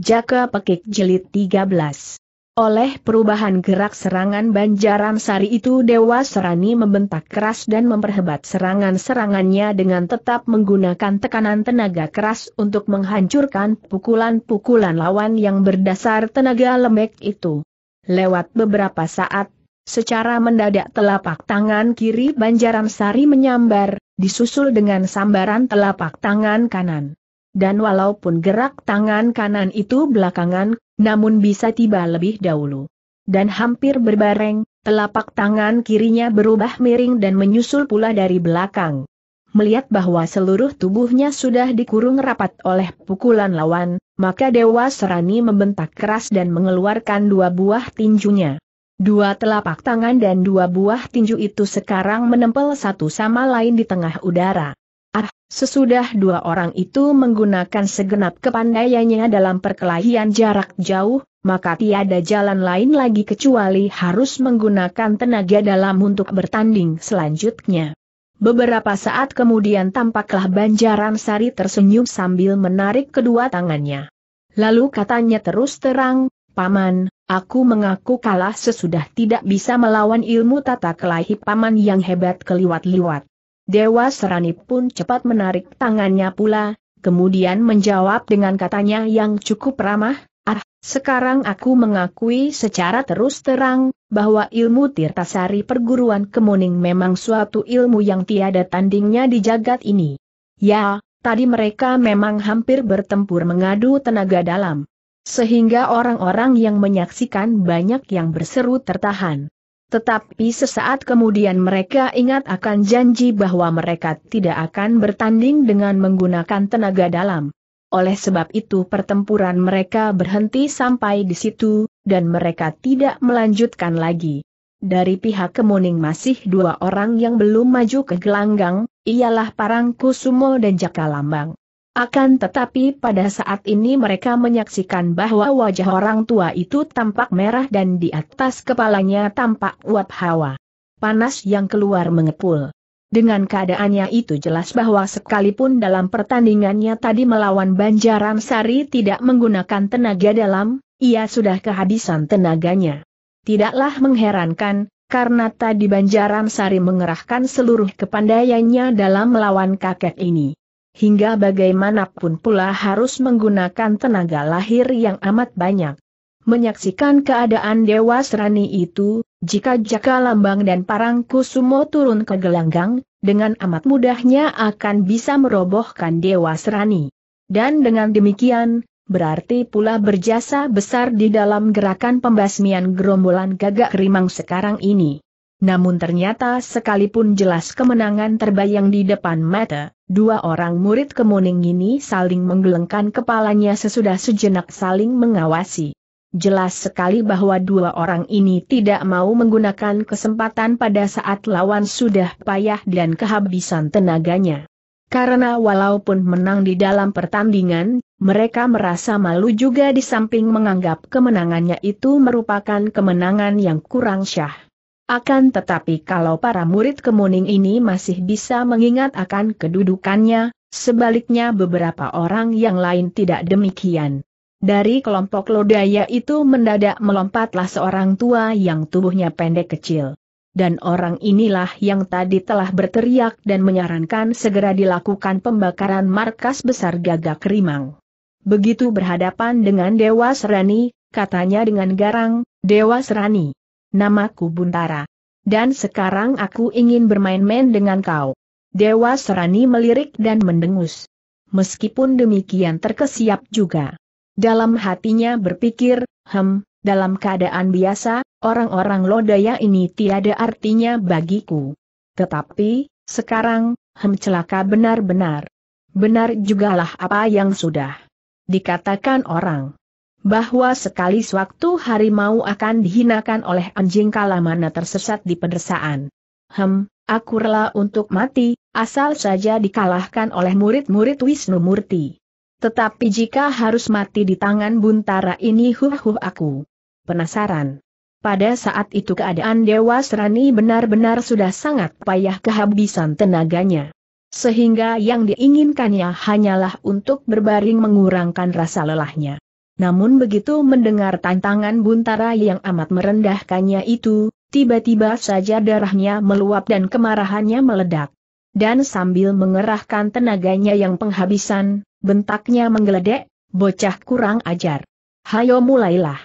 Jaka Pekik Jelit 13. Oleh perubahan gerak serangan banjaran Sari itu Dewa Serani membentak keras dan memperhebat serangan-serangannya dengan tetap menggunakan tekanan tenaga keras untuk menghancurkan pukulan-pukulan lawan yang berdasar tenaga lembek itu. Lewat beberapa saat, secara mendadak telapak tangan kiri banjaran Sari menyambar, disusul dengan sambaran telapak tangan kanan. Dan walaupun gerak tangan kanan itu belakangan, namun bisa tiba lebih dahulu. Dan hampir berbareng, telapak tangan kirinya berubah miring dan menyusul pula dari belakang. Melihat bahwa seluruh tubuhnya sudah dikurung rapat oleh pukulan lawan, maka Dewa Serani membentak keras dan mengeluarkan dua buah tinjunya. Dua telapak tangan dan dua buah tinju itu sekarang menempel satu sama lain di tengah udara. Ah, sesudah dua orang itu menggunakan segenap kepandaiannya dalam perkelahian jarak jauh, maka tiada jalan lain lagi kecuali harus menggunakan tenaga dalam untuk bertanding selanjutnya. Beberapa saat kemudian tampaklah Banjaran Sari tersenyum sambil menarik kedua tangannya. Lalu katanya terus terang, Paman, aku mengaku kalah sesudah tidak bisa melawan ilmu tata kelahi Paman yang hebat keliwat-liwat. Dewa Serani pun cepat menarik tangannya pula, kemudian menjawab dengan katanya yang cukup ramah, Ah, sekarang aku mengakui secara terus terang, bahwa ilmu Tirtasari perguruan kemuning memang suatu ilmu yang tiada tandingnya di jagat ini. Ya, tadi mereka memang hampir bertempur mengadu tenaga dalam. Sehingga orang-orang yang menyaksikan banyak yang berseru tertahan. Tetapi sesaat kemudian mereka ingat akan janji bahwa mereka tidak akan bertanding dengan menggunakan tenaga dalam. Oleh sebab itu pertempuran mereka berhenti sampai di situ, dan mereka tidak melanjutkan lagi. Dari pihak Kemuning masih dua orang yang belum maju ke gelanggang, ialah Parangkusumo dan Jaka Lambang. Akan tetapi pada saat ini mereka menyaksikan bahwa wajah orang tua itu tampak merah dan di atas kepalanya tampak uap hawa. Panas yang keluar mengepul. Dengan keadaannya itu jelas bahwa sekalipun dalam pertandingannya tadi melawan Banjaran Sari tidak menggunakan tenaga dalam, ia sudah kehabisan tenaganya. Tidaklah mengherankan, karena tadi Banjaran Sari mengerahkan seluruh kepandaiannya dalam melawan kakek ini hingga bagaimanapun pula harus menggunakan tenaga lahir yang amat banyak. Menyaksikan keadaan Dewa Serani itu, jika Jaka Lambang dan Parangkusumo turun ke gelanggang, dengan amat mudahnya akan bisa merobohkan Dewa Serani. Dan dengan demikian, berarti pula berjasa besar di dalam gerakan pembasmian gerombolan gagak rimang sekarang ini. Namun ternyata sekalipun jelas kemenangan terbayang di depan mata, Dua orang murid kemuning ini saling menggelengkan kepalanya sesudah sejenak saling mengawasi. Jelas sekali bahwa dua orang ini tidak mau menggunakan kesempatan pada saat lawan sudah payah dan kehabisan tenaganya. Karena walaupun menang di dalam pertandingan, mereka merasa malu juga di samping menganggap kemenangannya itu merupakan kemenangan yang kurang syah. Akan tetapi kalau para murid kemuning ini masih bisa mengingat akan kedudukannya, sebaliknya beberapa orang yang lain tidak demikian. Dari kelompok lodaya itu mendadak melompatlah seorang tua yang tubuhnya pendek kecil. Dan orang inilah yang tadi telah berteriak dan menyarankan segera dilakukan pembakaran markas besar gagak rimang. Begitu berhadapan dengan Dewa Serani, katanya dengan garang, Dewa Serani namaku Buntara. Dan sekarang aku ingin bermain-main dengan kau. Dewa Serani melirik dan mendengus. Meskipun demikian terkesiap juga. Dalam hatinya berpikir, hem, dalam keadaan biasa, orang-orang lodaya ini tiada artinya bagiku. Tetapi, sekarang, hem celaka benar-benar. Benar jugalah apa yang sudah dikatakan orang bahwa sekali sewaktu harimau akan dihinakan oleh anjing kalamana tersesat di pedesaan. Hem, aku rela untuk mati, asal saja dikalahkan oleh murid-murid Wisnu Murti. Tetapi jika harus mati di tangan buntara ini huh-huh aku. Penasaran. Pada saat itu keadaan Dewa Serani benar-benar sudah sangat payah kehabisan tenaganya. Sehingga yang diinginkannya hanyalah untuk berbaring mengurangkan rasa lelahnya. Namun begitu mendengar tantangan Buntara yang amat merendahkannya itu, tiba-tiba saja darahnya meluap dan kemarahannya meledak. Dan sambil mengerahkan tenaganya yang penghabisan, bentaknya menggeledek, bocah kurang ajar. Hayo mulailah.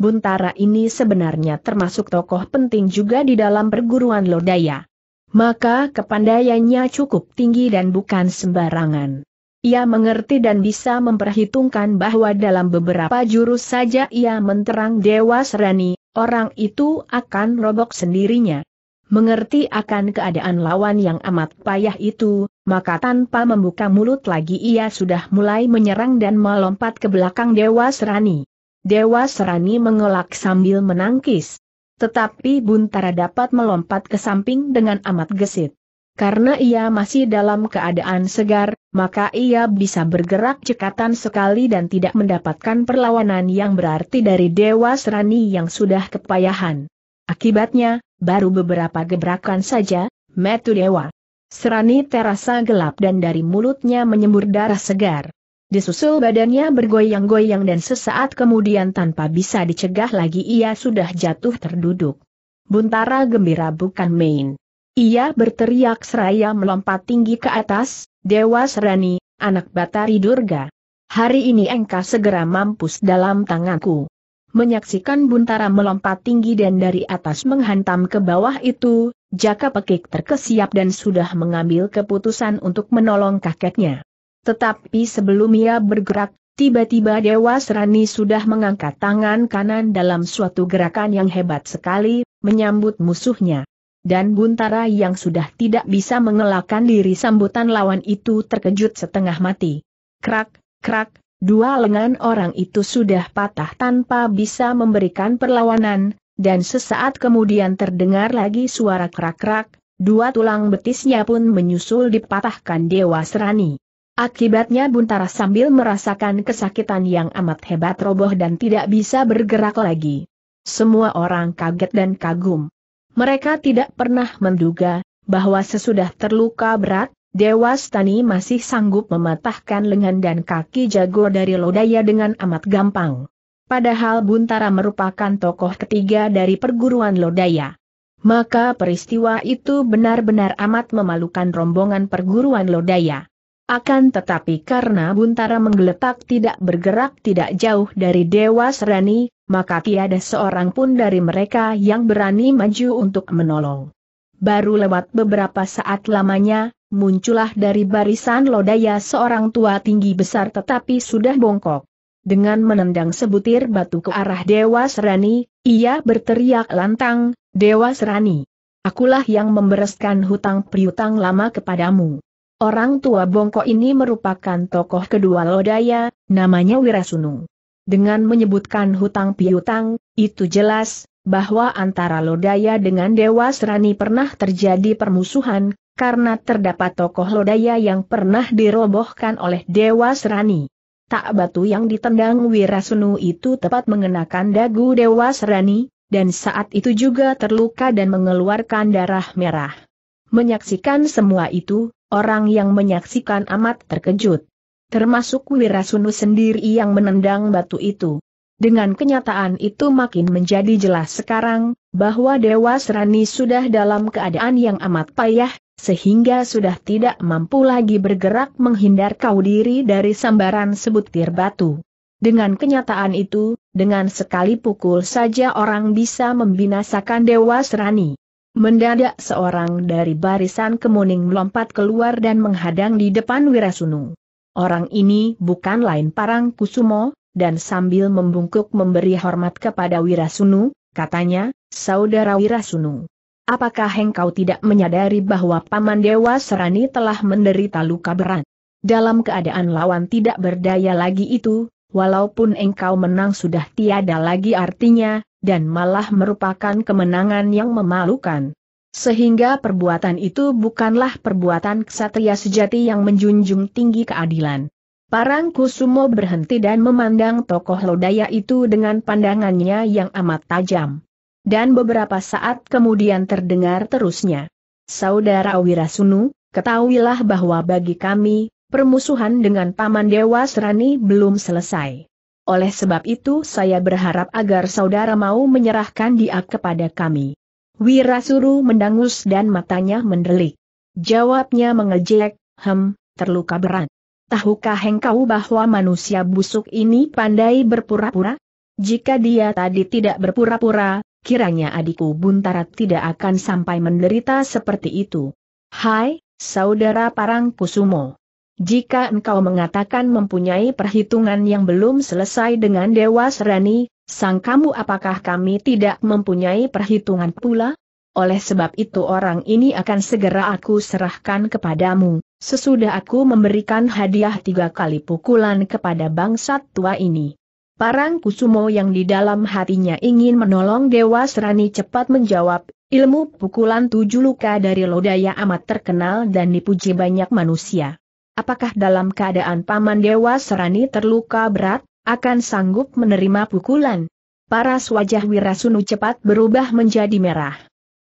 Buntara ini sebenarnya termasuk tokoh penting juga di dalam perguruan Lodaya. Maka kepandaiannya cukup tinggi dan bukan sembarangan. Ia mengerti dan bisa memperhitungkan bahwa dalam beberapa jurus saja ia menterang Dewa Serani, orang itu akan robok sendirinya. Mengerti akan keadaan lawan yang amat payah itu, maka tanpa membuka mulut lagi ia sudah mulai menyerang dan melompat ke belakang Dewa Serani. Dewa Serani mengelak sambil menangkis. Tetapi Buntara dapat melompat ke samping dengan amat gesit. Karena ia masih dalam keadaan segar, maka ia bisa bergerak cekatan sekali dan tidak mendapatkan perlawanan yang berarti dari Dewa Serani yang sudah kepayahan. Akibatnya, baru beberapa gebrakan saja, metu Dewa Serani terasa gelap dan dari mulutnya menyembur darah segar. Disusul badannya bergoyang-goyang dan sesaat kemudian tanpa bisa dicegah lagi ia sudah jatuh terduduk. Buntara gembira bukan main. Ia berteriak seraya melompat tinggi ke atas, Dewa Serani, anak Batari Durga. Hari ini engkau segera mampus dalam tanganku. Menyaksikan Buntara melompat tinggi dan dari atas menghantam ke bawah itu, Jaka Pekik terkesiap dan sudah mengambil keputusan untuk menolong kakeknya. Tetapi sebelum ia bergerak, tiba-tiba Dewa Serani sudah mengangkat tangan kanan dalam suatu gerakan yang hebat sekali, menyambut musuhnya dan Buntara yang sudah tidak bisa mengelakkan diri sambutan lawan itu terkejut setengah mati. Krak, krak, dua lengan orang itu sudah patah tanpa bisa memberikan perlawanan, dan sesaat kemudian terdengar lagi suara krak-krak, dua tulang betisnya pun menyusul dipatahkan Dewa Serani. Akibatnya Buntara sambil merasakan kesakitan yang amat hebat roboh dan tidak bisa bergerak lagi. Semua orang kaget dan kagum. Mereka tidak pernah menduga bahwa sesudah terluka berat, Dewa Stani masih sanggup mematahkan lengan dan kaki jago dari Lodaya dengan amat gampang. Padahal Buntara merupakan tokoh ketiga dari perguruan Lodaya. Maka peristiwa itu benar-benar amat memalukan rombongan perguruan Lodaya. Akan tetapi karena Buntara menggeletak tidak bergerak tidak jauh dari Dewa Serani, maka tiada seorang pun dari mereka yang berani maju untuk menolong. Baru lewat beberapa saat lamanya, muncullah dari barisan lodaya seorang tua tinggi besar tetapi sudah bongkok. Dengan menendang sebutir batu ke arah Dewa Serani, ia berteriak lantang, Dewa Serani, akulah yang membereskan hutang piutang lama kepadamu. Orang tua Bongko ini merupakan tokoh kedua Lodaya, namanya Wirasunu. Dengan menyebutkan hutang piutang, itu jelas, bahwa antara Lodaya dengan Dewa Serani pernah terjadi permusuhan, karena terdapat tokoh Lodaya yang pernah dirobohkan oleh Dewa Serani. Tak batu yang ditendang Wirasunu itu tepat mengenakan dagu Dewa Serani, dan saat itu juga terluka dan mengeluarkan darah merah. Menyaksikan semua itu, Orang yang menyaksikan amat terkejut. Termasuk Wirasunu sendiri yang menendang batu itu. Dengan kenyataan itu makin menjadi jelas sekarang, bahwa Dewa Serani sudah dalam keadaan yang amat payah, sehingga sudah tidak mampu lagi bergerak menghindar kau diri dari sambaran sebutir batu. Dengan kenyataan itu, dengan sekali pukul saja orang bisa membinasakan Dewa Serani. Mendadak seorang dari barisan kemuning melompat keluar dan menghadang di depan Wirasunu. Orang ini bukan lain Parang Kusumo, dan sambil membungkuk memberi hormat kepada Wirasunu, katanya, Saudara Wirasunu. Apakah engkau tidak menyadari bahwa Paman Dewa Serani telah menderita luka berat? Dalam keadaan lawan tidak berdaya lagi itu, walaupun engkau menang sudah tiada lagi artinya, dan malah merupakan kemenangan yang memalukan. Sehingga perbuatan itu bukanlah perbuatan ksatria sejati yang menjunjung tinggi keadilan. Parang Kusumo berhenti dan memandang tokoh lodaya itu dengan pandangannya yang amat tajam. Dan beberapa saat kemudian terdengar terusnya. Saudara Wirasunu, ketahuilah bahwa bagi kami, permusuhan dengan Paman Dewa Serani belum selesai. Oleh sebab itu saya berharap agar saudara mau menyerahkan dia kepada kami. Wirasuru mendangus dan matanya mendelik. Jawabnya mengejek, hem, terluka berat. Tahukah engkau bahwa manusia busuk ini pandai berpura-pura? Jika dia tadi tidak berpura-pura, kiranya adikku Buntara tidak akan sampai menderita seperti itu. Hai, saudara Parang Kusumo. Jika engkau mengatakan mempunyai perhitungan yang belum selesai dengan Dewa Serani, sang kamu apakah kami tidak mempunyai perhitungan pula? Oleh sebab itu orang ini akan segera aku serahkan kepadamu, sesudah aku memberikan hadiah tiga kali pukulan kepada bangsat tua ini. Parang Kusumo yang di dalam hatinya ingin menolong Dewa Serani cepat menjawab, ilmu pukulan tujuh luka dari Lodaya amat terkenal dan dipuji banyak manusia. Apakah dalam keadaan Paman Dewa Serani terluka berat, akan sanggup menerima pukulan? Paras wajah Wirasunu cepat berubah menjadi merah.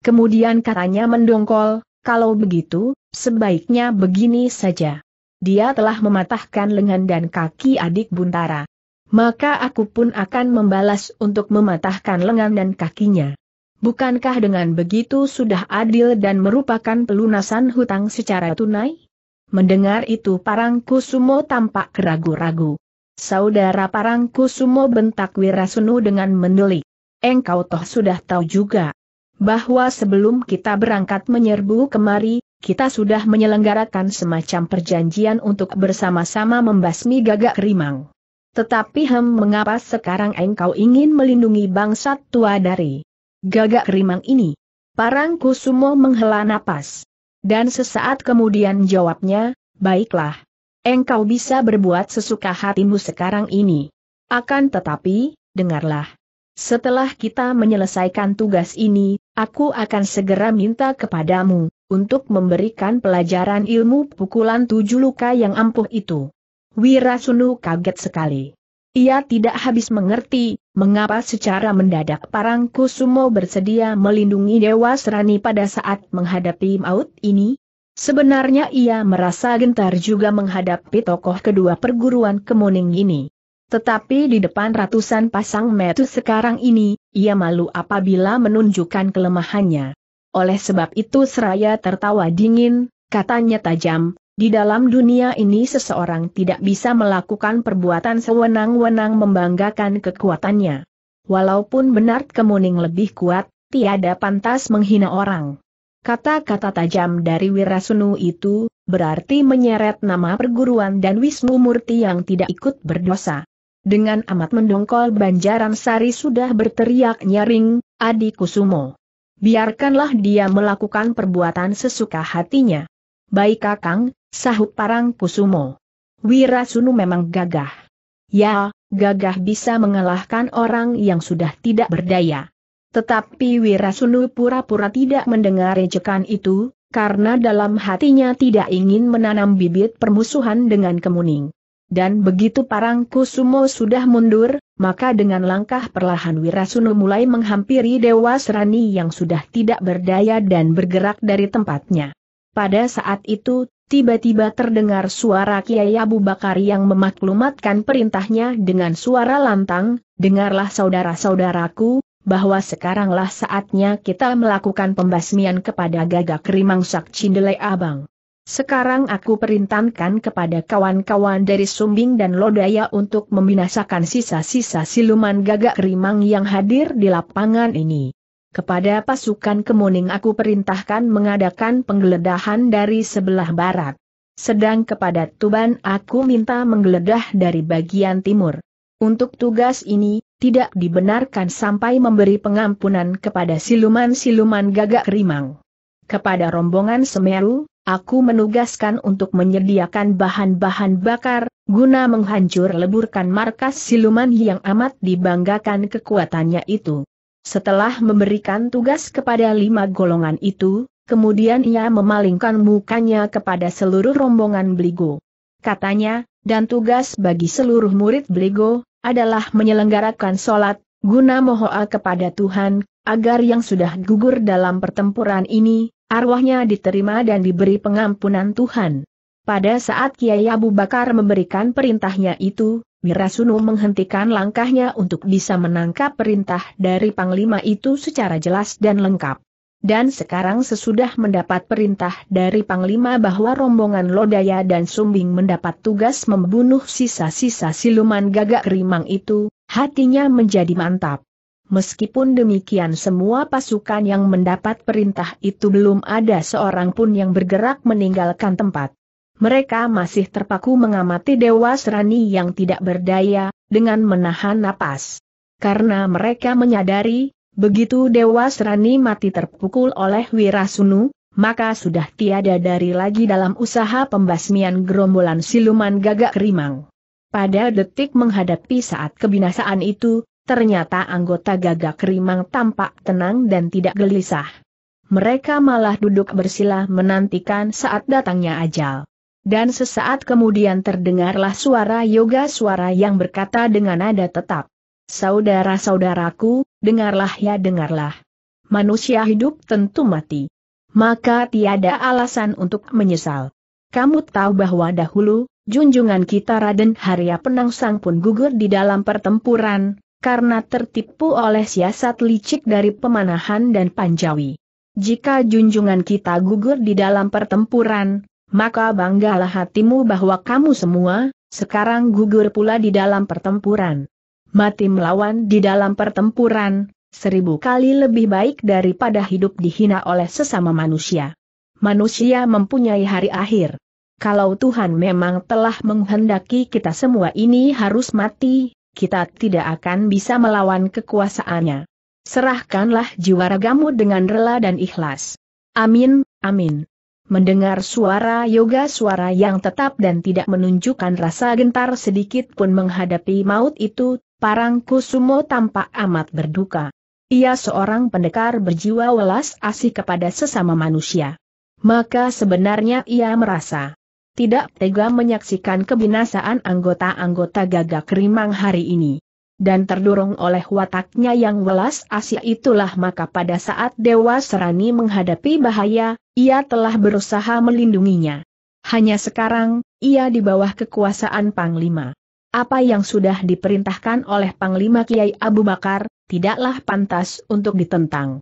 Kemudian katanya mendongkol, kalau begitu, sebaiknya begini saja. Dia telah mematahkan lengan dan kaki adik Buntara. Maka aku pun akan membalas untuk mematahkan lengan dan kakinya. Bukankah dengan begitu sudah adil dan merupakan pelunasan hutang secara tunai? Mendengar itu Parangkusumo tampak keragu ragu Saudara Parangkusumo bentak Wirasunu dengan mendelik. Engkau toh sudah tahu juga bahwa sebelum kita berangkat menyerbu kemari, kita sudah menyelenggarakan semacam perjanjian untuk bersama-sama membasmi gagak rimang. Tetapi hem mengapa sekarang engkau ingin melindungi bangsa tua dari gagak rimang ini? Parang Kusumo menghela napas. Dan sesaat kemudian jawabnya, baiklah. Engkau bisa berbuat sesuka hatimu sekarang ini. Akan tetapi, dengarlah. Setelah kita menyelesaikan tugas ini, aku akan segera minta kepadamu, untuk memberikan pelajaran ilmu pukulan tujuh luka yang ampuh itu. Wirasunu kaget sekali. Ia tidak habis mengerti, mengapa secara mendadak Parang Kusumo bersedia melindungi Dewa Serani pada saat menghadapi maut ini? Sebenarnya ia merasa gentar juga menghadapi tokoh kedua perguruan kemuning ini. Tetapi di depan ratusan pasang metu sekarang ini, ia malu apabila menunjukkan kelemahannya. Oleh sebab itu seraya tertawa dingin, katanya tajam, di dalam dunia ini seseorang tidak bisa melakukan perbuatan sewenang-wenang membanggakan kekuatannya. Walaupun benar kemuning lebih kuat, tiada pantas menghina orang. Kata-kata tajam dari Wirasunu itu, berarti menyeret nama perguruan dan Wisnu Murti yang tidak ikut berdosa. Dengan amat mendongkol Banjaran Sari sudah berteriak nyaring, Adi Kusumo. Biarkanlah dia melakukan perbuatan sesuka hatinya. Baik Kakang, sahut Parang Kusumo. Wirasunu memang gagah. Ya, gagah bisa mengalahkan orang yang sudah tidak berdaya. Tetapi Wirasunu pura-pura tidak mendengar ejekan itu, karena dalam hatinya tidak ingin menanam bibit permusuhan dengan kemuning. Dan begitu Parang Kusumo sudah mundur, maka dengan langkah perlahan Wirasunu mulai menghampiri Dewa Serani yang sudah tidak berdaya dan bergerak dari tempatnya. Pada saat itu, tiba-tiba terdengar suara Kiai Abu Bakar yang memaklumatkan perintahnya dengan suara lantang, Dengarlah saudara-saudaraku, bahwa sekaranglah saatnya kita melakukan pembasmian kepada gagak Sak cindele abang. Sekarang aku perintahkan kepada kawan-kawan dari Sumbing dan Lodaya untuk membinasakan sisa-sisa siluman gagak rimang yang hadir di lapangan ini kepada pasukan kemuning aku perintahkan mengadakan penggeledahan dari sebelah barat. Sedang kepada Tuban aku minta menggeledah dari bagian timur. Untuk tugas ini, tidak dibenarkan sampai memberi pengampunan kepada siluman-siluman gagak rimang. Kepada rombongan Semeru, aku menugaskan untuk menyediakan bahan-bahan bakar, guna menghancur leburkan markas siluman yang amat dibanggakan kekuatannya itu. Setelah memberikan tugas kepada lima golongan itu, kemudian ia memalingkan mukanya kepada seluruh rombongan Bligo. Katanya, dan tugas bagi seluruh murid Bligo, adalah menyelenggarakan sholat, guna mohoa kepada Tuhan, agar yang sudah gugur dalam pertempuran ini, arwahnya diterima dan diberi pengampunan Tuhan. Pada saat Kiai Abu Bakar memberikan perintahnya itu, Mirasuno menghentikan langkahnya untuk bisa menangkap perintah dari Panglima itu secara jelas dan lengkap. Dan sekarang sesudah mendapat perintah dari Panglima bahwa rombongan Lodaya dan Sumbing mendapat tugas membunuh sisa-sisa siluman gagak rimang itu, hatinya menjadi mantap. Meskipun demikian semua pasukan yang mendapat perintah itu belum ada seorang pun yang bergerak meninggalkan tempat mereka masih terpaku mengamati Dewa Serani yang tidak berdaya, dengan menahan napas. Karena mereka menyadari, begitu Dewa Serani mati terpukul oleh Wirasunu, maka sudah tiada dari lagi dalam usaha pembasmian gerombolan siluman gagak rimang. Pada detik menghadapi saat kebinasaan itu, ternyata anggota gagak rimang tampak tenang dan tidak gelisah. Mereka malah duduk bersila menantikan saat datangnya ajal dan sesaat kemudian terdengarlah suara yoga suara yang berkata dengan nada tetap. Saudara-saudaraku, dengarlah ya dengarlah. Manusia hidup tentu mati. Maka tiada alasan untuk menyesal. Kamu tahu bahwa dahulu, junjungan kita Raden Harya Penangsang pun gugur di dalam pertempuran, karena tertipu oleh siasat licik dari pemanahan dan panjawi. Jika junjungan kita gugur di dalam pertempuran, maka banggalah hatimu bahwa kamu semua, sekarang gugur pula di dalam pertempuran. Mati melawan di dalam pertempuran, seribu kali lebih baik daripada hidup dihina oleh sesama manusia. Manusia mempunyai hari akhir. Kalau Tuhan memang telah menghendaki kita semua ini harus mati, kita tidak akan bisa melawan kekuasaannya. Serahkanlah jiwa ragamu dengan rela dan ikhlas. Amin, amin. Mendengar suara yoga suara yang tetap dan tidak menunjukkan rasa gentar sedikit pun menghadapi maut itu, Parang Kusumo tampak amat berduka. Ia seorang pendekar berjiwa welas asih kepada sesama manusia. Maka sebenarnya ia merasa tidak tega menyaksikan kebinasaan anggota-anggota gagak rimang hari ini dan terdorong oleh wataknya yang welas asih itulah maka pada saat Dewa Serani menghadapi bahaya, ia telah berusaha melindunginya. Hanya sekarang, ia di bawah kekuasaan Panglima. Apa yang sudah diperintahkan oleh Panglima Kiai Abu Bakar, tidaklah pantas untuk ditentang.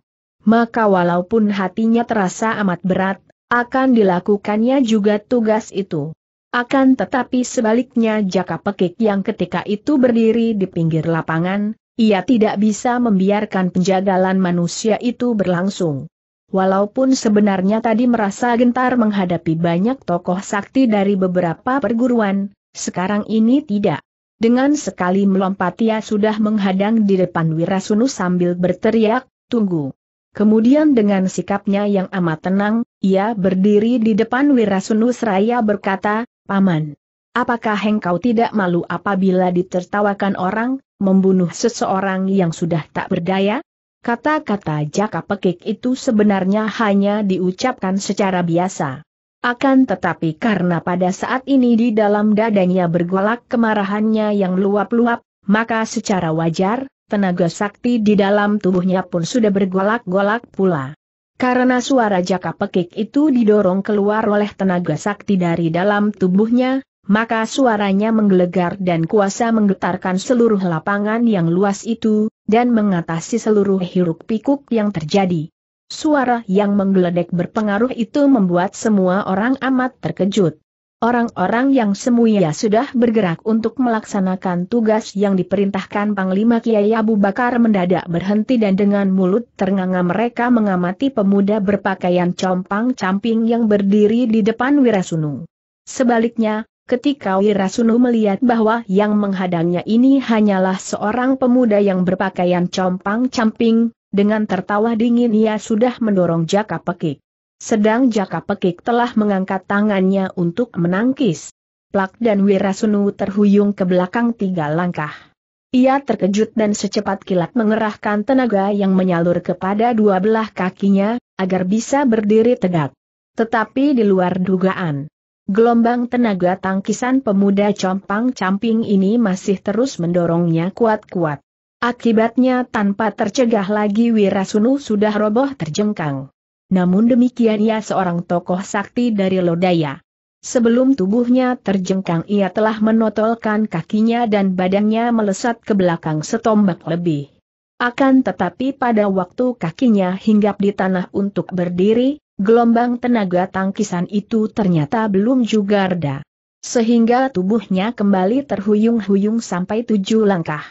Maka walaupun hatinya terasa amat berat, akan dilakukannya juga tugas itu. Akan tetapi sebaliknya jaka pekik yang ketika itu berdiri di pinggir lapangan, ia tidak bisa membiarkan penjagalan manusia itu berlangsung. Walaupun sebenarnya tadi merasa gentar menghadapi banyak tokoh sakti dari beberapa perguruan, sekarang ini tidak. Dengan sekali melompat ia sudah menghadang di depan Wirasunu sambil berteriak, tunggu. Kemudian dengan sikapnya yang amat tenang, ia berdiri di depan Wirasunu seraya berkata, Paman, apakah engkau tidak malu apabila ditertawakan orang, membunuh seseorang yang sudah tak berdaya? Kata-kata jaka pekik itu sebenarnya hanya diucapkan secara biasa. Akan tetapi karena pada saat ini di dalam dadanya bergolak kemarahannya yang luap-luap, maka secara wajar, tenaga sakti di dalam tubuhnya pun sudah bergolak-golak pula. Karena suara jaka pekik itu didorong keluar oleh tenaga sakti dari dalam tubuhnya, maka suaranya menggelegar dan kuasa menggetarkan seluruh lapangan yang luas itu, dan mengatasi seluruh hiruk pikuk yang terjadi. Suara yang menggeledek berpengaruh itu membuat semua orang amat terkejut. Orang-orang yang semuanya sudah bergerak untuk melaksanakan tugas yang diperintahkan Panglima Kiai Abu Bakar mendadak berhenti dan dengan mulut ternganga mereka mengamati pemuda berpakaian compang-camping yang berdiri di depan Wirasunu. Sebaliknya, ketika Wirasunu melihat bahwa yang menghadangnya ini hanyalah seorang pemuda yang berpakaian compang-camping, dengan tertawa dingin ia sudah mendorong jaka pekik. Sedang Jaka Pekik telah mengangkat tangannya untuk menangkis. Plak dan Wirasunu terhuyung ke belakang tiga langkah. Ia terkejut dan secepat kilat mengerahkan tenaga yang menyalur kepada dua belah kakinya, agar bisa berdiri tegak. Tetapi di luar dugaan. Gelombang tenaga tangkisan pemuda compang-camping ini masih terus mendorongnya kuat-kuat. Akibatnya tanpa tercegah lagi Wirasunu sudah roboh terjengkang. Namun demikian ia seorang tokoh sakti dari Lodaya. Sebelum tubuhnya terjengkang ia telah menotolkan kakinya dan badannya melesat ke belakang setombak lebih. Akan tetapi pada waktu kakinya hinggap di tanah untuk berdiri, gelombang tenaga tangkisan itu ternyata belum juga reda. Sehingga tubuhnya kembali terhuyung-huyung sampai tujuh langkah.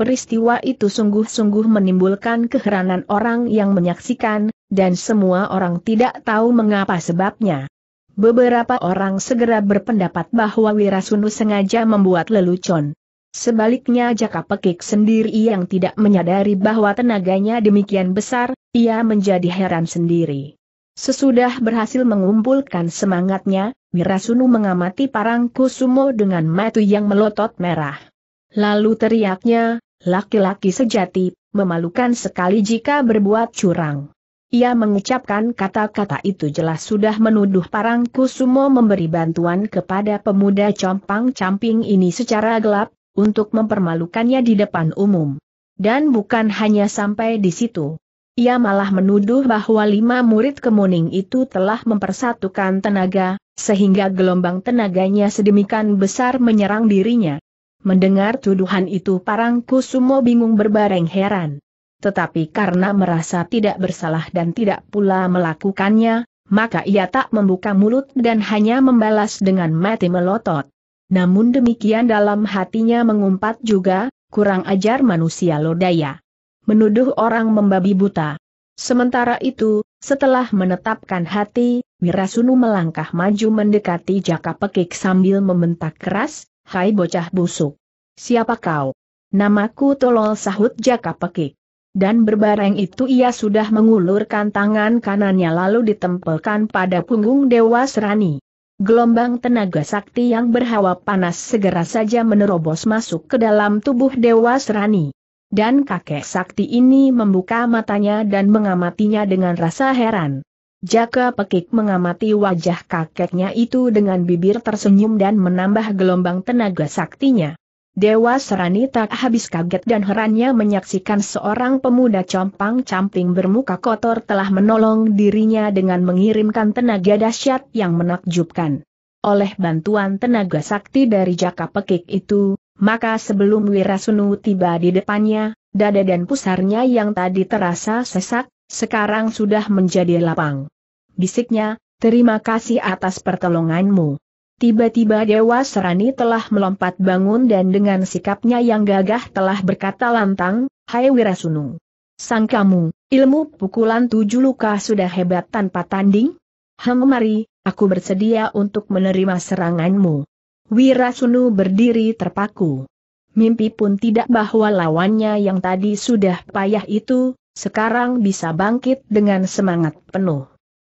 Peristiwa itu sungguh-sungguh menimbulkan keheranan orang yang menyaksikan, dan semua orang tidak tahu mengapa sebabnya. Beberapa orang segera berpendapat bahwa Wirasunu sengaja membuat lelucon. Sebaliknya Jaka Pekik sendiri yang tidak menyadari bahwa tenaganya demikian besar, ia menjadi heran sendiri. Sesudah berhasil mengumpulkan semangatnya, Wirasunu mengamati parang kusumo dengan matu yang melotot merah. Lalu teriaknya, Laki-laki sejati, memalukan sekali jika berbuat curang. Ia mengucapkan kata-kata itu jelas sudah menuduh Parang Kusumo memberi bantuan kepada pemuda compang-camping ini secara gelap, untuk mempermalukannya di depan umum. Dan bukan hanya sampai di situ. Ia malah menuduh bahwa lima murid kemuning itu telah mempersatukan tenaga, sehingga gelombang tenaganya sedemikian besar menyerang dirinya. Mendengar tuduhan itu parang kusumo bingung berbareng heran. Tetapi karena merasa tidak bersalah dan tidak pula melakukannya, maka ia tak membuka mulut dan hanya membalas dengan mati melotot. Namun demikian dalam hatinya mengumpat juga, kurang ajar manusia lodaya. Menuduh orang membabi buta. Sementara itu, setelah menetapkan hati, Wirasunu melangkah maju mendekati Jaka Pekik sambil membentak keras, hai bocah busuk. Siapa kau? Namaku Tolol sahut Jaka Pekik. Dan berbareng itu ia sudah mengulurkan tangan kanannya lalu ditempelkan pada punggung Dewa Serani. Gelombang tenaga sakti yang berhawa panas segera saja menerobos masuk ke dalam tubuh Dewa Serani. Dan kakek sakti ini membuka matanya dan mengamatinya dengan rasa heran. Jaka Pekik mengamati wajah kakeknya itu dengan bibir tersenyum dan menambah gelombang tenaga saktinya. Dewa Serani tak habis kaget dan herannya menyaksikan seorang pemuda compang-camping bermuka kotor telah menolong dirinya dengan mengirimkan tenaga dahsyat yang menakjubkan. Oleh bantuan tenaga sakti dari Jaka Pekik itu, maka sebelum Wirasunu tiba di depannya, dada dan pusarnya yang tadi terasa sesak, sekarang sudah menjadi lapang. Bisiknya, terima kasih atas pertolonganmu. Tiba-tiba Dewa Serani telah melompat bangun dan dengan sikapnya yang gagah telah berkata lantang, Hai Wirasunung. Sang kamu, ilmu pukulan tujuh luka sudah hebat tanpa tanding? Hang mari, aku bersedia untuk menerima seranganmu. Wirasunu berdiri terpaku. Mimpi pun tidak bahwa lawannya yang tadi sudah payah itu, sekarang bisa bangkit dengan semangat penuh.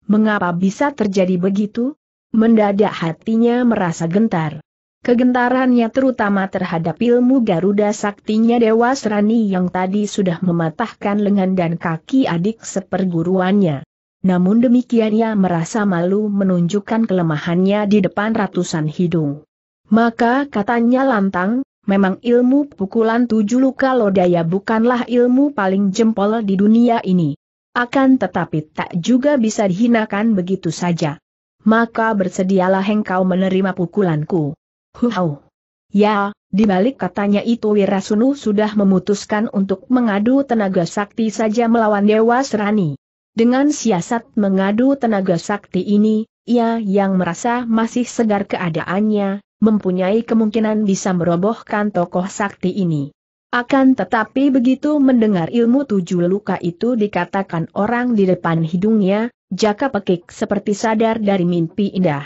Mengapa bisa terjadi begitu? Mendadak hatinya merasa gentar. Kegentarannya terutama terhadap ilmu Garuda Saktinya Dewa Serani yang tadi sudah mematahkan lengan dan kaki adik seperguruannya. Namun demikian ia merasa malu menunjukkan kelemahannya di depan ratusan hidung. Maka katanya lantang, Memang ilmu pukulan tujuh luka lodaya bukanlah ilmu paling jempol di dunia ini. Akan tetapi tak juga bisa dihinakan begitu saja. Maka bersedialah engkau menerima pukulanku. Huhau. Ya, dibalik katanya itu Wirasunu sudah memutuskan untuk mengadu tenaga sakti saja melawan Dewa Serani. Dengan siasat mengadu tenaga sakti ini, ia yang merasa masih segar keadaannya, mempunyai kemungkinan bisa merobohkan tokoh sakti ini. Akan tetapi begitu mendengar ilmu tujuh luka itu dikatakan orang di depan hidungnya, Jaka pekik seperti sadar dari mimpi indah.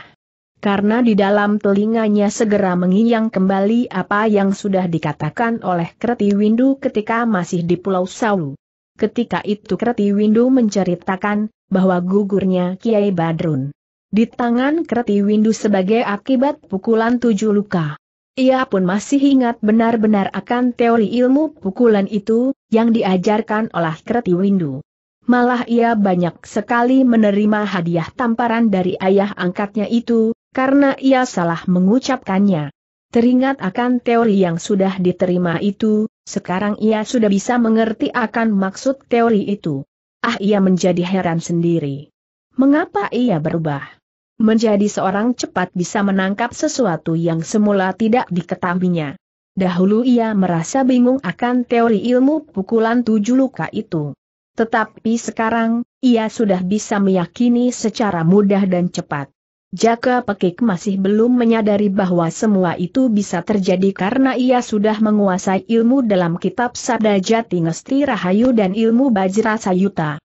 Karena di dalam telinganya segera mengiyang kembali apa yang sudah dikatakan oleh Kreti Windu ketika masih di Pulau Sawu. Ketika itu Kreti Windu menceritakan, bahwa gugurnya Kiai Badrun di tangan Kreti Windu sebagai akibat pukulan tujuh luka. Ia pun masih ingat benar-benar akan teori ilmu pukulan itu, yang diajarkan oleh Kreti Windu. Malah ia banyak sekali menerima hadiah tamparan dari ayah angkatnya itu, karena ia salah mengucapkannya. Teringat akan teori yang sudah diterima itu, sekarang ia sudah bisa mengerti akan maksud teori itu. Ah ia menjadi heran sendiri. Mengapa ia berubah? menjadi seorang cepat bisa menangkap sesuatu yang semula tidak diketahuinya. Dahulu ia merasa bingung akan teori ilmu pukulan tujuh luka itu. Tetapi sekarang, ia sudah bisa meyakini secara mudah dan cepat. Jaka Pekik masih belum menyadari bahwa semua itu bisa terjadi karena ia sudah menguasai ilmu dalam kitab Sabda Jati Ngesti Rahayu dan ilmu Bajra Sayuta.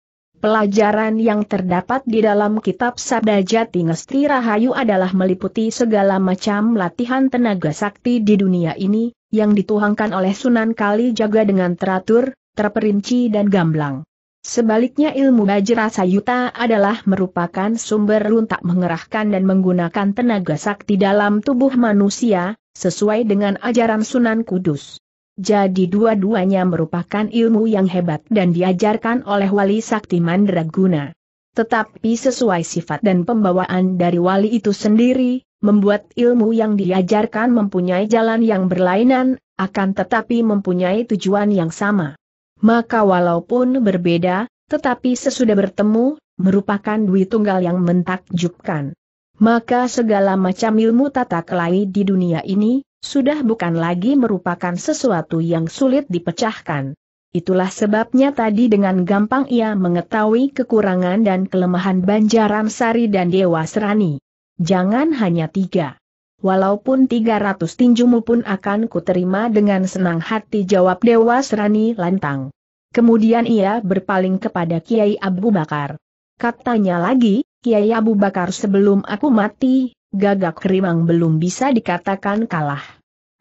Pelajaran yang terdapat di dalam kitab Sabda Jati Ngesti Rahayu adalah meliputi segala macam latihan tenaga sakti di dunia ini, yang dituangkan oleh Sunan Kali Jaga dengan teratur, terperinci dan gamblang. Sebaliknya ilmu Sayuta adalah merupakan sumber runtak mengerahkan dan menggunakan tenaga sakti dalam tubuh manusia, sesuai dengan ajaran Sunan Kudus. Jadi dua-duanya merupakan ilmu yang hebat dan diajarkan oleh wali sakti mandraguna. Tetapi sesuai sifat dan pembawaan dari wali itu sendiri, membuat ilmu yang diajarkan mempunyai jalan yang berlainan, akan tetapi mempunyai tujuan yang sama. Maka walaupun berbeda, tetapi sesudah bertemu, merupakan dui tunggal yang mentakjubkan. Maka segala macam ilmu tata kelai di dunia ini, sudah bukan lagi merupakan sesuatu yang sulit dipecahkan. Itulah sebabnya tadi dengan gampang ia mengetahui kekurangan dan kelemahan Banjaran Sari dan Dewa Serani. Jangan hanya tiga. Walaupun 300 tinjumu pun akan kuterima dengan senang hati jawab Dewa Serani lantang. Kemudian ia berpaling kepada Kiai Abu Bakar. Katanya lagi, Kiai Abu Bakar sebelum aku mati, gagak kerimang belum bisa dikatakan kalah.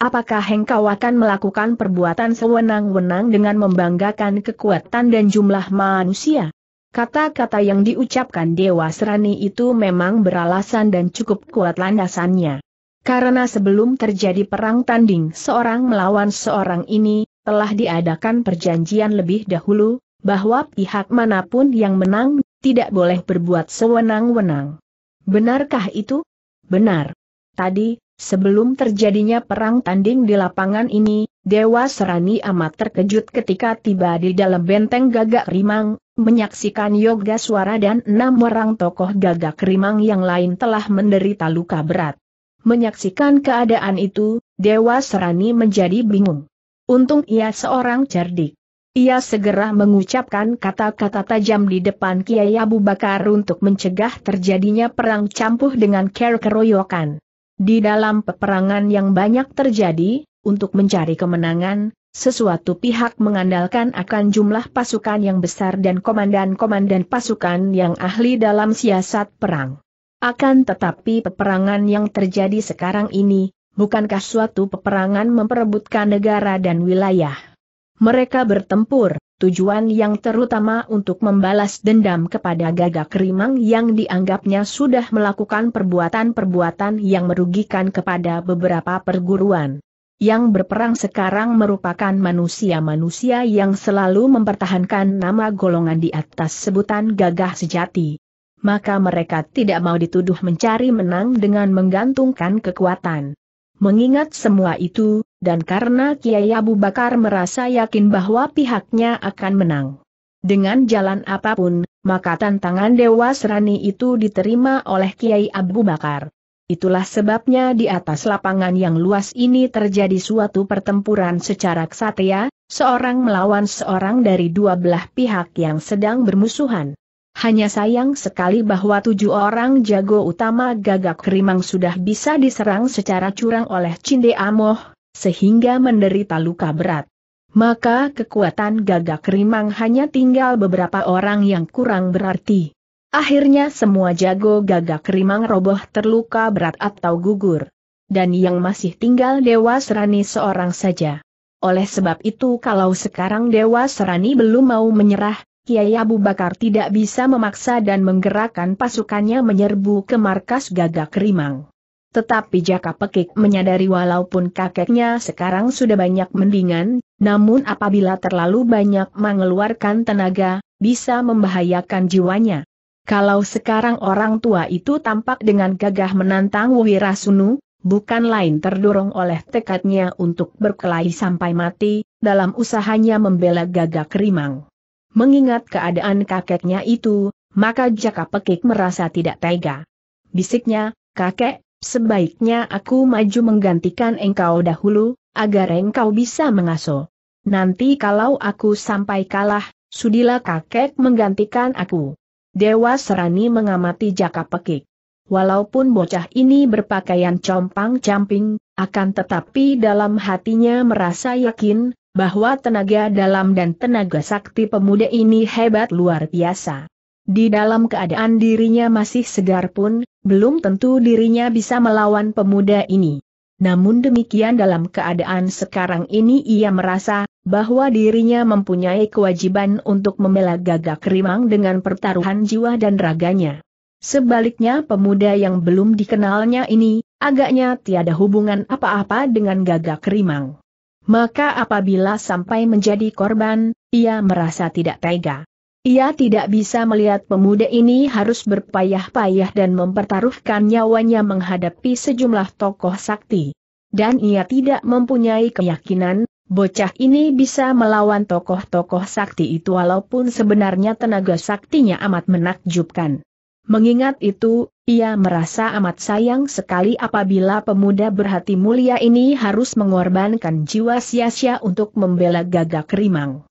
Apakah engkau akan melakukan perbuatan sewenang-wenang dengan membanggakan kekuatan dan jumlah manusia? Kata-kata yang diucapkan Dewa Serani itu memang beralasan dan cukup kuat landasannya. Karena sebelum terjadi perang tanding seorang melawan seorang ini, telah diadakan perjanjian lebih dahulu, bahwa pihak manapun yang menang, tidak boleh berbuat sewenang-wenang. Benarkah itu? Benar. Tadi, sebelum terjadinya perang tanding di lapangan ini, Dewa Serani amat terkejut ketika tiba di dalam benteng gagak rimang, menyaksikan Yoga Suara dan enam orang tokoh gagak rimang yang lain telah menderita luka berat. Menyaksikan keadaan itu, Dewa Serani menjadi bingung. Untung ia seorang cerdik. Ia segera mengucapkan kata-kata tajam di depan Kiai Abu Bakar untuk mencegah terjadinya perang campur dengan ker keroyokan. Di dalam peperangan yang banyak terjadi, untuk mencari kemenangan, sesuatu pihak mengandalkan akan jumlah pasukan yang besar dan komandan-komandan pasukan yang ahli dalam siasat perang. Akan tetapi peperangan yang terjadi sekarang ini, bukankah suatu peperangan memperebutkan negara dan wilayah? Mereka bertempur, tujuan yang terutama untuk membalas dendam kepada gagak rimang yang dianggapnya sudah melakukan perbuatan-perbuatan yang merugikan kepada beberapa perguruan. Yang berperang sekarang merupakan manusia-manusia yang selalu mempertahankan nama golongan di atas sebutan gagah sejati. Maka mereka tidak mau dituduh mencari menang dengan menggantungkan kekuatan. Mengingat semua itu, dan karena Kiai Abu Bakar merasa yakin bahwa pihaknya akan menang. Dengan jalan apapun, maka tantangan Dewa Serani itu diterima oleh Kiai Abu Bakar. Itulah sebabnya di atas lapangan yang luas ini terjadi suatu pertempuran secara ksatria, seorang melawan seorang dari dua belah pihak yang sedang bermusuhan. Hanya sayang sekali bahwa tujuh orang jago utama gagak kerimang sudah bisa diserang secara curang oleh Cinde Amoh, sehingga menderita luka berat. Maka kekuatan gagak rimang hanya tinggal beberapa orang yang kurang berarti. Akhirnya semua jago gagak rimang roboh terluka berat atau gugur. Dan yang masih tinggal Dewa Serani seorang saja. Oleh sebab itu kalau sekarang Dewa Serani belum mau menyerah, Kiai Abu Bakar tidak bisa memaksa dan menggerakkan pasukannya menyerbu ke markas gagak rimang. Tetapi Jaka Pekik menyadari walaupun kakeknya sekarang sudah banyak mendingan, namun apabila terlalu banyak mengeluarkan tenaga, bisa membahayakan jiwanya. Kalau sekarang orang tua itu tampak dengan gagah menantang Wirasunu, bukan lain terdorong oleh tekadnya untuk berkelahi sampai mati, dalam usahanya membela gagah Kerimang. Mengingat keadaan kakeknya itu, maka Jaka Pekik merasa tidak tega. Bisiknya, kakek, Sebaiknya aku maju menggantikan engkau dahulu, agar engkau bisa mengaso. Nanti kalau aku sampai kalah, sudilah kakek menggantikan aku. Dewa Serani mengamati jaka pekik. Walaupun bocah ini berpakaian compang-camping, akan tetapi dalam hatinya merasa yakin, bahwa tenaga dalam dan tenaga sakti pemuda ini hebat luar biasa. Di dalam keadaan dirinya masih segar pun, belum tentu dirinya bisa melawan pemuda ini. Namun demikian dalam keadaan sekarang ini ia merasa bahwa dirinya mempunyai kewajiban untuk membela gagak rimang dengan pertaruhan jiwa dan raganya. Sebaliknya pemuda yang belum dikenalnya ini, agaknya tiada hubungan apa-apa dengan gagak rimang. Maka apabila sampai menjadi korban, ia merasa tidak tega. Ia tidak bisa melihat pemuda ini harus berpayah-payah dan mempertaruhkan nyawanya menghadapi sejumlah tokoh sakti. Dan ia tidak mempunyai keyakinan, bocah ini bisa melawan tokoh-tokoh sakti itu walaupun sebenarnya tenaga saktinya amat menakjubkan. Mengingat itu, ia merasa amat sayang sekali apabila pemuda berhati mulia ini harus mengorbankan jiwa sia-sia untuk membela gagak rimang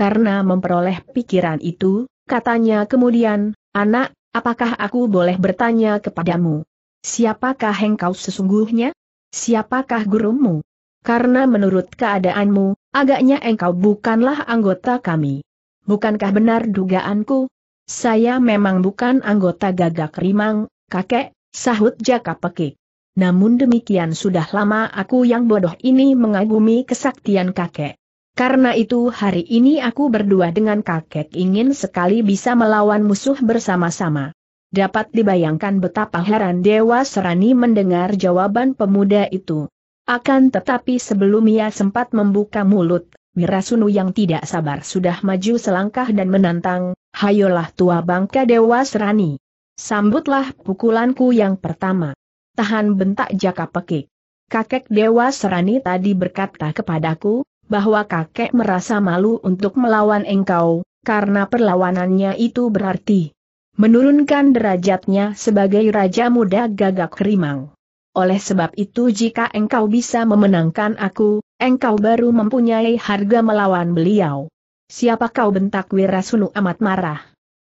karena memperoleh pikiran itu, katanya kemudian, anak, apakah aku boleh bertanya kepadamu? Siapakah engkau sesungguhnya? Siapakah gurumu? Karena menurut keadaanmu, agaknya engkau bukanlah anggota kami. Bukankah benar dugaanku? Saya memang bukan anggota gagak rimang, kakek, sahut jaka pekik. Namun demikian sudah lama aku yang bodoh ini mengagumi kesaktian kakek. Karena itu hari ini aku berdua dengan kakek ingin sekali bisa melawan musuh bersama-sama. Dapat dibayangkan betapa heran Dewa Serani mendengar jawaban pemuda itu. Akan tetapi sebelum ia sempat membuka mulut, Mirasunu yang tidak sabar sudah maju selangkah dan menantang, Hayolah tua bangka Dewa Serani. Sambutlah pukulanku yang pertama. Tahan bentak jaka pekik. Kakek Dewa Serani tadi berkata kepadaku, bahwa kakek merasa malu untuk melawan engkau, karena perlawanannya itu berarti menurunkan derajatnya sebagai raja muda gagak rimang. Oleh sebab itu jika engkau bisa memenangkan aku, engkau baru mempunyai harga melawan beliau. Siapa kau bentak Wirasunu amat marah?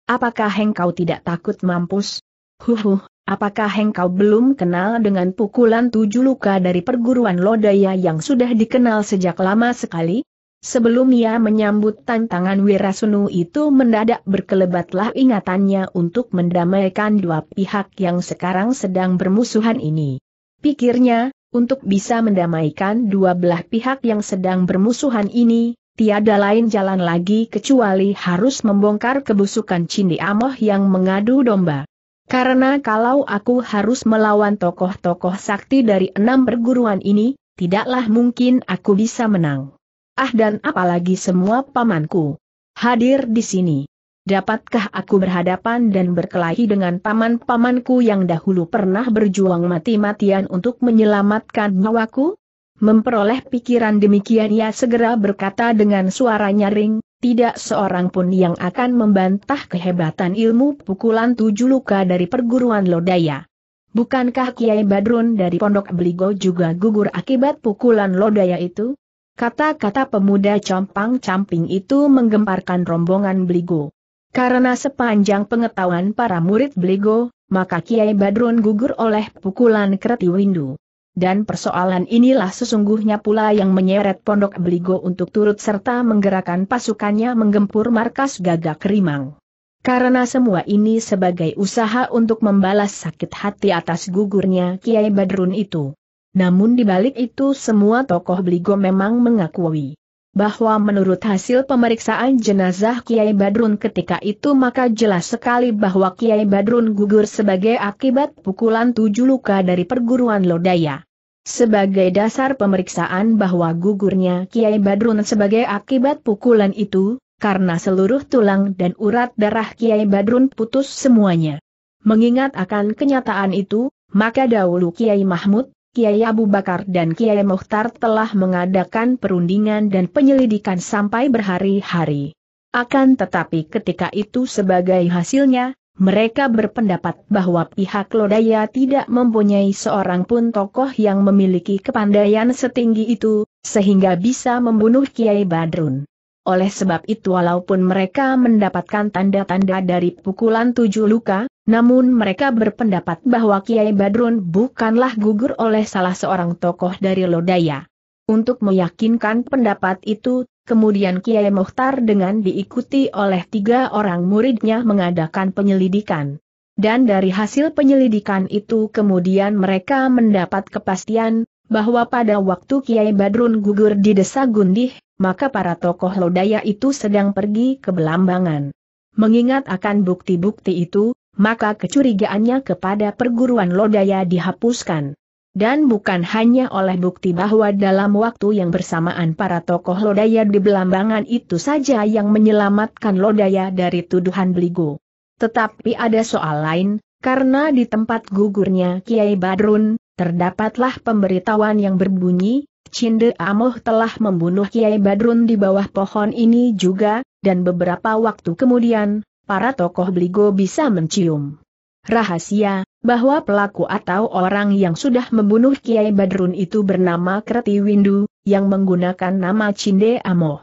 Apakah engkau tidak takut mampus? Huhuh, Apakah engkau belum kenal dengan pukulan tujuh luka dari perguruan Lodaya yang sudah dikenal sejak lama sekali? Sebelum ia menyambut tantangan Wirasunu itu mendadak berkelebatlah ingatannya untuk mendamaikan dua pihak yang sekarang sedang bermusuhan ini. Pikirnya, untuk bisa mendamaikan dua belah pihak yang sedang bermusuhan ini, tiada lain jalan lagi kecuali harus membongkar kebusukan Cindi Amoh yang mengadu domba. Karena kalau aku harus melawan tokoh-tokoh sakti dari enam perguruan ini, tidaklah mungkin aku bisa menang. Ah dan apalagi semua pamanku hadir di sini. Dapatkah aku berhadapan dan berkelahi dengan paman-pamanku yang dahulu pernah berjuang mati-matian untuk menyelamatkan nyawaku? Memperoleh pikiran demikian ia segera berkata dengan suara nyaring, tidak seorang pun yang akan membantah kehebatan ilmu pukulan tujuh luka dari perguruan Lodaya. Bukankah Kiai Badrun dari Pondok Beligo juga gugur akibat pukulan Lodaya itu? Kata-kata pemuda compang-camping itu menggemparkan rombongan Beligo. Karena sepanjang pengetahuan para murid Beligo, maka Kiai Badrun gugur oleh pukulan kreti Windu dan persoalan inilah sesungguhnya pula yang menyeret Pondok Beligo untuk turut serta menggerakkan pasukannya menggempur markas gagak rimang. Karena semua ini sebagai usaha untuk membalas sakit hati atas gugurnya Kiai Badrun itu. Namun dibalik itu semua tokoh Beligo memang mengakui bahwa menurut hasil pemeriksaan jenazah Kiai Badrun ketika itu maka jelas sekali bahwa Kiai Badrun gugur sebagai akibat pukulan tujuh luka dari perguruan Lodaya. Sebagai dasar pemeriksaan bahwa gugurnya Kiai Badrun sebagai akibat pukulan itu, karena seluruh tulang dan urat darah Kiai Badrun putus semuanya. Mengingat akan kenyataan itu, maka dahulu Kiai Mahmud Kiai Abu Bakar dan Kiai Mohtar telah mengadakan perundingan dan penyelidikan sampai berhari-hari. Akan tetapi ketika itu sebagai hasilnya, mereka berpendapat bahwa pihak Lodaya tidak mempunyai seorang pun tokoh yang memiliki kepandaian setinggi itu, sehingga bisa membunuh Kiai Badrun. Oleh sebab itu walaupun mereka mendapatkan tanda-tanda dari pukulan tujuh luka, namun mereka berpendapat bahwa Kiai Badrun bukanlah gugur oleh salah seorang tokoh dari Lodaya. Untuk meyakinkan pendapat itu, kemudian Kiai Mohtar dengan diikuti oleh tiga orang muridnya mengadakan penyelidikan. Dan dari hasil penyelidikan itu kemudian mereka mendapat kepastian bahwa pada waktu Kiai Badrun gugur di desa Gundih, maka para tokoh lodaya itu sedang pergi ke Belambangan. Mengingat akan bukti-bukti itu, maka kecurigaannya kepada perguruan lodaya dihapuskan. Dan bukan hanya oleh bukti bahwa dalam waktu yang bersamaan para tokoh lodaya di Belambangan itu saja yang menyelamatkan lodaya dari tuduhan beligo. Tetapi ada soal lain, karena di tempat gugurnya Kiai Badrun, Terdapatlah pemberitahuan yang berbunyi, Cinde Amoh telah membunuh Kiai Badrun di bawah pohon ini juga, dan beberapa waktu kemudian, para tokoh Bligo bisa mencium rahasia, bahwa pelaku atau orang yang sudah membunuh Kiai Badrun itu bernama Kreti Windu, yang menggunakan nama Cinde Amoh.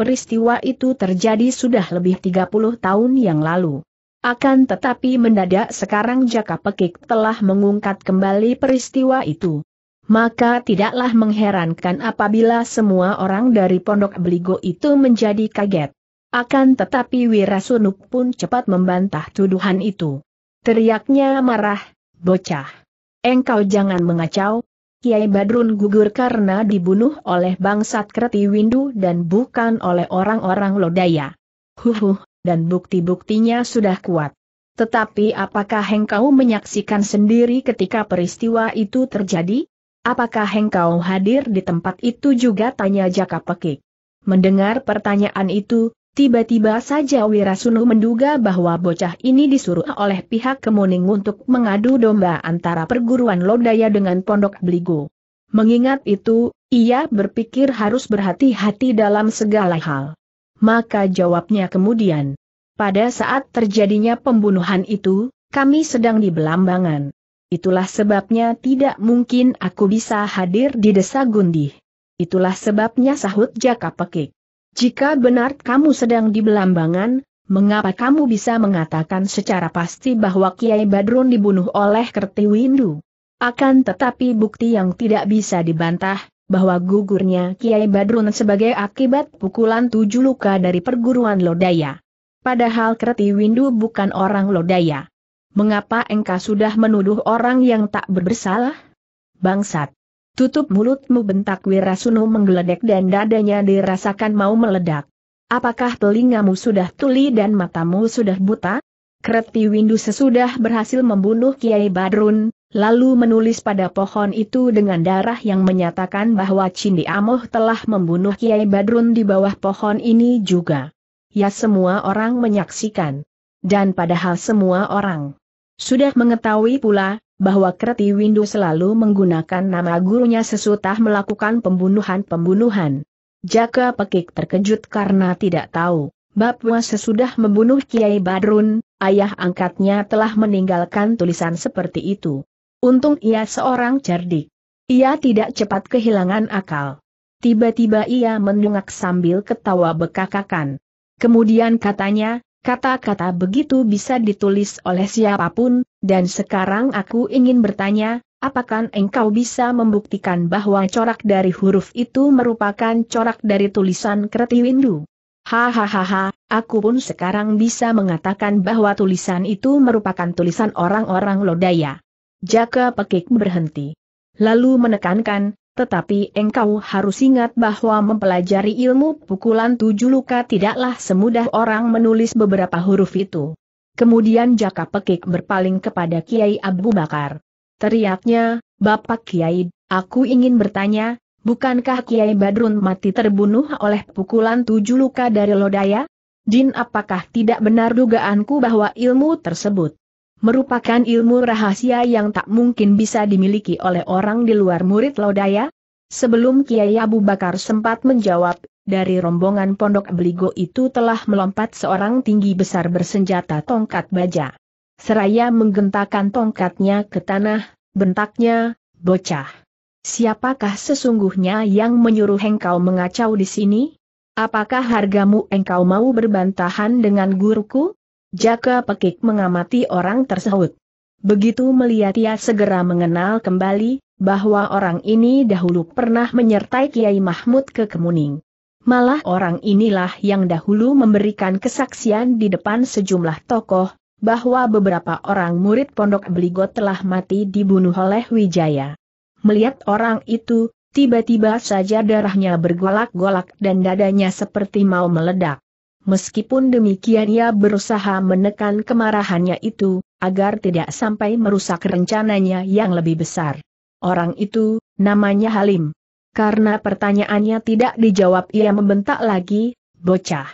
Peristiwa itu terjadi sudah lebih 30 tahun yang lalu. Akan tetapi mendadak sekarang Jaka Pekik telah mengungkap kembali peristiwa itu. Maka tidaklah mengherankan apabila semua orang dari Pondok Beligo itu menjadi kaget. Akan tetapi Wirasunuk pun cepat membantah tuduhan itu. Teriaknya marah, bocah. Engkau jangan mengacau. Kiai Badrun gugur karena dibunuh oleh bangsat Kreti Windu dan bukan oleh orang-orang Lodaya. Huhuh, dan bukti-buktinya sudah kuat. Tetapi apakah engkau menyaksikan sendiri ketika peristiwa itu terjadi? Apakah engkau hadir di tempat itu juga tanya Jaka Pekik. Mendengar pertanyaan itu, tiba-tiba saja Wirasunu menduga bahwa bocah ini disuruh oleh pihak Kemuning untuk mengadu domba antara perguruan Lodaya dengan Pondok Beligo. Mengingat itu, ia berpikir harus berhati-hati dalam segala hal. Maka jawabnya kemudian. Pada saat terjadinya pembunuhan itu, kami sedang di Belambangan. Itulah sebabnya tidak mungkin aku bisa hadir di desa Gundih. Itulah sebabnya sahut Jaka Pekik. Jika benar kamu sedang di Belambangan, mengapa kamu bisa mengatakan secara pasti bahwa Kiai Badrun dibunuh oleh Kerti Windu? Akan tetapi bukti yang tidak bisa dibantah, bahwa gugurnya Kiai Badrun sebagai akibat pukulan tujuh luka dari perguruan Lodaya. Padahal Kreti Windu bukan orang Lodaya. Mengapa engkau sudah menuduh orang yang tak berbersalah, Bangsat! Tutup mulutmu bentak Wirasuno menggeledek dan dadanya dirasakan mau meledak. Apakah telingamu sudah tuli dan matamu sudah buta? Kreti Windu sesudah berhasil membunuh Kiai Badrun, lalu menulis pada pohon itu dengan darah yang menyatakan bahwa Cindi Amoh telah membunuh Kiai Badrun di bawah pohon ini juga. Ya semua orang menyaksikan. Dan padahal semua orang sudah mengetahui pula, bahwa Kreti Windu selalu menggunakan nama gurunya sesudah melakukan pembunuhan-pembunuhan. Jaka Pekik terkejut karena tidak tahu, bahwa sesudah membunuh Kiai Badrun, ayah angkatnya telah meninggalkan tulisan seperti itu. Untung ia seorang cerdik. Ia tidak cepat kehilangan akal. Tiba-tiba ia mendungak sambil ketawa bekakakan. Kemudian katanya, kata-kata begitu bisa ditulis oleh siapapun, dan sekarang aku ingin bertanya, apakah engkau bisa membuktikan bahwa corak dari huruf itu merupakan corak dari tulisan windu? Hahaha, aku pun sekarang bisa mengatakan bahwa tulisan itu merupakan tulisan orang-orang Lodaya. Jaka Pekik berhenti. Lalu menekankan, tetapi engkau harus ingat bahwa mempelajari ilmu pukulan tujuh luka tidaklah semudah orang menulis beberapa huruf itu. Kemudian Jaka Pekik berpaling kepada Kiai Abu Bakar. Teriaknya, Bapak Kiai, aku ingin bertanya, bukankah Kiai Badrun mati terbunuh oleh pukulan tujuh luka dari Lodaya? Jin, apakah tidak benar dugaanku bahwa ilmu tersebut merupakan ilmu rahasia yang tak mungkin bisa dimiliki oleh orang di luar murid Lodaya? Sebelum Kiai Abu Bakar sempat menjawab, dari rombongan pondok Beligo itu telah melompat seorang tinggi besar bersenjata tongkat baja. Seraya menggentakan tongkatnya ke tanah, bentaknya, bocah. Siapakah sesungguhnya yang menyuruh engkau mengacau di sini? Apakah hargamu engkau mau berbantahan dengan guruku? Jaka Pekik mengamati orang tersebut. Begitu melihat ia segera mengenal kembali, bahwa orang ini dahulu pernah menyertai Kiai Mahmud ke Kemuning. Malah orang inilah yang dahulu memberikan kesaksian di depan sejumlah tokoh, bahwa beberapa orang murid Pondok Beligo telah mati dibunuh oleh Wijaya. Melihat orang itu, tiba-tiba saja darahnya bergolak-golak dan dadanya seperti mau meledak meskipun demikian ia berusaha menekan kemarahannya itu, agar tidak sampai merusak rencananya yang lebih besar. Orang itu, namanya Halim. Karena pertanyaannya tidak dijawab ia membentak lagi, bocah.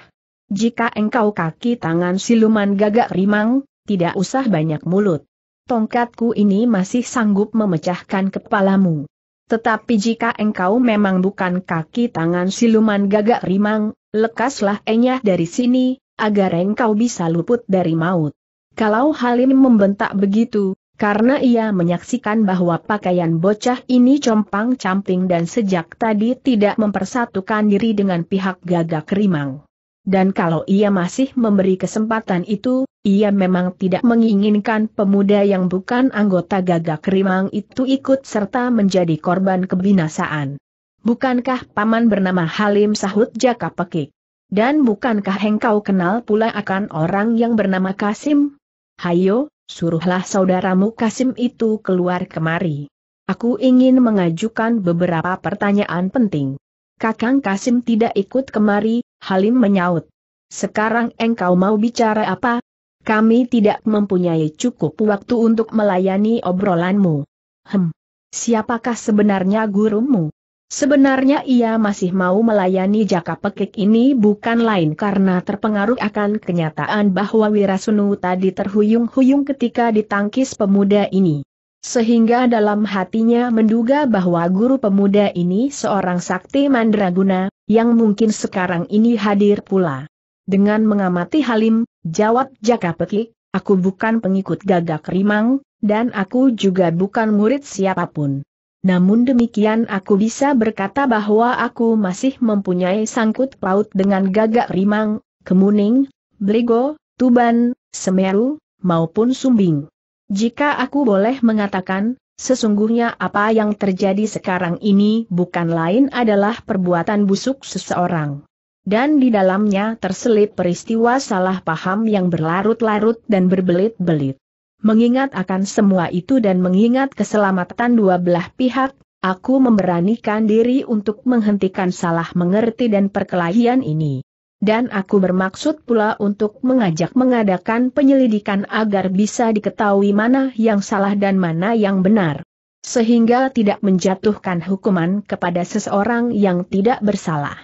Jika engkau kaki tangan siluman gagak rimang, tidak usah banyak mulut. Tongkatku ini masih sanggup memecahkan kepalamu. Tetapi jika engkau memang bukan kaki tangan siluman gagak rimang, lekaslah enyah dari sini, agar engkau bisa luput dari maut. Kalau Halim membentak begitu, karena ia menyaksikan bahwa pakaian bocah ini compang-camping dan sejak tadi tidak mempersatukan diri dengan pihak gagak rimang. Dan kalau ia masih memberi kesempatan itu, ia memang tidak menginginkan pemuda yang bukan anggota gagak rimang itu ikut serta menjadi korban kebinasaan. Bukankah paman bernama Halim sahut Jaka Pekik? Dan bukankah engkau kenal pula akan orang yang bernama Kasim? Hayo, suruhlah saudaramu Kasim itu keluar kemari. Aku ingin mengajukan beberapa pertanyaan penting. Kakang Kasim tidak ikut kemari, Halim menyaut. Sekarang engkau mau bicara apa? Kami tidak mempunyai cukup waktu untuk melayani obrolanmu. Hem, siapakah sebenarnya gurumu? Sebenarnya ia masih mau melayani jaka pekik ini bukan lain karena terpengaruh akan kenyataan bahwa Wirasunu tadi terhuyung-huyung ketika ditangkis pemuda ini. Sehingga dalam hatinya menduga bahwa guru pemuda ini seorang sakti mandraguna, yang mungkin sekarang ini hadir pula. Dengan mengamati Halim, jawab jaka pekik, aku bukan pengikut gagak rimang, dan aku juga bukan murid siapapun. Namun demikian aku bisa berkata bahwa aku masih mempunyai sangkut paut dengan gagak rimang, kemuning, bligo, tuban, semeru, maupun sumbing. Jika aku boleh mengatakan, sesungguhnya apa yang terjadi sekarang ini bukan lain adalah perbuatan busuk seseorang. Dan di dalamnya terselip peristiwa salah paham yang berlarut-larut dan berbelit-belit. Mengingat akan semua itu dan mengingat keselamatan dua belah pihak, aku memberanikan diri untuk menghentikan salah mengerti dan perkelahian ini. Dan aku bermaksud pula untuk mengajak mengadakan penyelidikan agar bisa diketahui mana yang salah dan mana yang benar. Sehingga tidak menjatuhkan hukuman kepada seseorang yang tidak bersalah.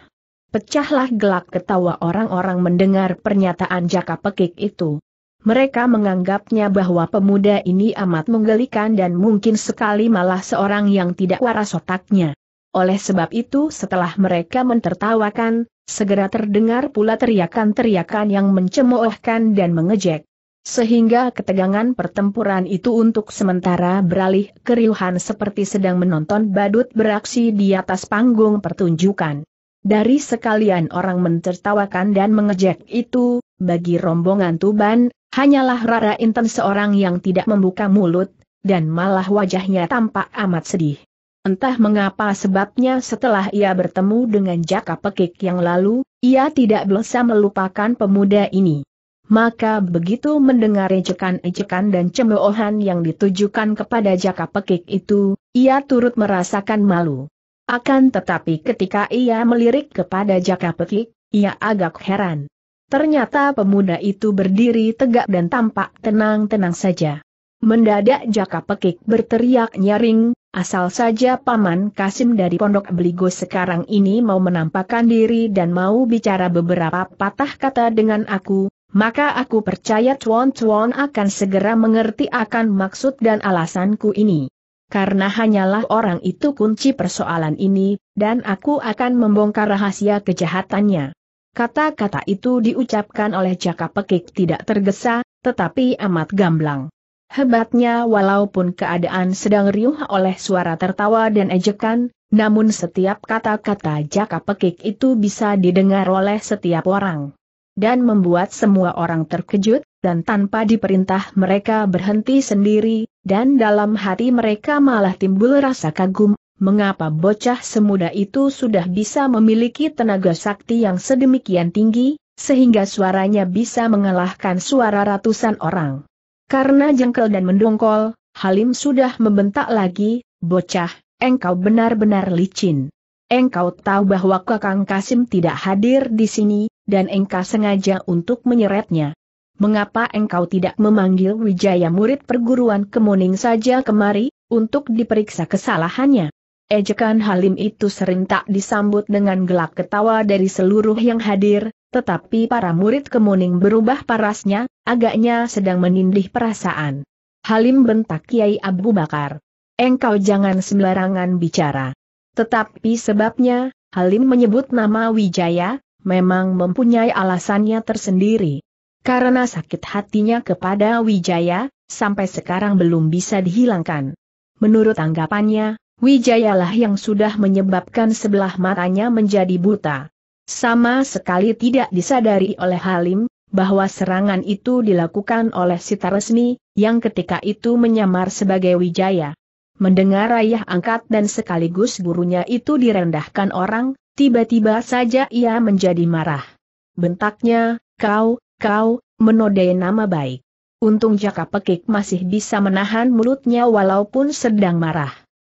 Pecahlah gelak ketawa orang-orang mendengar pernyataan jaka pekik itu mereka menganggapnya bahwa pemuda ini amat menggelikan dan mungkin sekali malah seorang yang tidak waras otaknya. Oleh sebab itu setelah mereka mentertawakan, segera terdengar pula teriakan-teriakan yang mencemoohkan dan mengejek. Sehingga ketegangan pertempuran itu untuk sementara beralih keriuhan seperti sedang menonton badut beraksi di atas panggung pertunjukan. Dari sekalian orang mentertawakan dan mengejek itu, bagi rombongan Tuban, Hanyalah Rara Inten seorang yang tidak membuka mulut, dan malah wajahnya tampak amat sedih. Entah mengapa sebabnya setelah ia bertemu dengan Jaka Pekik yang lalu, ia tidak bisa melupakan pemuda ini. Maka begitu mendengar ejekan-ejekan dan cemoohan yang ditujukan kepada Jaka Pekik itu, ia turut merasakan malu. Akan tetapi ketika ia melirik kepada Jaka Pekik, ia agak heran. Ternyata pemuda itu berdiri tegak dan tampak tenang-tenang saja. Mendadak Jaka Pekik berteriak nyaring, asal saja Paman Kasim dari Pondok Beligo sekarang ini mau menampakkan diri dan mau bicara beberapa patah kata dengan aku, maka aku percaya Tuan Tuan akan segera mengerti akan maksud dan alasanku ini. Karena hanyalah orang itu kunci persoalan ini, dan aku akan membongkar rahasia kejahatannya. Kata-kata itu diucapkan oleh Jaka Pekik tidak tergesa, tetapi amat gamblang. Hebatnya walaupun keadaan sedang riuh oleh suara tertawa dan ejekan, namun setiap kata-kata Jaka Pekik itu bisa didengar oleh setiap orang. Dan membuat semua orang terkejut, dan tanpa diperintah mereka berhenti sendiri, dan dalam hati mereka malah timbul rasa kagum, mengapa bocah semuda itu sudah bisa memiliki tenaga sakti yang sedemikian tinggi, sehingga suaranya bisa mengalahkan suara ratusan orang. Karena jengkel dan mendongkol, Halim sudah membentak lagi, bocah, engkau benar-benar licin. Engkau tahu bahwa Kakang Kasim tidak hadir di sini, dan engkau sengaja untuk menyeretnya. Mengapa engkau tidak memanggil Wijaya murid perguruan Kemuning saja kemari, untuk diperiksa kesalahannya? Ejekan Halim itu sering tak disambut dengan gelak ketawa dari seluruh yang hadir, tetapi para murid kemuning berubah parasnya, agaknya sedang menindih perasaan. Halim bentak Kiai Abu Bakar. Engkau jangan sembarangan bicara. Tetapi sebabnya, Halim menyebut nama Wijaya, memang mempunyai alasannya tersendiri. Karena sakit hatinya kepada Wijaya, sampai sekarang belum bisa dihilangkan. Menurut anggapannya, Wijayalah yang sudah menyebabkan sebelah matanya menjadi buta. Sama sekali tidak disadari oleh Halim, bahwa serangan itu dilakukan oleh Sita Resmi, yang ketika itu menyamar sebagai Wijaya. Mendengar ayah angkat dan sekaligus gurunya itu direndahkan orang, tiba-tiba saja ia menjadi marah. Bentaknya, kau, kau, menodai nama baik. Untung Jaka Pekik masih bisa menahan mulutnya walaupun sedang marah.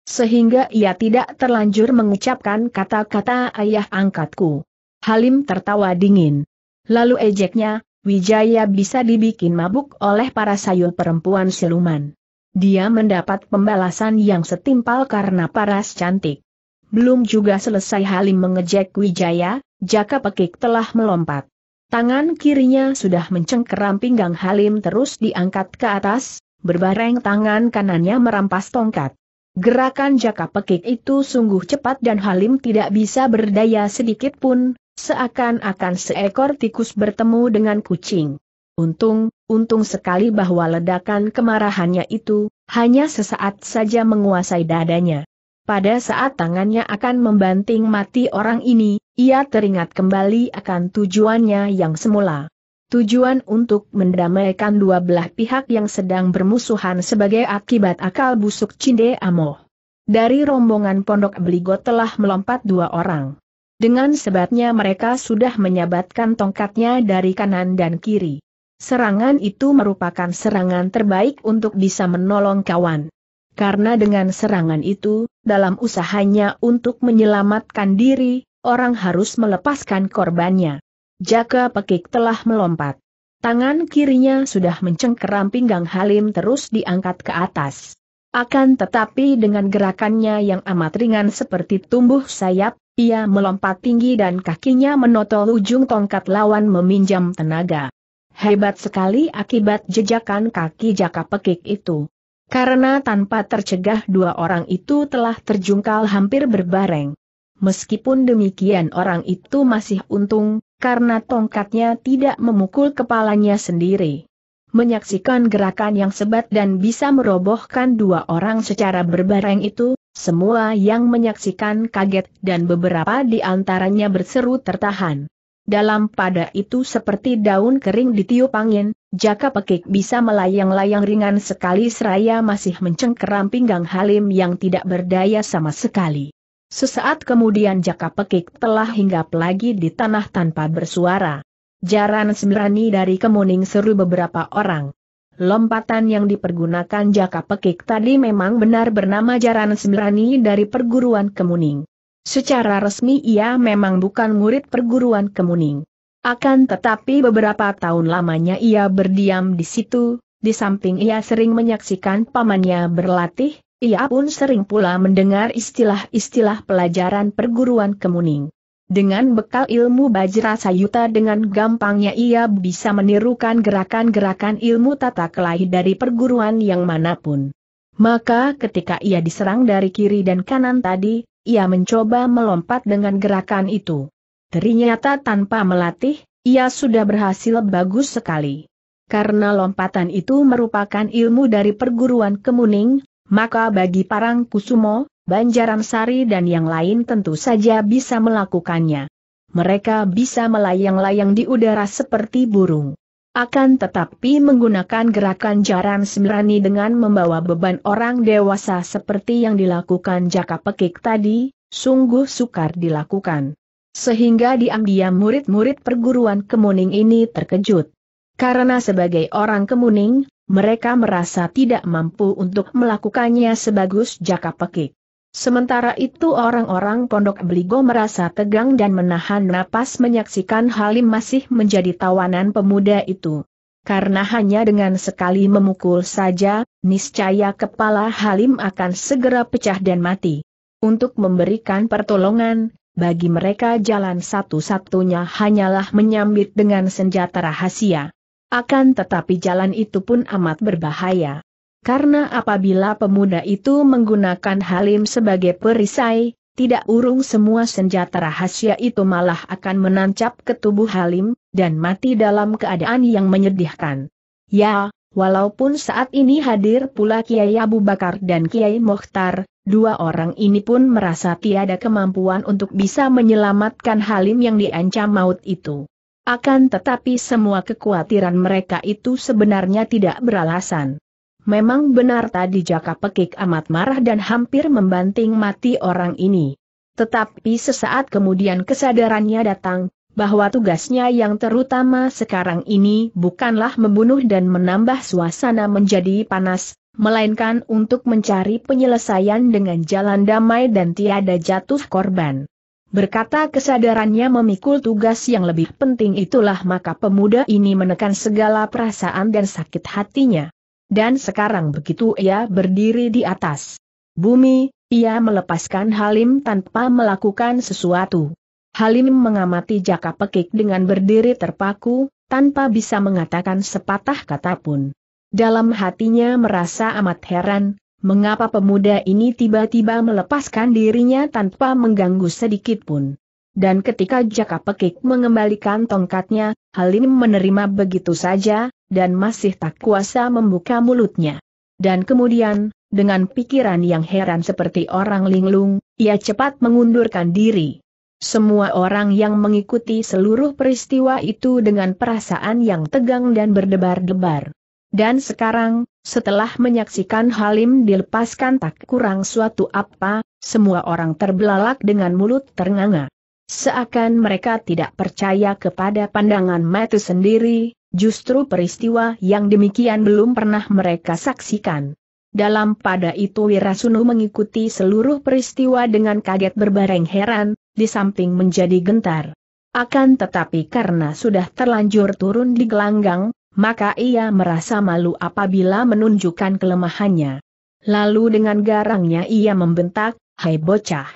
Sehingga ia tidak terlanjur mengucapkan kata-kata ayah angkatku. Halim tertawa dingin. Lalu ejeknya, Wijaya bisa dibikin mabuk oleh para sayur perempuan siluman. Dia mendapat pembalasan yang setimpal karena paras cantik. Belum juga selesai Halim mengejek Wijaya, Jaka Pekik telah melompat. Tangan kirinya sudah mencengkeram pinggang Halim terus diangkat ke atas, berbareng tangan kanannya merampas tongkat. Gerakan jaka pekik itu sungguh cepat dan Halim tidak bisa berdaya sedikit pun, seakan-akan seekor tikus bertemu dengan kucing. Untung, untung sekali bahwa ledakan kemarahannya itu, hanya sesaat saja menguasai dadanya. Pada saat tangannya akan membanting mati orang ini, ia teringat kembali akan tujuannya yang semula. Tujuan untuk mendamaikan dua belah pihak yang sedang bermusuhan sebagai akibat akal busuk Cinde Amo. Dari rombongan pondok Beligo telah melompat dua orang. Dengan sebatnya mereka sudah menyabatkan tongkatnya dari kanan dan kiri. Serangan itu merupakan serangan terbaik untuk bisa menolong kawan. Karena dengan serangan itu, dalam usahanya untuk menyelamatkan diri, orang harus melepaskan korbannya. Jaka Pekik telah melompat. Tangan kirinya sudah mencengkeram pinggang Halim terus diangkat ke atas. Akan tetapi dengan gerakannya yang amat ringan seperti tumbuh sayap, ia melompat tinggi dan kakinya menotol ujung tongkat lawan meminjam tenaga. Hebat sekali akibat jejakan kaki Jaka Pekik itu. Karena tanpa tercegah dua orang itu telah terjungkal hampir berbareng. Meskipun demikian orang itu masih untung, karena tongkatnya tidak memukul kepalanya sendiri. Menyaksikan gerakan yang sebat dan bisa merobohkan dua orang secara berbareng itu, semua yang menyaksikan kaget dan beberapa di antaranya berseru tertahan. Dalam pada itu seperti daun kering ditiup angin, jaka pekik bisa melayang-layang ringan sekali seraya masih mencengkeram pinggang Halim yang tidak berdaya sama sekali. Sesaat kemudian jaka pekik telah hinggap lagi di tanah tanpa bersuara. Jaran semirani dari kemuning seru beberapa orang. Lompatan yang dipergunakan jaka pekik tadi memang benar bernama Jaran Semirani dari perguruan Kemuning. Secara resmi ia memang bukan murid perguruan Kemuning. Akan tetapi beberapa tahun lamanya ia berdiam di situ, di samping ia sering menyaksikan pamannya berlatih, ia pun sering pula mendengar istilah-istilah pelajaran perguruan kemuning. Dengan bekal ilmu Bajra Sayuta dengan gampangnya ia bisa menirukan gerakan-gerakan ilmu tata kelahi dari perguruan yang manapun. Maka ketika ia diserang dari kiri dan kanan tadi, ia mencoba melompat dengan gerakan itu. Ternyata tanpa melatih, ia sudah berhasil bagus sekali. Karena lompatan itu merupakan ilmu dari perguruan kemuning, maka bagi Parang Kusumo, Banjaran Sari dan yang lain tentu saja bisa melakukannya. Mereka bisa melayang-layang di udara seperti burung. Akan tetapi menggunakan gerakan jaran sembrani dengan membawa beban orang dewasa seperti yang dilakukan jaka pekik tadi, sungguh sukar dilakukan. Sehingga diam-diam murid-murid perguruan kemuning ini terkejut. Karena sebagai orang kemuning, mereka merasa tidak mampu untuk melakukannya sebagus jaka pekik. Sementara itu orang-orang pondok Beligo merasa tegang dan menahan napas menyaksikan Halim masih menjadi tawanan pemuda itu. Karena hanya dengan sekali memukul saja, niscaya kepala Halim akan segera pecah dan mati. Untuk memberikan pertolongan, bagi mereka jalan satu-satunya hanyalah menyambit dengan senjata rahasia. Akan tetapi jalan itu pun amat berbahaya. Karena apabila pemuda itu menggunakan Halim sebagai perisai, tidak urung semua senjata rahasia itu malah akan menancap ke tubuh Halim, dan mati dalam keadaan yang menyedihkan. Ya, walaupun saat ini hadir pula Kiai Abu Bakar dan Kiai Mokhtar, dua orang ini pun merasa tiada kemampuan untuk bisa menyelamatkan Halim yang diancam maut itu. Akan tetapi semua kekhawatiran mereka itu sebenarnya tidak beralasan. Memang benar tadi Jaka Pekik amat marah dan hampir membanting mati orang ini. Tetapi sesaat kemudian kesadarannya datang, bahwa tugasnya yang terutama sekarang ini bukanlah membunuh dan menambah suasana menjadi panas, melainkan untuk mencari penyelesaian dengan jalan damai dan tiada jatuh korban. Berkata kesadarannya memikul tugas yang lebih penting itulah maka pemuda ini menekan segala perasaan dan sakit hatinya. Dan sekarang begitu ia berdiri di atas bumi, ia melepaskan Halim tanpa melakukan sesuatu. Halim mengamati jaka pekik dengan berdiri terpaku, tanpa bisa mengatakan sepatah kata pun. Dalam hatinya merasa amat heran, mengapa pemuda ini tiba-tiba melepaskan dirinya tanpa mengganggu sedikit pun. Dan ketika Jaka Pekik mengembalikan tongkatnya, Halim menerima begitu saja, dan masih tak kuasa membuka mulutnya. Dan kemudian, dengan pikiran yang heran seperti orang linglung, ia cepat mengundurkan diri. Semua orang yang mengikuti seluruh peristiwa itu dengan perasaan yang tegang dan berdebar-debar. Dan sekarang, setelah menyaksikan Halim dilepaskan tak kurang suatu apa, semua orang terbelalak dengan mulut ternganga. Seakan mereka tidak percaya kepada pandangan mata sendiri, justru peristiwa yang demikian belum pernah mereka saksikan. Dalam pada itu Wirasunu mengikuti seluruh peristiwa dengan kaget berbareng heran, di samping menjadi gentar. Akan tetapi karena sudah terlanjur turun di gelanggang, maka ia merasa malu apabila menunjukkan kelemahannya. Lalu dengan garangnya ia membentak, Hai bocah!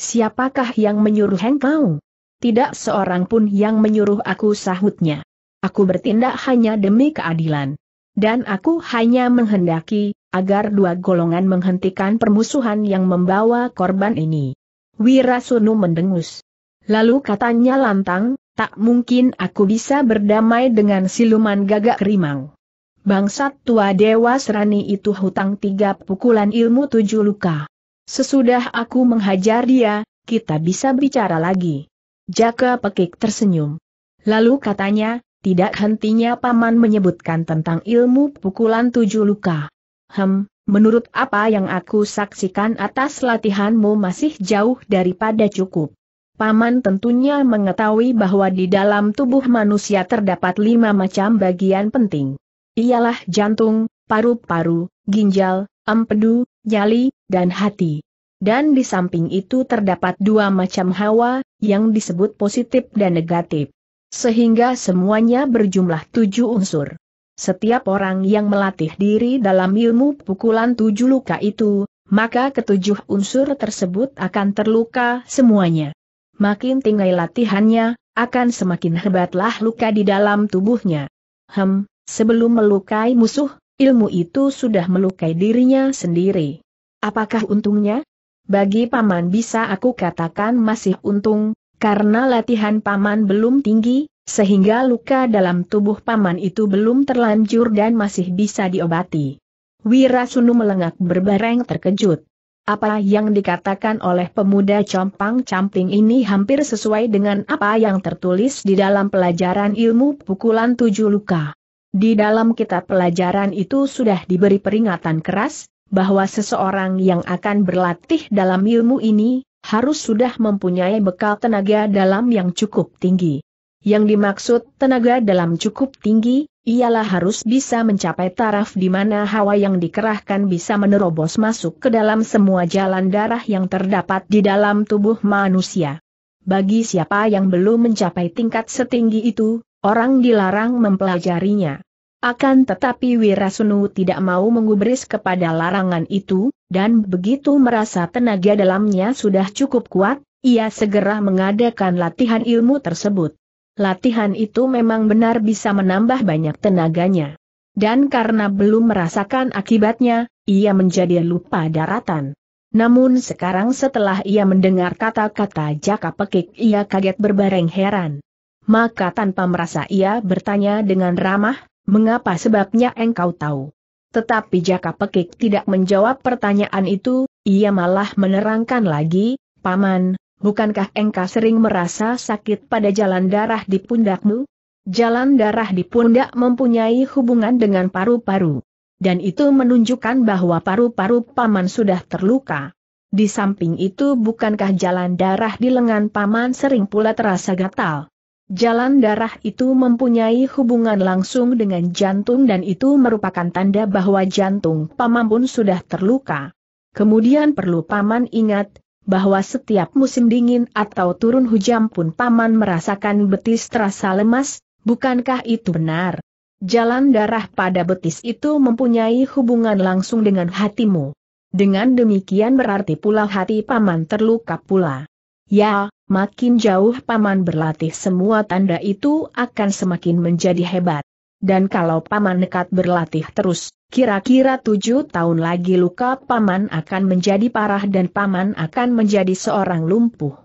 Siapakah yang menyuruh engkau? Tidak seorang pun yang menyuruh aku sahutnya. Aku bertindak hanya demi keadilan. Dan aku hanya menghendaki, agar dua golongan menghentikan permusuhan yang membawa korban ini. Wirasunu mendengus. Lalu katanya lantang, Tak mungkin aku bisa berdamai dengan siluman gagak rimau. Bangsat tua Dewa Serani itu hutang tiga pukulan ilmu tujuh luka. Sesudah aku menghajar dia, kita bisa bicara lagi. Jaka pekik tersenyum. Lalu katanya, tidak hentinya paman menyebutkan tentang ilmu pukulan tujuh luka. Hem, menurut apa yang aku saksikan atas latihanmu masih jauh daripada cukup. Paman tentunya mengetahui bahwa di dalam tubuh manusia terdapat lima macam bagian penting. Ialah jantung, paru-paru, ginjal, empedu, nyali, dan hati. Dan di samping itu terdapat dua macam hawa, yang disebut positif dan negatif. Sehingga semuanya berjumlah tujuh unsur. Setiap orang yang melatih diri dalam ilmu pukulan tujuh luka itu, maka ketujuh unsur tersebut akan terluka semuanya makin tinggi latihannya, akan semakin hebatlah luka di dalam tubuhnya. Hem, sebelum melukai musuh, ilmu itu sudah melukai dirinya sendiri. Apakah untungnya? Bagi paman bisa aku katakan masih untung, karena latihan paman belum tinggi, sehingga luka dalam tubuh paman itu belum terlanjur dan masih bisa diobati. Wirasunu melengak berbareng terkejut. Apa yang dikatakan oleh pemuda compang-camping ini hampir sesuai dengan apa yang tertulis di dalam pelajaran ilmu pukulan tujuh luka. Di dalam kitab pelajaran itu sudah diberi peringatan keras, bahwa seseorang yang akan berlatih dalam ilmu ini, harus sudah mempunyai bekal tenaga dalam yang cukup tinggi. Yang dimaksud tenaga dalam cukup tinggi, ialah harus bisa mencapai taraf di mana hawa yang dikerahkan bisa menerobos masuk ke dalam semua jalan darah yang terdapat di dalam tubuh manusia. Bagi siapa yang belum mencapai tingkat setinggi itu, orang dilarang mempelajarinya. Akan tetapi Wirasunu tidak mau menggubris kepada larangan itu, dan begitu merasa tenaga dalamnya sudah cukup kuat, ia segera mengadakan latihan ilmu tersebut. Latihan itu memang benar bisa menambah banyak tenaganya. Dan karena belum merasakan akibatnya, ia menjadi lupa daratan. Namun sekarang setelah ia mendengar kata-kata jaka pekik ia kaget berbareng heran. Maka tanpa merasa ia bertanya dengan ramah, mengapa sebabnya engkau tahu. Tetapi jaka pekik tidak menjawab pertanyaan itu, ia malah menerangkan lagi, Paman, bukankah engkau sering merasa sakit pada jalan darah di pundakmu? Jalan darah di pundak mempunyai hubungan dengan paru-paru. Dan itu menunjukkan bahwa paru-paru paman sudah terluka. Di samping itu bukankah jalan darah di lengan paman sering pula terasa gatal? Jalan darah itu mempunyai hubungan langsung dengan jantung dan itu merupakan tanda bahwa jantung paman pun sudah terluka. Kemudian perlu paman ingat, bahwa setiap musim dingin atau turun hujan pun paman merasakan betis terasa lemas, bukankah itu benar? Jalan darah pada betis itu mempunyai hubungan langsung dengan hatimu. Dengan demikian berarti pula hati paman terluka pula. Ya, makin jauh paman berlatih semua tanda itu akan semakin menjadi hebat. Dan kalau paman nekat berlatih terus, Kira-kira tujuh tahun lagi luka paman akan menjadi parah dan paman akan menjadi seorang lumpuh.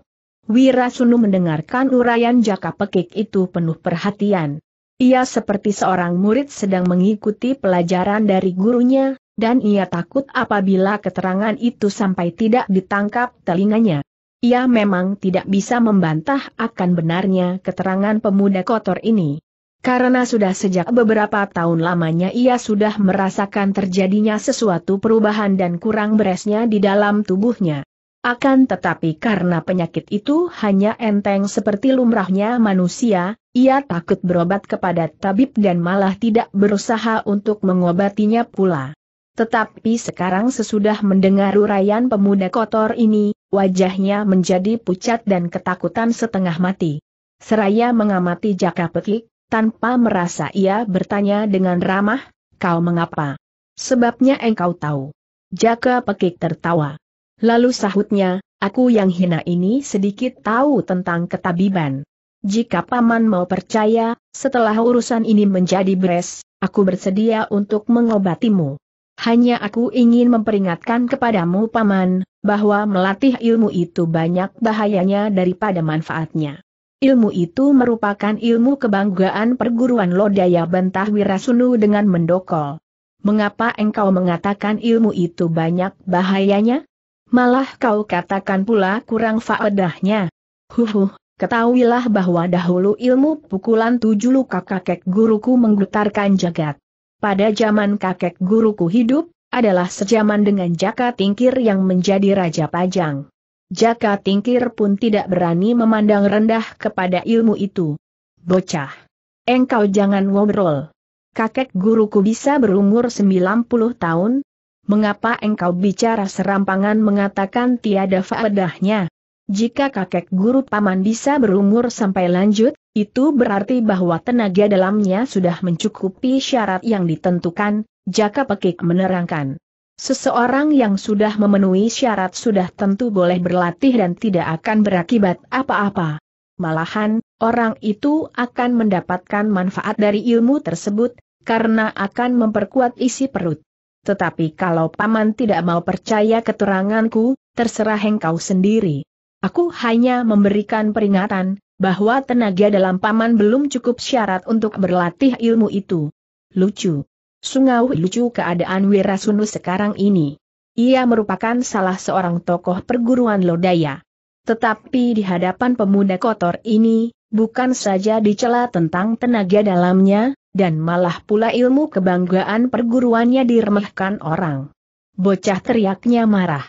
Wirasunu mendengarkan uraian jaka pekik itu penuh perhatian. Ia seperti seorang murid sedang mengikuti pelajaran dari gurunya, dan ia takut apabila keterangan itu sampai tidak ditangkap telinganya. Ia memang tidak bisa membantah akan benarnya keterangan pemuda kotor ini. Karena sudah sejak beberapa tahun lamanya ia sudah merasakan terjadinya sesuatu perubahan dan kurang beresnya di dalam tubuhnya. Akan tetapi karena penyakit itu hanya enteng seperti lumrahnya manusia, ia takut berobat kepada tabib dan malah tidak berusaha untuk mengobatinya pula. Tetapi sekarang sesudah mendengar uraian pemuda kotor ini, wajahnya menjadi pucat dan ketakutan setengah mati. Seraya mengamati Jaka Petik, tanpa merasa ia bertanya dengan ramah, kau mengapa? Sebabnya engkau tahu. Jaka pekik tertawa. Lalu sahutnya, aku yang hina ini sedikit tahu tentang ketabiban. Jika paman mau percaya, setelah urusan ini menjadi beres, aku bersedia untuk mengobatimu. Hanya aku ingin memperingatkan kepadamu paman, bahwa melatih ilmu itu banyak bahayanya daripada manfaatnya. Ilmu itu merupakan ilmu kebanggaan perguruan Lodaya bentah Wirasunu dengan mendokol. Mengapa engkau mengatakan ilmu itu banyak bahayanya? Malah kau katakan pula kurang faedahnya. Huhuh, ketahuilah bahwa dahulu ilmu pukulan tujuh luka kakek guruku menggetarkan jagat. Pada zaman kakek guruku hidup, adalah sejaman dengan Jaka Tingkir yang menjadi Raja Pajang. Jaka Tingkir pun tidak berani memandang rendah kepada ilmu itu. Bocah. Engkau jangan ngobrol. Kakek guruku bisa berumur 90 tahun. Mengapa engkau bicara serampangan mengatakan tiada faedahnya? Jika kakek guru paman bisa berumur sampai lanjut, itu berarti bahwa tenaga dalamnya sudah mencukupi syarat yang ditentukan, Jaka Pekik menerangkan. Seseorang yang sudah memenuhi syarat sudah tentu boleh berlatih dan tidak akan berakibat apa-apa. Malahan, orang itu akan mendapatkan manfaat dari ilmu tersebut, karena akan memperkuat isi perut. Tetapi kalau paman tidak mau percaya keteranganku, terserah engkau sendiri. Aku hanya memberikan peringatan, bahwa tenaga dalam paman belum cukup syarat untuk berlatih ilmu itu. Lucu. Sungau lucu keadaan Wirasunu sekarang ini. Ia merupakan salah seorang tokoh perguruan lodaya. Tetapi di hadapan pemuda kotor ini, bukan saja dicela tentang tenaga dalamnya, dan malah pula ilmu kebanggaan perguruannya diremehkan orang. Bocah teriaknya marah.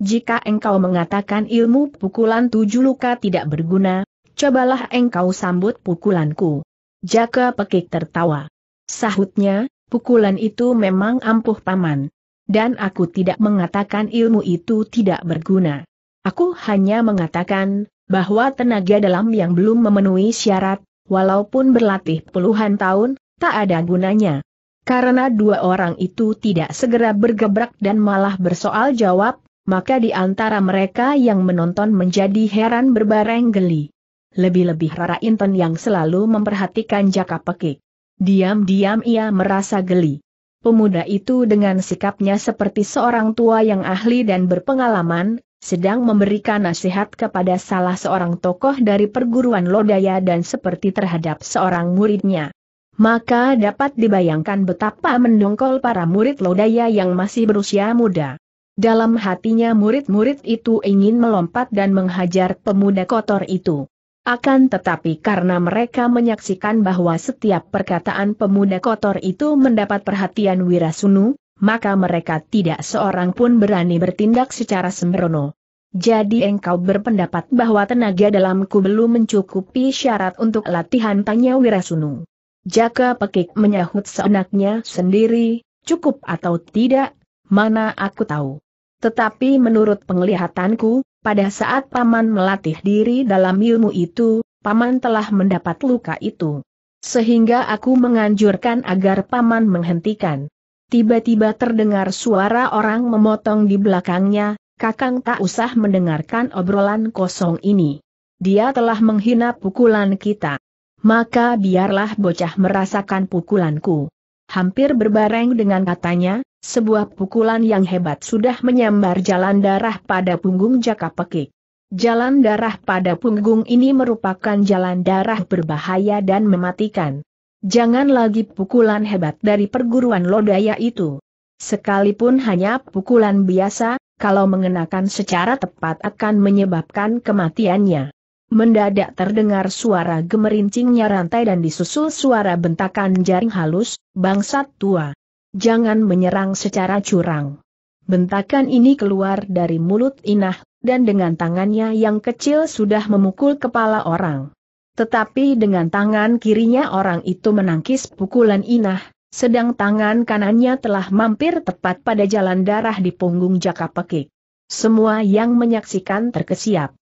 Jika engkau mengatakan ilmu pukulan tujuh luka tidak berguna, cobalah engkau sambut pukulanku. Jaka pekik tertawa. Sahutnya, Pukulan itu memang ampuh paman. Dan aku tidak mengatakan ilmu itu tidak berguna. Aku hanya mengatakan, bahwa tenaga dalam yang belum memenuhi syarat, walaupun berlatih puluhan tahun, tak ada gunanya. Karena dua orang itu tidak segera bergebrak dan malah bersoal jawab, maka di antara mereka yang menonton menjadi heran berbareng geli. Lebih-lebih Rara Inton yang selalu memperhatikan jaka pekik. Diam-diam ia merasa geli. Pemuda itu dengan sikapnya seperti seorang tua yang ahli dan berpengalaman, sedang memberikan nasihat kepada salah seorang tokoh dari perguruan Lodaya dan seperti terhadap seorang muridnya. Maka dapat dibayangkan betapa mendongkol para murid Lodaya yang masih berusia muda. Dalam hatinya murid-murid itu ingin melompat dan menghajar pemuda kotor itu. Akan tetapi karena mereka menyaksikan bahwa setiap perkataan pemuda kotor itu mendapat perhatian Wirasunu, maka mereka tidak seorang pun berani bertindak secara sembrono. Jadi engkau berpendapat bahwa tenaga dalamku belum mencukupi syarat untuk latihan tanya Wirasunu. Jaka Pekik menyahut seenaknya sendiri, cukup atau tidak, mana aku tahu. Tetapi menurut penglihatanku, pada saat Paman melatih diri dalam ilmu itu, Paman telah mendapat luka itu. Sehingga aku menganjurkan agar Paman menghentikan. Tiba-tiba terdengar suara orang memotong di belakangnya, Kakang tak usah mendengarkan obrolan kosong ini. Dia telah menghina pukulan kita. Maka biarlah bocah merasakan pukulanku hampir berbareng dengan katanya, sebuah pukulan yang hebat sudah menyambar jalan darah pada punggung Jaka Pekik. Jalan darah pada punggung ini merupakan jalan darah berbahaya dan mematikan. Jangan lagi pukulan hebat dari perguruan lodaya itu. Sekalipun hanya pukulan biasa, kalau mengenakan secara tepat akan menyebabkan kematiannya. Mendadak terdengar suara gemerincingnya rantai dan disusul suara bentakan jaring halus, bangsat tua. Jangan menyerang secara curang. Bentakan ini keluar dari mulut Inah, dan dengan tangannya yang kecil sudah memukul kepala orang. Tetapi dengan tangan kirinya orang itu menangkis pukulan Inah, sedang tangan kanannya telah mampir tepat pada jalan darah di punggung Jaka Pekik. Semua yang menyaksikan terkesiap.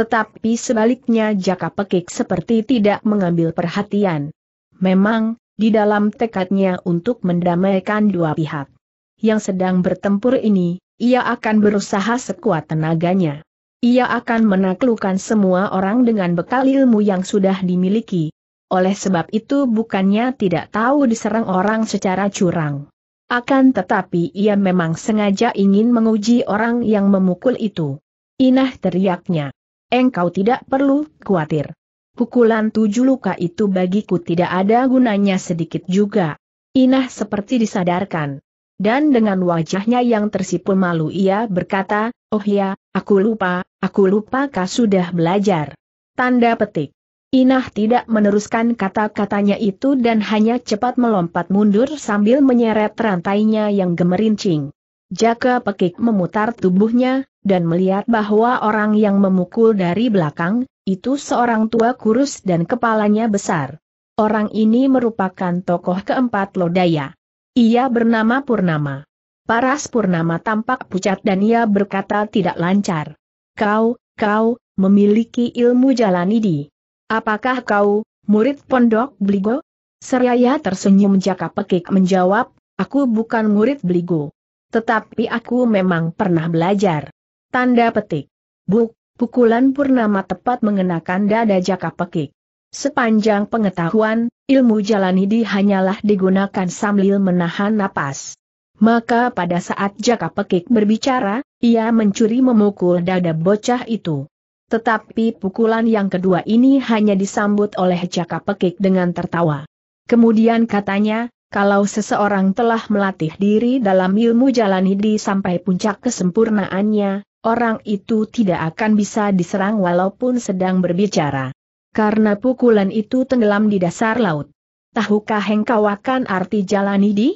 Tetapi sebaliknya Jaka Pekik seperti tidak mengambil perhatian. Memang, di dalam tekadnya untuk mendamaikan dua pihak yang sedang bertempur ini, ia akan berusaha sekuat tenaganya. Ia akan menaklukkan semua orang dengan bekal ilmu yang sudah dimiliki. Oleh sebab itu bukannya tidak tahu diserang orang secara curang. Akan tetapi ia memang sengaja ingin menguji orang yang memukul itu. Inah teriaknya engkau tidak perlu khawatir. Pukulan tujuh luka itu bagiku tidak ada gunanya sedikit juga. Inah seperti disadarkan. Dan dengan wajahnya yang tersipu malu ia berkata, oh ya, aku lupa, aku lupa kau sudah belajar. Tanda petik. Inah tidak meneruskan kata-katanya itu dan hanya cepat melompat mundur sambil menyeret rantainya yang gemerincing. Jaka pekik memutar tubuhnya, dan melihat bahwa orang yang memukul dari belakang, itu seorang tua kurus dan kepalanya besar. Orang ini merupakan tokoh keempat Lodaya. Ia bernama Purnama. Paras Purnama tampak pucat dan ia berkata tidak lancar. Kau, kau, memiliki ilmu jalan ini. Apakah kau, murid pondok Bligo? Seraya tersenyum jaka pekik menjawab, aku bukan murid Bligo. Tetapi aku memang pernah belajar. Tanda petik. Buk, pukulan purnama tepat mengenakan dada jaka pekik. Sepanjang pengetahuan, ilmu jalanidi hanyalah digunakan sambil menahan napas. Maka pada saat jaka pekik berbicara, ia mencuri memukul dada bocah itu. Tetapi pukulan yang kedua ini hanya disambut oleh jaka pekik dengan tertawa. Kemudian katanya, kalau seseorang telah melatih diri dalam ilmu jalanidi sampai puncak kesempurnaannya, orang itu tidak akan bisa diserang walaupun sedang berbicara. Karena pukulan itu tenggelam di dasar laut. Tahukah engkau akan arti jalani di?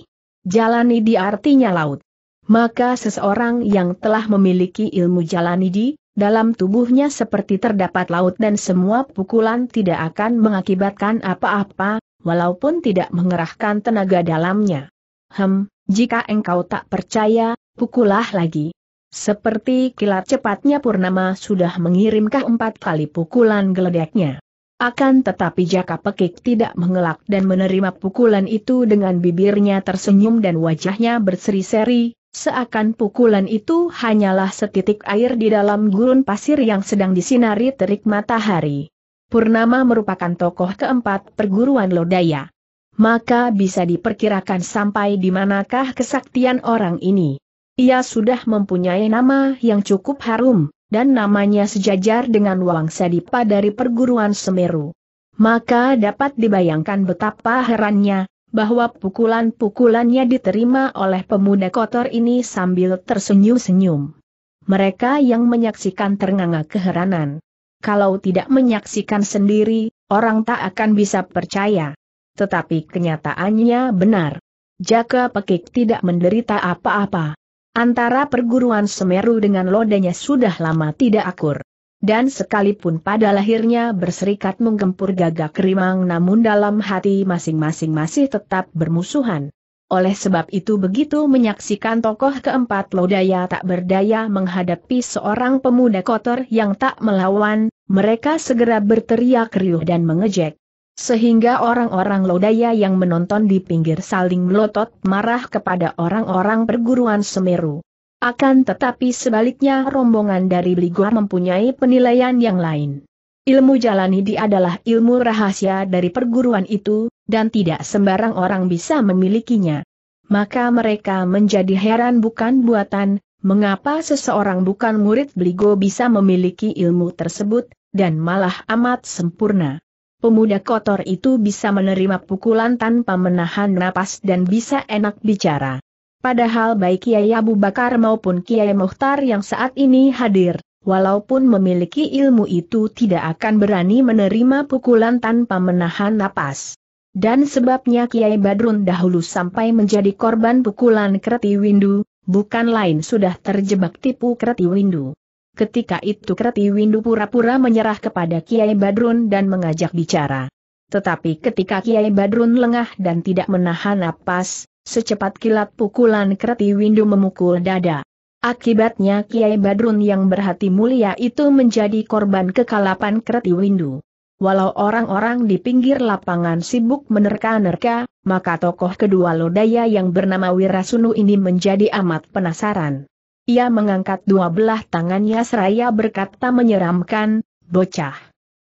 Jalani di artinya laut. Maka seseorang yang telah memiliki ilmu jalani di, dalam tubuhnya seperti terdapat laut dan semua pukulan tidak akan mengakibatkan apa-apa, walaupun tidak mengerahkan tenaga dalamnya. Hem, jika engkau tak percaya, pukulah lagi. Seperti kilat cepatnya Purnama sudah mengirimkah empat kali pukulan geledeknya. Akan tetapi Jaka Pekik tidak mengelak dan menerima pukulan itu dengan bibirnya tersenyum dan wajahnya berseri-seri, seakan pukulan itu hanyalah setitik air di dalam gurun pasir yang sedang disinari terik matahari. Purnama merupakan tokoh keempat perguruan Lodaya. Maka bisa diperkirakan sampai di manakah kesaktian orang ini. Ia sudah mempunyai nama yang cukup harum, dan namanya sejajar dengan Wang Sadipa dari perguruan Semeru. Maka dapat dibayangkan betapa herannya, bahwa pukulan-pukulannya diterima oleh pemuda kotor ini sambil tersenyum-senyum. Mereka yang menyaksikan ternganga keheranan. Kalau tidak menyaksikan sendiri, orang tak akan bisa percaya. Tetapi kenyataannya benar. Jaka Pekik tidak menderita apa-apa. Antara perguruan Semeru dengan lodanya sudah lama tidak akur. Dan sekalipun pada lahirnya berserikat menggempur gagak rimang namun dalam hati masing-masing masih tetap bermusuhan. Oleh sebab itu begitu menyaksikan tokoh keempat lodaya tak berdaya menghadapi seorang pemuda kotor yang tak melawan, mereka segera berteriak riuh dan mengejek. Sehingga orang-orang lodaya yang menonton di pinggir saling melotot marah kepada orang-orang perguruan Semeru. Akan tetapi sebaliknya rombongan dari Bligor mempunyai penilaian yang lain. Ilmu Jalanidi adalah ilmu rahasia dari perguruan itu, dan tidak sembarang orang bisa memilikinya. Maka mereka menjadi heran bukan buatan, mengapa seseorang bukan murid Bligo bisa memiliki ilmu tersebut, dan malah amat sempurna. Pemuda kotor itu bisa menerima pukulan tanpa menahan napas dan bisa enak bicara. Padahal baik Kiai Abu Bakar maupun Kiai Muhtar yang saat ini hadir, walaupun memiliki ilmu itu tidak akan berani menerima pukulan tanpa menahan napas. Dan sebabnya Kiai Badrun dahulu sampai menjadi korban pukulan Kreti Windu, bukan lain sudah terjebak tipu Kreti Windu. Ketika itu Kreti Windu pura-pura menyerah kepada Kiai Badrun dan mengajak bicara. Tetapi ketika Kiai Badrun lengah dan tidak menahan napas, secepat kilat pukulan Kreti Windu memukul dada. Akibatnya Kiai Badrun yang berhati mulia itu menjadi korban kekalapan Kreti Windu. Walau orang-orang di pinggir lapangan sibuk menerka-nerka, maka tokoh kedua lodaya yang bernama Wirasunu ini menjadi amat penasaran. Ia mengangkat dua belah tangannya seraya berkata menyeramkan, bocah.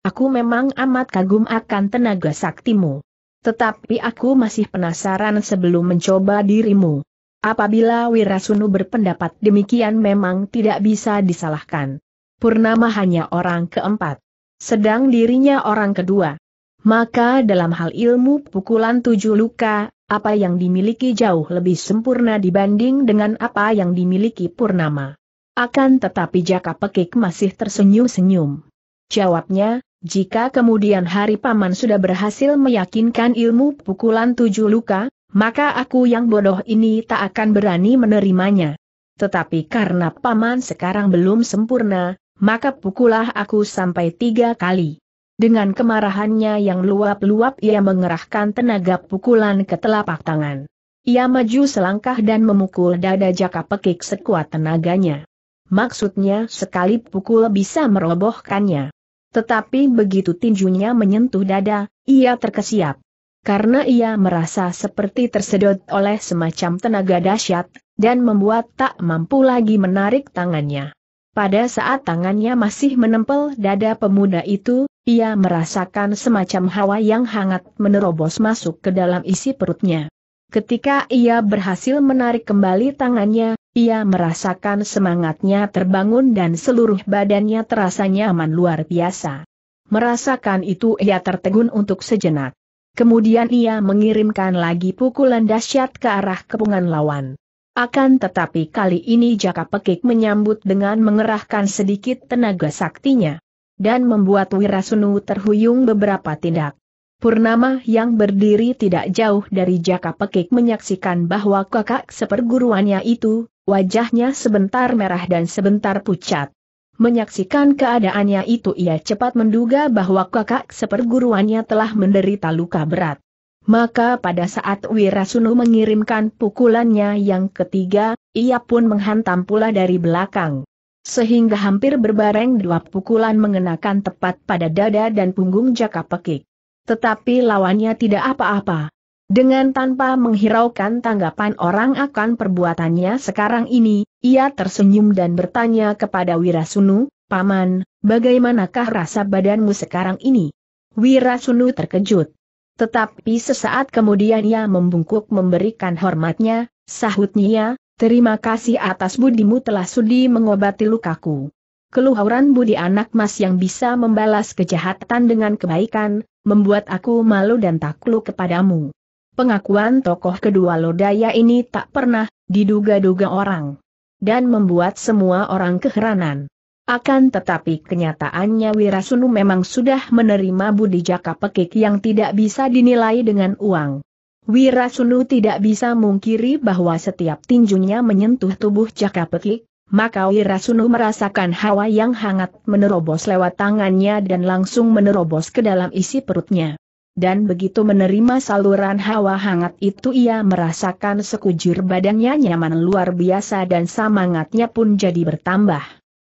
Aku memang amat kagum akan tenaga saktimu. Tetapi aku masih penasaran sebelum mencoba dirimu. Apabila Wirasunu berpendapat demikian memang tidak bisa disalahkan. Purnama hanya orang keempat. Sedang dirinya orang kedua. Maka dalam hal ilmu pukulan tujuh luka, apa yang dimiliki jauh lebih sempurna dibanding dengan apa yang dimiliki Purnama. Akan tetapi Jaka Pekik masih tersenyum-senyum. Jawabnya, jika kemudian hari paman sudah berhasil meyakinkan ilmu pukulan tujuh luka, maka aku yang bodoh ini tak akan berani menerimanya. Tetapi karena paman sekarang belum sempurna, maka pukulah aku sampai tiga kali. Dengan kemarahannya yang luap-luap ia mengerahkan tenaga pukulan ke telapak tangan. Ia maju selangkah dan memukul dada jaka pekik sekuat tenaganya. Maksudnya sekali pukul bisa merobohkannya. Tetapi begitu tinjunya menyentuh dada, ia terkesiap. Karena ia merasa seperti tersedot oleh semacam tenaga dahsyat, dan membuat tak mampu lagi menarik tangannya. Pada saat tangannya masih menempel dada pemuda itu, ia merasakan semacam hawa yang hangat menerobos masuk ke dalam isi perutnya. Ketika ia berhasil menarik kembali tangannya, ia merasakan semangatnya terbangun dan seluruh badannya terasa nyaman luar biasa. Merasakan itu ia tertegun untuk sejenak. Kemudian ia mengirimkan lagi pukulan dahsyat ke arah kepungan lawan. Akan tetapi kali ini Jaka Pekik menyambut dengan mengerahkan sedikit tenaga saktinya dan membuat Wirasunu terhuyung beberapa tindak. Purnama yang berdiri tidak jauh dari jaka pekik menyaksikan bahwa kakak seperguruannya itu, wajahnya sebentar merah dan sebentar pucat. Menyaksikan keadaannya itu ia cepat menduga bahwa kakak seperguruannya telah menderita luka berat. Maka pada saat Wirasunu mengirimkan pukulannya yang ketiga, ia pun menghantam pula dari belakang sehingga hampir berbareng dua pukulan mengenakan tepat pada dada dan punggung jaka pekik. Tetapi lawannya tidak apa-apa. Dengan tanpa menghiraukan tanggapan orang akan perbuatannya sekarang ini, ia tersenyum dan bertanya kepada Wirasunu, Paman, bagaimanakah rasa badanmu sekarang ini? Wirasunu terkejut. Tetapi sesaat kemudian ia membungkuk memberikan hormatnya, sahutnya, Terima kasih atas budimu telah sudi mengobati lukaku. Keluhuran budi anak mas yang bisa membalas kejahatan dengan kebaikan, membuat aku malu dan takluk kepadamu. Pengakuan tokoh kedua lodaya ini tak pernah diduga-duga orang. Dan membuat semua orang keheranan. Akan tetapi kenyataannya Wirasunu memang sudah menerima budi jaka pekik yang tidak bisa dinilai dengan uang. Wirasunu tidak bisa mungkiri bahwa setiap tinjunya menyentuh tubuh Jaka Pekik, maka Wirasunu merasakan hawa yang hangat menerobos lewat tangannya dan langsung menerobos ke dalam isi perutnya. Dan begitu menerima saluran hawa hangat itu ia merasakan sekujur badannya nyaman luar biasa dan semangatnya pun jadi bertambah.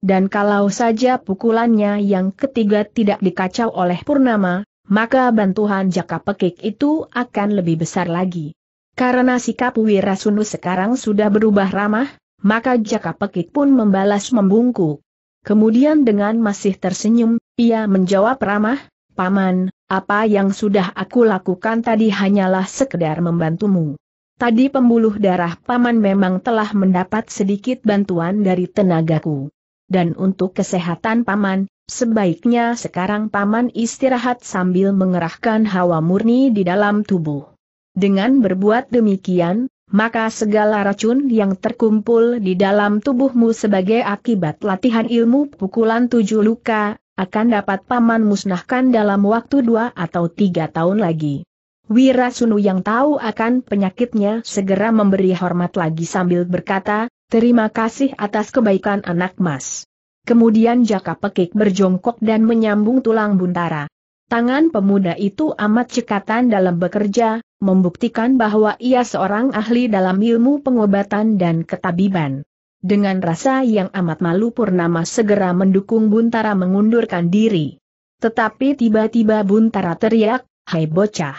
Dan kalau saja pukulannya yang ketiga tidak dikacau oleh Purnama, maka bantuan jaka pekik itu akan lebih besar lagi. Karena sikap Wirasunu sekarang sudah berubah ramah, maka jaka pekik pun membalas membungkuk. Kemudian dengan masih tersenyum, ia menjawab ramah, Paman, apa yang sudah aku lakukan tadi hanyalah sekedar membantumu. Tadi pembuluh darah Paman memang telah mendapat sedikit bantuan dari tenagaku. Dan untuk kesehatan Paman, Sebaiknya sekarang paman istirahat sambil mengerahkan hawa murni di dalam tubuh. Dengan berbuat demikian, maka segala racun yang terkumpul di dalam tubuhmu sebagai akibat latihan ilmu pukulan tujuh luka, akan dapat paman musnahkan dalam waktu dua atau tiga tahun lagi. Wirasunu yang tahu akan penyakitnya segera memberi hormat lagi sambil berkata, terima kasih atas kebaikan anak mas. Kemudian jaka pekik berjongkok dan menyambung tulang buntara. Tangan pemuda itu amat cekatan dalam bekerja, membuktikan bahwa ia seorang ahli dalam ilmu pengobatan dan ketabiban. Dengan rasa yang amat malu Purnama segera mendukung Buntara mengundurkan diri. Tetapi tiba-tiba Buntara teriak, Hai bocah!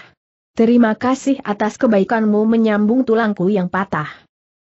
Terima kasih atas kebaikanmu menyambung tulangku yang patah.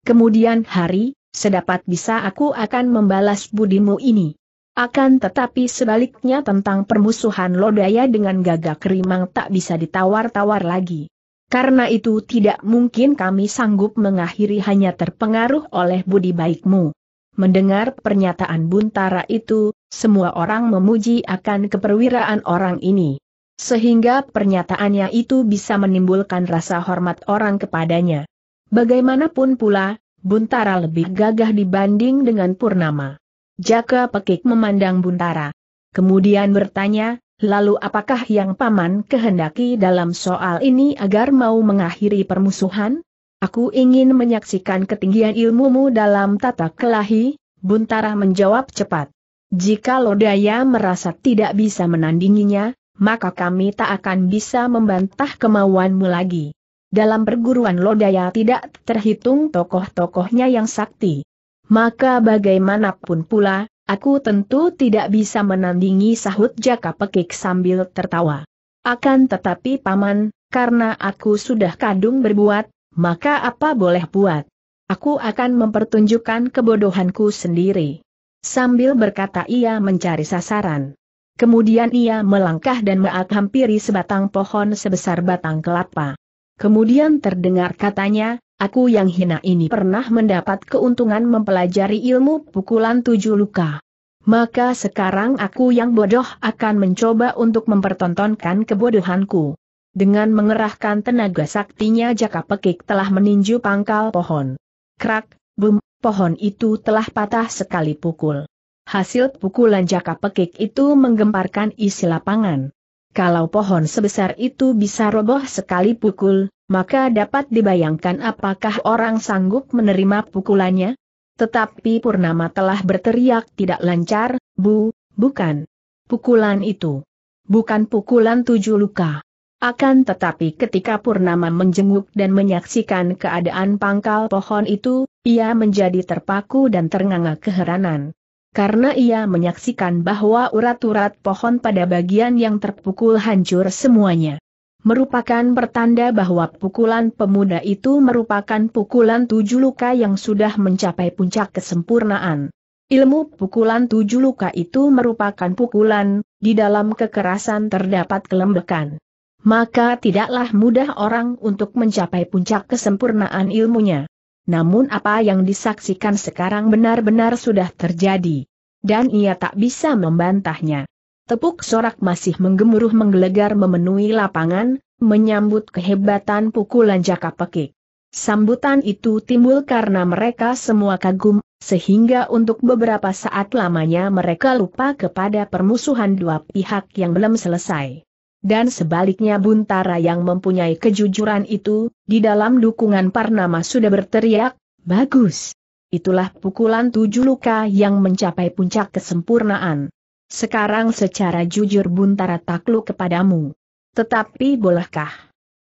Kemudian hari, sedapat bisa aku akan membalas budimu ini. Akan tetapi sebaliknya tentang permusuhan Lodaya dengan gagak rimang tak bisa ditawar-tawar lagi. Karena itu tidak mungkin kami sanggup mengakhiri hanya terpengaruh oleh budi baikmu. Mendengar pernyataan Buntara itu, semua orang memuji akan keperwiraan orang ini. Sehingga pernyataannya itu bisa menimbulkan rasa hormat orang kepadanya. Bagaimanapun pula, Buntara lebih gagah dibanding dengan Purnama. Jaka Pekik memandang Buntara. Kemudian bertanya, lalu apakah yang paman kehendaki dalam soal ini agar mau mengakhiri permusuhan? Aku ingin menyaksikan ketinggian ilmumu dalam tata kelahi, Buntara menjawab cepat. Jika Lodaya merasa tidak bisa menandinginya, maka kami tak akan bisa membantah kemauanmu lagi. Dalam perguruan Lodaya tidak terhitung tokoh-tokohnya yang sakti. Maka bagaimanapun pula, aku tentu tidak bisa menandingi sahut jaka pekik sambil tertawa. Akan tetapi paman, karena aku sudah kadung berbuat, maka apa boleh buat? Aku akan mempertunjukkan kebodohanku sendiri. Sambil berkata ia mencari sasaran. Kemudian ia melangkah dan meat hampiri sebatang pohon sebesar batang kelapa. Kemudian terdengar katanya, aku yang hina ini pernah mendapat keuntungan mempelajari ilmu pukulan tujuh luka. Maka sekarang aku yang bodoh akan mencoba untuk mempertontonkan kebodohanku. Dengan mengerahkan tenaga saktinya jaka pekik telah meninju pangkal pohon. Krak, bum, pohon itu telah patah sekali pukul. Hasil pukulan jaka pekik itu menggemparkan isi lapangan. Kalau pohon sebesar itu bisa roboh sekali pukul, maka dapat dibayangkan apakah orang sanggup menerima pukulannya? Tetapi Purnama telah berteriak tidak lancar, Bu, bukan. Pukulan itu. Bukan pukulan tujuh luka. Akan tetapi ketika Purnama menjenguk dan menyaksikan keadaan pangkal pohon itu, ia menjadi terpaku dan ternganga keheranan karena ia menyaksikan bahwa urat-urat pohon pada bagian yang terpukul hancur semuanya. Merupakan pertanda bahwa pukulan pemuda itu merupakan pukulan tujuh luka yang sudah mencapai puncak kesempurnaan. Ilmu pukulan tujuh luka itu merupakan pukulan, di dalam kekerasan terdapat kelembekan. Maka tidaklah mudah orang untuk mencapai puncak kesempurnaan ilmunya namun apa yang disaksikan sekarang benar-benar sudah terjadi. Dan ia tak bisa membantahnya. Tepuk sorak masih menggemuruh menggelegar memenuhi lapangan, menyambut kehebatan pukulan jaka pekik. Sambutan itu timbul karena mereka semua kagum, sehingga untuk beberapa saat lamanya mereka lupa kepada permusuhan dua pihak yang belum selesai dan sebaliknya Buntara yang mempunyai kejujuran itu, di dalam dukungan Parnama sudah berteriak, bagus. Itulah pukulan tujuh luka yang mencapai puncak kesempurnaan. Sekarang secara jujur Buntara takluk kepadamu. Tetapi bolehkah?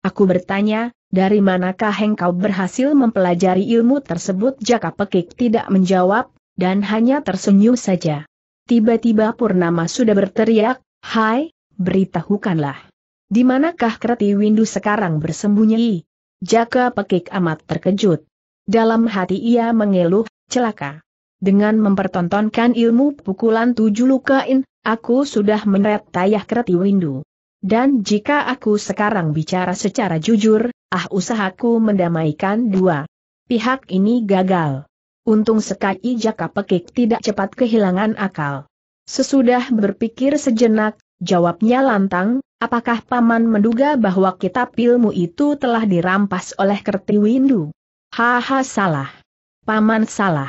Aku bertanya, dari manakah engkau berhasil mempelajari ilmu tersebut? Jaka Pekik tidak menjawab, dan hanya tersenyum saja. Tiba-tiba Purnama sudah berteriak, Hai, beritahukanlah. Di manakah Kreti Windu sekarang bersembunyi? Jaka Pekik amat terkejut. Dalam hati ia mengeluh, celaka. Dengan mempertontonkan ilmu pukulan tujuh lukain, aku sudah meneret tayah Kreti Windu. Dan jika aku sekarang bicara secara jujur, ah usahaku mendamaikan dua. Pihak ini gagal. Untung sekali Jaka Pekik tidak cepat kehilangan akal. Sesudah berpikir sejenak, Jawabnya lantang, apakah Paman menduga bahwa kitab ilmu itu telah dirampas oleh Kertiwindu? Haha salah. Paman salah.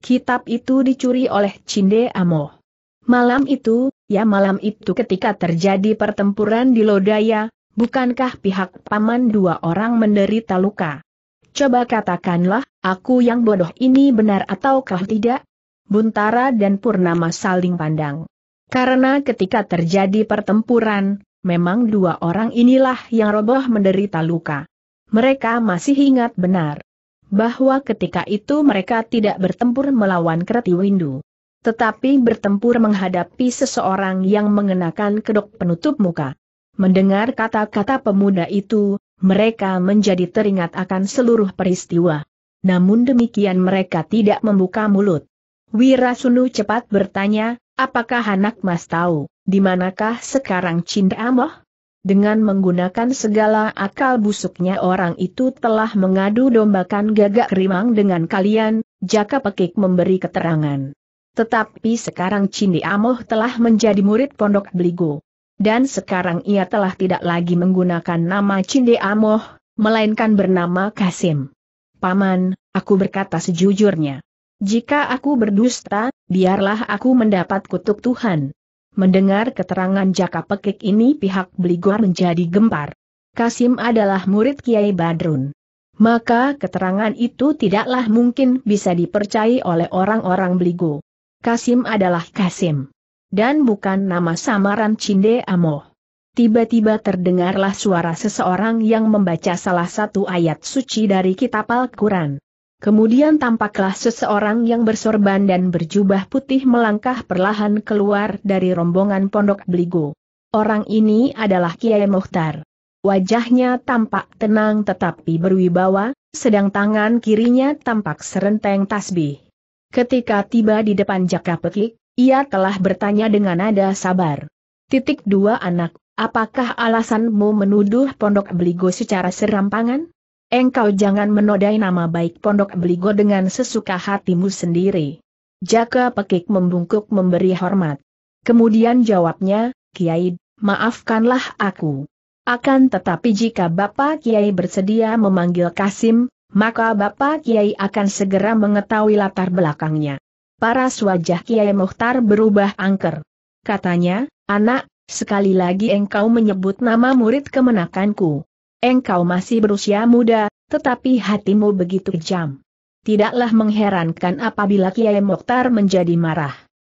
Kitab itu dicuri oleh Cinde Amo. Malam itu, ya malam itu ketika terjadi pertempuran di Lodaya, bukankah pihak Paman dua orang menderita luka? Coba katakanlah, aku yang bodoh ini benar ataukah tidak? Buntara dan Purnama saling pandang. Karena ketika terjadi pertempuran, memang dua orang inilah yang roboh menderita luka. Mereka masih ingat benar bahwa ketika itu mereka tidak bertempur melawan Kreti Windu, tetapi bertempur menghadapi seseorang yang mengenakan kedok penutup muka. Mendengar kata-kata pemuda itu, mereka menjadi teringat akan seluruh peristiwa. Namun demikian mereka tidak membuka mulut. Wirasunu cepat bertanya, Apakah anak mas tahu, di manakah sekarang cinta Amoh? Dengan menggunakan segala akal busuknya orang itu telah mengadu dombakan gagak rimang dengan kalian, Jaka Pekik memberi keterangan. Tetapi sekarang Cindy Amoh telah menjadi murid Pondok Beligo. Dan sekarang ia telah tidak lagi menggunakan nama Cindy Amoh, melainkan bernama Kasim. Paman, aku berkata sejujurnya. Jika aku berdusta, biarlah aku mendapat kutuk Tuhan. Mendengar keterangan jaka pekik ini pihak Beligor menjadi gempar. Kasim adalah murid Kiai Badrun. Maka keterangan itu tidaklah mungkin bisa dipercayai oleh orang-orang Beligo. Kasim adalah Kasim. Dan bukan nama samaran Cinde Amoh. Tiba-tiba terdengarlah suara seseorang yang membaca salah satu ayat suci dari kitab Al-Quran. Kemudian tampaklah seseorang yang bersorban dan berjubah putih melangkah perlahan keluar dari rombongan pondok beligo. Orang ini adalah Kiai Muhtar. Wajahnya tampak tenang tetapi berwibawa, sedang tangan kirinya tampak serenteng tasbih. Ketika tiba di depan Jaka Petik, ia telah bertanya dengan nada sabar. Titik dua anak, apakah alasanmu menuduh pondok beligo secara serampangan? Engkau jangan menodai nama baik Pondok Beligo dengan sesuka hatimu sendiri. Jaka Pekik membungkuk memberi hormat. Kemudian jawabnya, Kiai, maafkanlah aku. Akan tetapi jika Bapak Kiai bersedia memanggil Kasim, maka Bapak Kiai akan segera mengetahui latar belakangnya. Para wajah Kiai Muhtar berubah angker. Katanya, anak, sekali lagi engkau menyebut nama murid kemenakanku engkau masih berusia muda, tetapi hatimu begitu kejam. Tidaklah mengherankan apabila Kiai Mokhtar menjadi marah.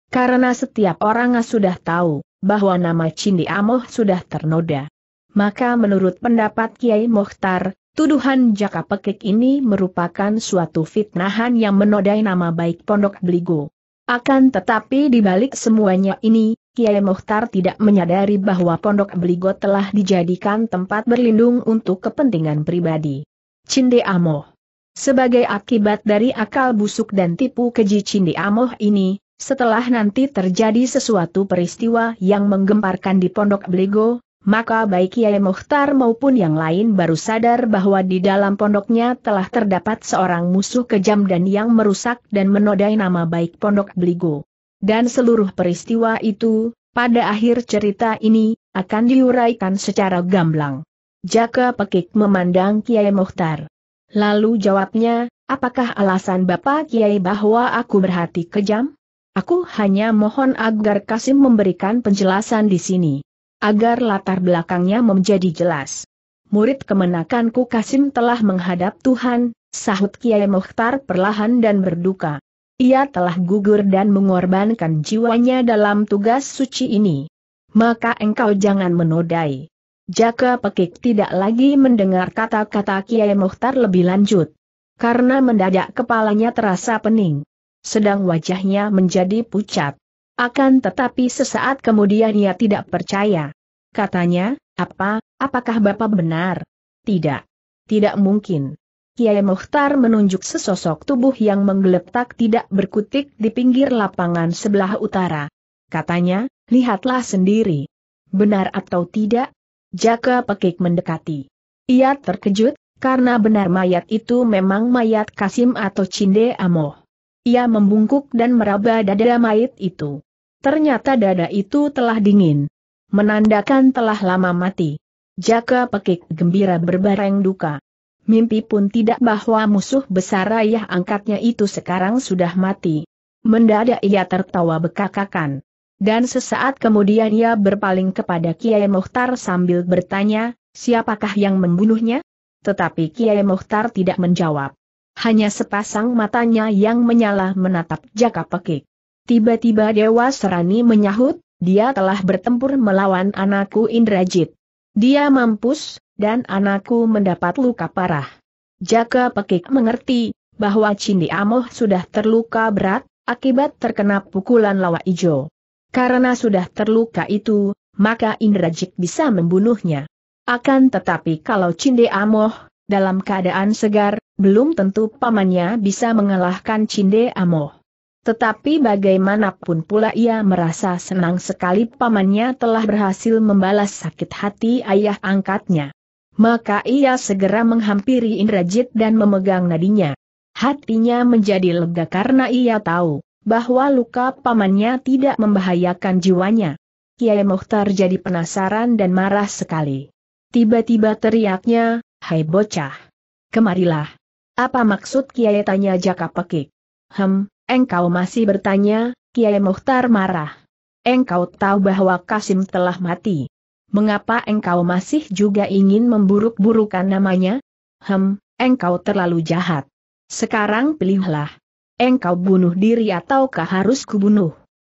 Karena setiap orang sudah tahu, bahwa nama Cindi Amoh sudah ternoda. Maka menurut pendapat Kiai Mokhtar, tuduhan Jaka Pekik ini merupakan suatu fitnahan yang menodai nama baik Pondok Beligo. Akan tetapi di balik semuanya ini, Kiai Mohtar tidak menyadari bahwa Pondok Beligo telah dijadikan tempat berlindung untuk kepentingan pribadi. Cinde Amoh Sebagai akibat dari akal busuk dan tipu keji Cinde Amoh ini, setelah nanti terjadi sesuatu peristiwa yang menggemparkan di Pondok Beligo, maka baik Kiai Mohtar maupun yang lain baru sadar bahwa di dalam pondoknya telah terdapat seorang musuh kejam dan yang merusak dan menodai nama baik Pondok Beligo. Dan seluruh peristiwa itu, pada akhir cerita ini, akan diuraikan secara gamblang. Jaka Pekik memandang Kiai Mohtar. Lalu jawabnya, apakah alasan Bapak Kiai bahwa aku berhati kejam? Aku hanya mohon agar Kasim memberikan penjelasan di sini. Agar latar belakangnya menjadi jelas. Murid kemenakanku Kasim telah menghadap Tuhan, sahut Kiai Mohtar perlahan dan berduka. Ia telah gugur dan mengorbankan jiwanya dalam tugas suci ini. Maka engkau jangan menodai. Jaka Pekik tidak lagi mendengar kata-kata Kiai Muhtar lebih lanjut. Karena mendadak kepalanya terasa pening. Sedang wajahnya menjadi pucat. Akan tetapi sesaat kemudian ia tidak percaya. Katanya, apa, apakah Bapak benar? Tidak. Tidak mungkin. Kiai Mohtar menunjuk sesosok tubuh yang menggeletak tidak berkutik di pinggir lapangan sebelah utara. Katanya, lihatlah sendiri. Benar atau tidak? Jaka pekik mendekati. Ia terkejut, karena benar mayat itu memang mayat Kasim atau Cinde Amoh. Ia membungkuk dan meraba dada mayat itu. Ternyata dada itu telah dingin. Menandakan telah lama mati. Jaka pekik gembira berbareng duka mimpi pun tidak bahwa musuh besar ayah angkatnya itu sekarang sudah mati. Mendadak ia tertawa bekakakan. Dan sesaat kemudian ia berpaling kepada Kiai Mohtar sambil bertanya, siapakah yang membunuhnya? Tetapi Kiai Mohtar tidak menjawab. Hanya sepasang matanya yang menyala menatap jaka pekik. Tiba-tiba Dewa Serani menyahut, dia telah bertempur melawan anakku Indrajit. Dia mampus, dan anakku mendapat luka parah. Jaka Pekik mengerti, bahwa Cindi Amoh sudah terluka berat, akibat terkena pukulan lawa ijo. Karena sudah terluka itu, maka Indrajit bisa membunuhnya. Akan tetapi kalau Cinde Amoh, dalam keadaan segar, belum tentu pamannya bisa mengalahkan Cinde Amoh. Tetapi bagaimanapun pula ia merasa senang sekali pamannya telah berhasil membalas sakit hati ayah angkatnya maka ia segera menghampiri Indrajit dan memegang nadinya. Hatinya menjadi lega karena ia tahu bahwa luka pamannya tidak membahayakan jiwanya. Kiai Mohtar jadi penasaran dan marah sekali. Tiba-tiba teriaknya, Hai bocah! Kemarilah! Apa maksud Kiai tanya Jaka Pekik? Hem, engkau masih bertanya, Kiai Mohtar marah. Engkau tahu bahwa Kasim telah mati mengapa engkau masih juga ingin memburuk-burukan namanya? Hem, engkau terlalu jahat. Sekarang pilihlah. Engkau bunuh diri ataukah harus kubunuh?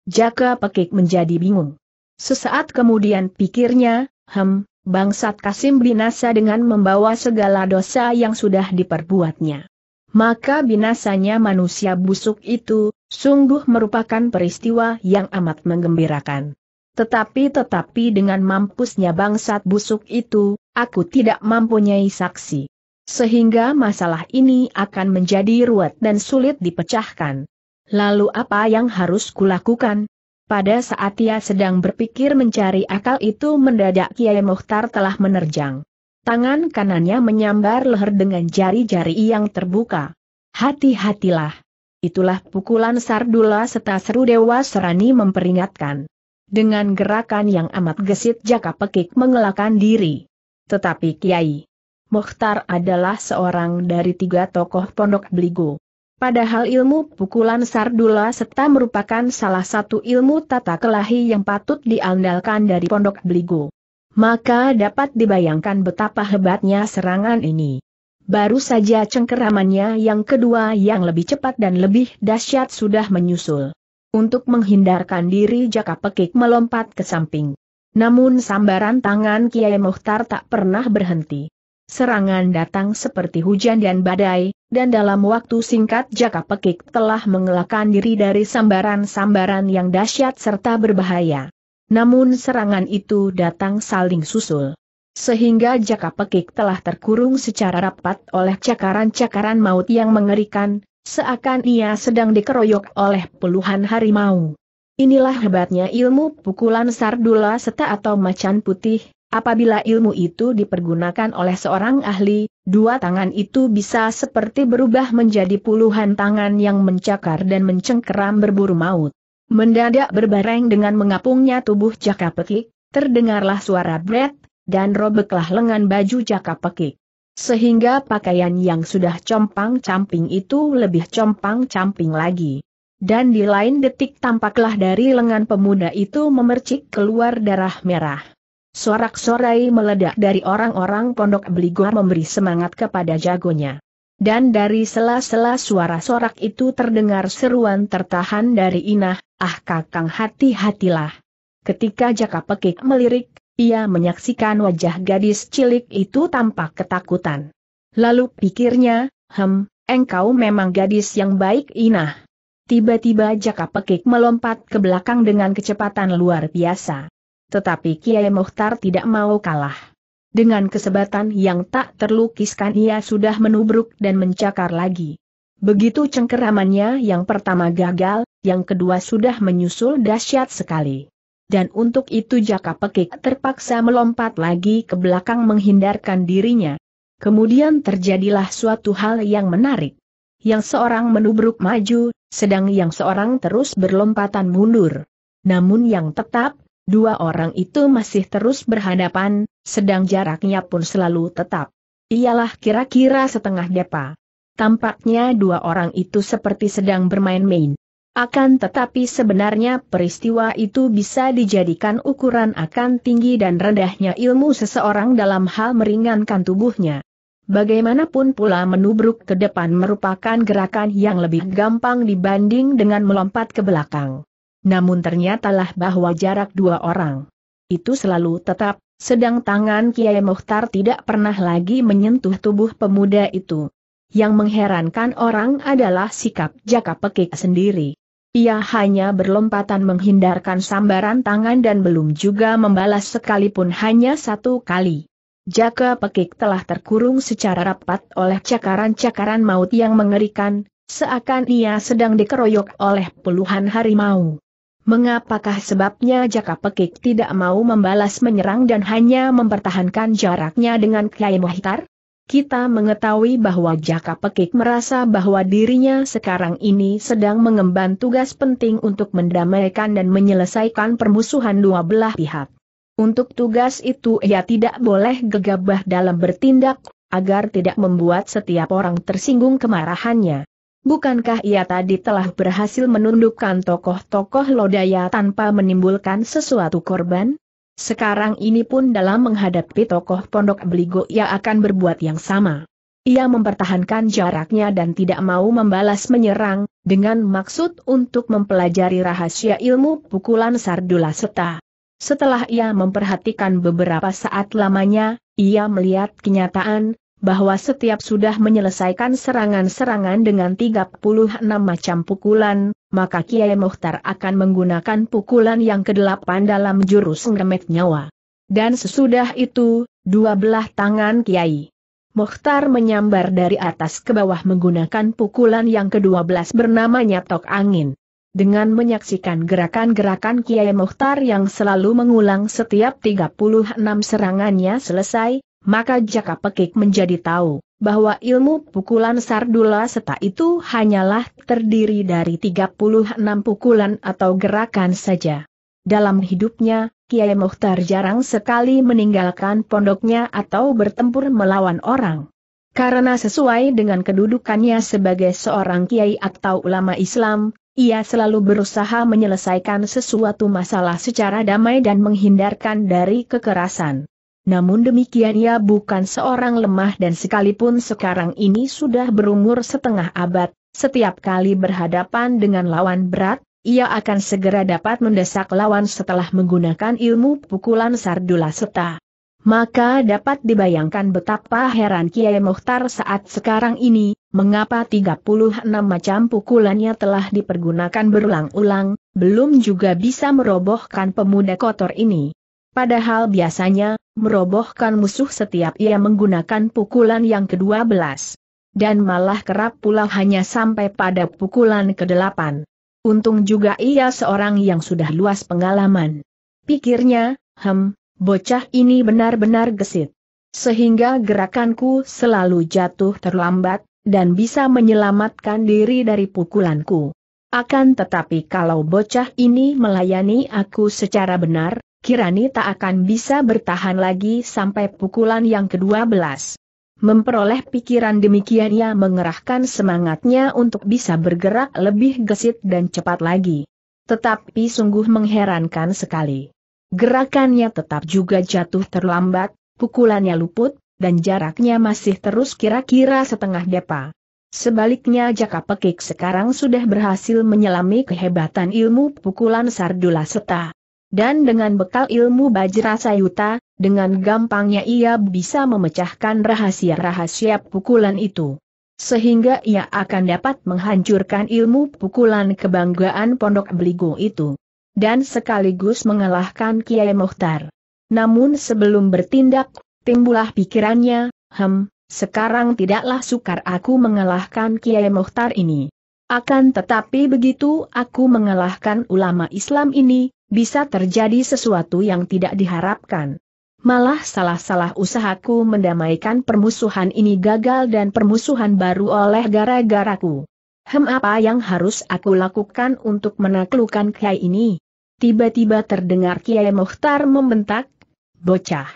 Jaka Pekik menjadi bingung. Sesaat kemudian pikirnya, hem, bangsat Kasim binasa dengan membawa segala dosa yang sudah diperbuatnya. Maka binasanya manusia busuk itu, sungguh merupakan peristiwa yang amat menggembirakan. Tetapi-tetapi dengan mampusnya bangsat busuk itu, aku tidak mempunyai saksi. Sehingga masalah ini akan menjadi ruwet dan sulit dipecahkan. Lalu apa yang harus kulakukan? Pada saat ia sedang berpikir mencari akal itu mendadak Kiai Mohtar telah menerjang. Tangan kanannya menyambar leher dengan jari-jari yang terbuka. Hati-hatilah. Itulah pukulan Sardula serta seru Dewa Serani memperingatkan. Dengan gerakan yang amat gesit Jaka Pekik mengelakkan diri. Tetapi Kiai Mukhtar adalah seorang dari tiga tokoh pondok Beligo. Padahal ilmu pukulan sardula serta merupakan salah satu ilmu tata kelahi yang patut diandalkan dari pondok Beligo. Maka dapat dibayangkan betapa hebatnya serangan ini. Baru saja cengkeramannya yang kedua yang lebih cepat dan lebih dahsyat sudah menyusul untuk menghindarkan diri jaka pekik melompat ke samping. Namun sambaran tangan Kiai Mohtar tak pernah berhenti. Serangan datang seperti hujan dan badai, dan dalam waktu singkat Jaka Pekik telah mengelakkan diri dari sambaran-sambaran yang dahsyat serta berbahaya. Namun serangan itu datang saling susul. Sehingga Jaka Pekik telah terkurung secara rapat oleh cakaran-cakaran maut yang mengerikan, Seakan ia sedang dikeroyok oleh puluhan harimau. Inilah hebatnya ilmu pukulan sardula seta atau macan putih, apabila ilmu itu dipergunakan oleh seorang ahli, dua tangan itu bisa seperti berubah menjadi puluhan tangan yang mencakar dan mencengkeram berburu maut. Mendadak berbareng dengan mengapungnya tubuh Jaka Pekik, terdengarlah suara bret, dan robeklah lengan baju Jaka Pekik. Sehingga pakaian yang sudah compang-camping itu lebih compang-camping lagi. Dan di lain detik tampaklah dari lengan pemuda itu memercik keluar darah merah. Sorak-sorai meledak dari orang-orang pondok Beligor memberi semangat kepada jagonya. Dan dari sela-sela suara sorak itu terdengar seruan tertahan dari Inah, ah kakang hati-hatilah. Ketika Jaka Pekik melirik ia menyaksikan wajah gadis cilik itu tampak ketakutan. Lalu pikirnya, hem, engkau memang gadis yang baik Inah. Tiba-tiba Jaka Pekik melompat ke belakang dengan kecepatan luar biasa. Tetapi Kiai Mohtar tidak mau kalah. Dengan kesebatan yang tak terlukiskan ia sudah menubruk dan mencakar lagi. Begitu cengkeramannya yang pertama gagal, yang kedua sudah menyusul dahsyat sekali dan untuk itu Jaka Pekik terpaksa melompat lagi ke belakang menghindarkan dirinya. Kemudian terjadilah suatu hal yang menarik. Yang seorang menubruk maju, sedang yang seorang terus berlompatan mundur. Namun yang tetap, dua orang itu masih terus berhadapan, sedang jaraknya pun selalu tetap. Ialah kira-kira setengah depa. Tampaknya dua orang itu seperti sedang bermain-main. Akan tetapi sebenarnya peristiwa itu bisa dijadikan ukuran akan tinggi dan rendahnya ilmu seseorang dalam hal meringankan tubuhnya. Bagaimanapun pula menubruk ke depan merupakan gerakan yang lebih gampang dibanding dengan melompat ke belakang. Namun ternyatalah bahwa jarak dua orang itu selalu tetap, sedang tangan Kiai Mohtar tidak pernah lagi menyentuh tubuh pemuda itu. Yang mengherankan orang adalah sikap Jaka Pekik sendiri. Ia hanya berlompatan menghindarkan sambaran tangan dan belum juga membalas sekalipun hanya satu kali. Jaka Pekik telah terkurung secara rapat oleh cakaran-cakaran maut yang mengerikan, seakan ia sedang dikeroyok oleh puluhan harimau. Mengapakah sebabnya Jaka Pekik tidak mau membalas menyerang dan hanya mempertahankan jaraknya dengan Kiai Muhtar? kita mengetahui bahwa Jaka Pekik merasa bahwa dirinya sekarang ini sedang mengemban tugas penting untuk mendamaikan dan menyelesaikan permusuhan dua belah pihak. Untuk tugas itu ia tidak boleh gegabah dalam bertindak, agar tidak membuat setiap orang tersinggung kemarahannya. Bukankah ia tadi telah berhasil menundukkan tokoh-tokoh lodaya tanpa menimbulkan sesuatu korban? Sekarang ini pun dalam menghadapi tokoh pondok beligo ia akan berbuat yang sama. Ia mempertahankan jaraknya dan tidak mau membalas menyerang, dengan maksud untuk mempelajari rahasia ilmu pukulan Sardula Seta. Setelah ia memperhatikan beberapa saat lamanya, ia melihat kenyataan, bahwa setiap sudah menyelesaikan serangan-serangan dengan 36 macam pukulan, maka Kiai Mukhtar akan menggunakan pukulan yang ke-8 dalam jurus ngemet nyawa. Dan sesudah itu, dua belah tangan Kiai. Mukhtar menyambar dari atas ke bawah menggunakan pukulan yang ke-12 bernama Nyatok Angin. Dengan menyaksikan gerakan-gerakan Kiai Mukhtar yang selalu mengulang setiap 36 serangannya selesai, maka Jaka Pekik menjadi tahu bahwa ilmu pukulan Sardula Seta itu hanyalah terdiri dari 36 pukulan atau gerakan saja. Dalam hidupnya, Kiai Muhtar jarang sekali meninggalkan pondoknya atau bertempur melawan orang. Karena sesuai dengan kedudukannya sebagai seorang kiai atau ulama Islam, ia selalu berusaha menyelesaikan sesuatu masalah secara damai dan menghindarkan dari kekerasan. Namun demikian ia bukan seorang lemah dan sekalipun sekarang ini sudah berumur setengah abad, setiap kali berhadapan dengan lawan berat, ia akan segera dapat mendesak lawan setelah menggunakan ilmu pukulan sardula seta. Maka dapat dibayangkan betapa heran Kiai Mohtar saat sekarang ini, mengapa 36 macam pukulannya telah dipergunakan berulang-ulang, belum juga bisa merobohkan pemuda kotor ini. Padahal biasanya, merobohkan musuh setiap ia menggunakan pukulan yang kedua belas. Dan malah kerap pula hanya sampai pada pukulan kedelapan. Untung juga ia seorang yang sudah luas pengalaman. Pikirnya, hem, bocah ini benar-benar gesit. Sehingga gerakanku selalu jatuh terlambat, dan bisa menyelamatkan diri dari pukulanku. Akan tetapi kalau bocah ini melayani aku secara benar, Kirani tak akan bisa bertahan lagi sampai pukulan yang ke-12. Memperoleh pikiran demikian ia mengerahkan semangatnya untuk bisa bergerak lebih gesit dan cepat lagi. Tetapi sungguh mengherankan sekali. Gerakannya tetap juga jatuh terlambat, pukulannya luput, dan jaraknya masih terus kira-kira setengah depa. Sebaliknya Jaka Pekik sekarang sudah berhasil menyelami kehebatan ilmu pukulan Sardula Seta. Dan dengan bekal ilmu Bajra Sayuta, dengan gampangnya ia bisa memecahkan rahasia-rahasia pukulan itu. Sehingga ia akan dapat menghancurkan ilmu pukulan kebanggaan pondok beligo itu. Dan sekaligus mengalahkan Kiai Mohtar. Namun sebelum bertindak, timbulah pikirannya, hem, sekarang tidaklah sukar aku mengalahkan Kiai Mohtar ini. Akan tetapi begitu aku mengalahkan ulama Islam ini, bisa terjadi sesuatu yang tidak diharapkan. Malah salah-salah usahaku mendamaikan permusuhan ini gagal dan permusuhan baru oleh gara-garaku. Hem apa yang harus aku lakukan untuk menaklukkan Kiai ini? Tiba-tiba terdengar Kiai Mohtar membentak, Bocah!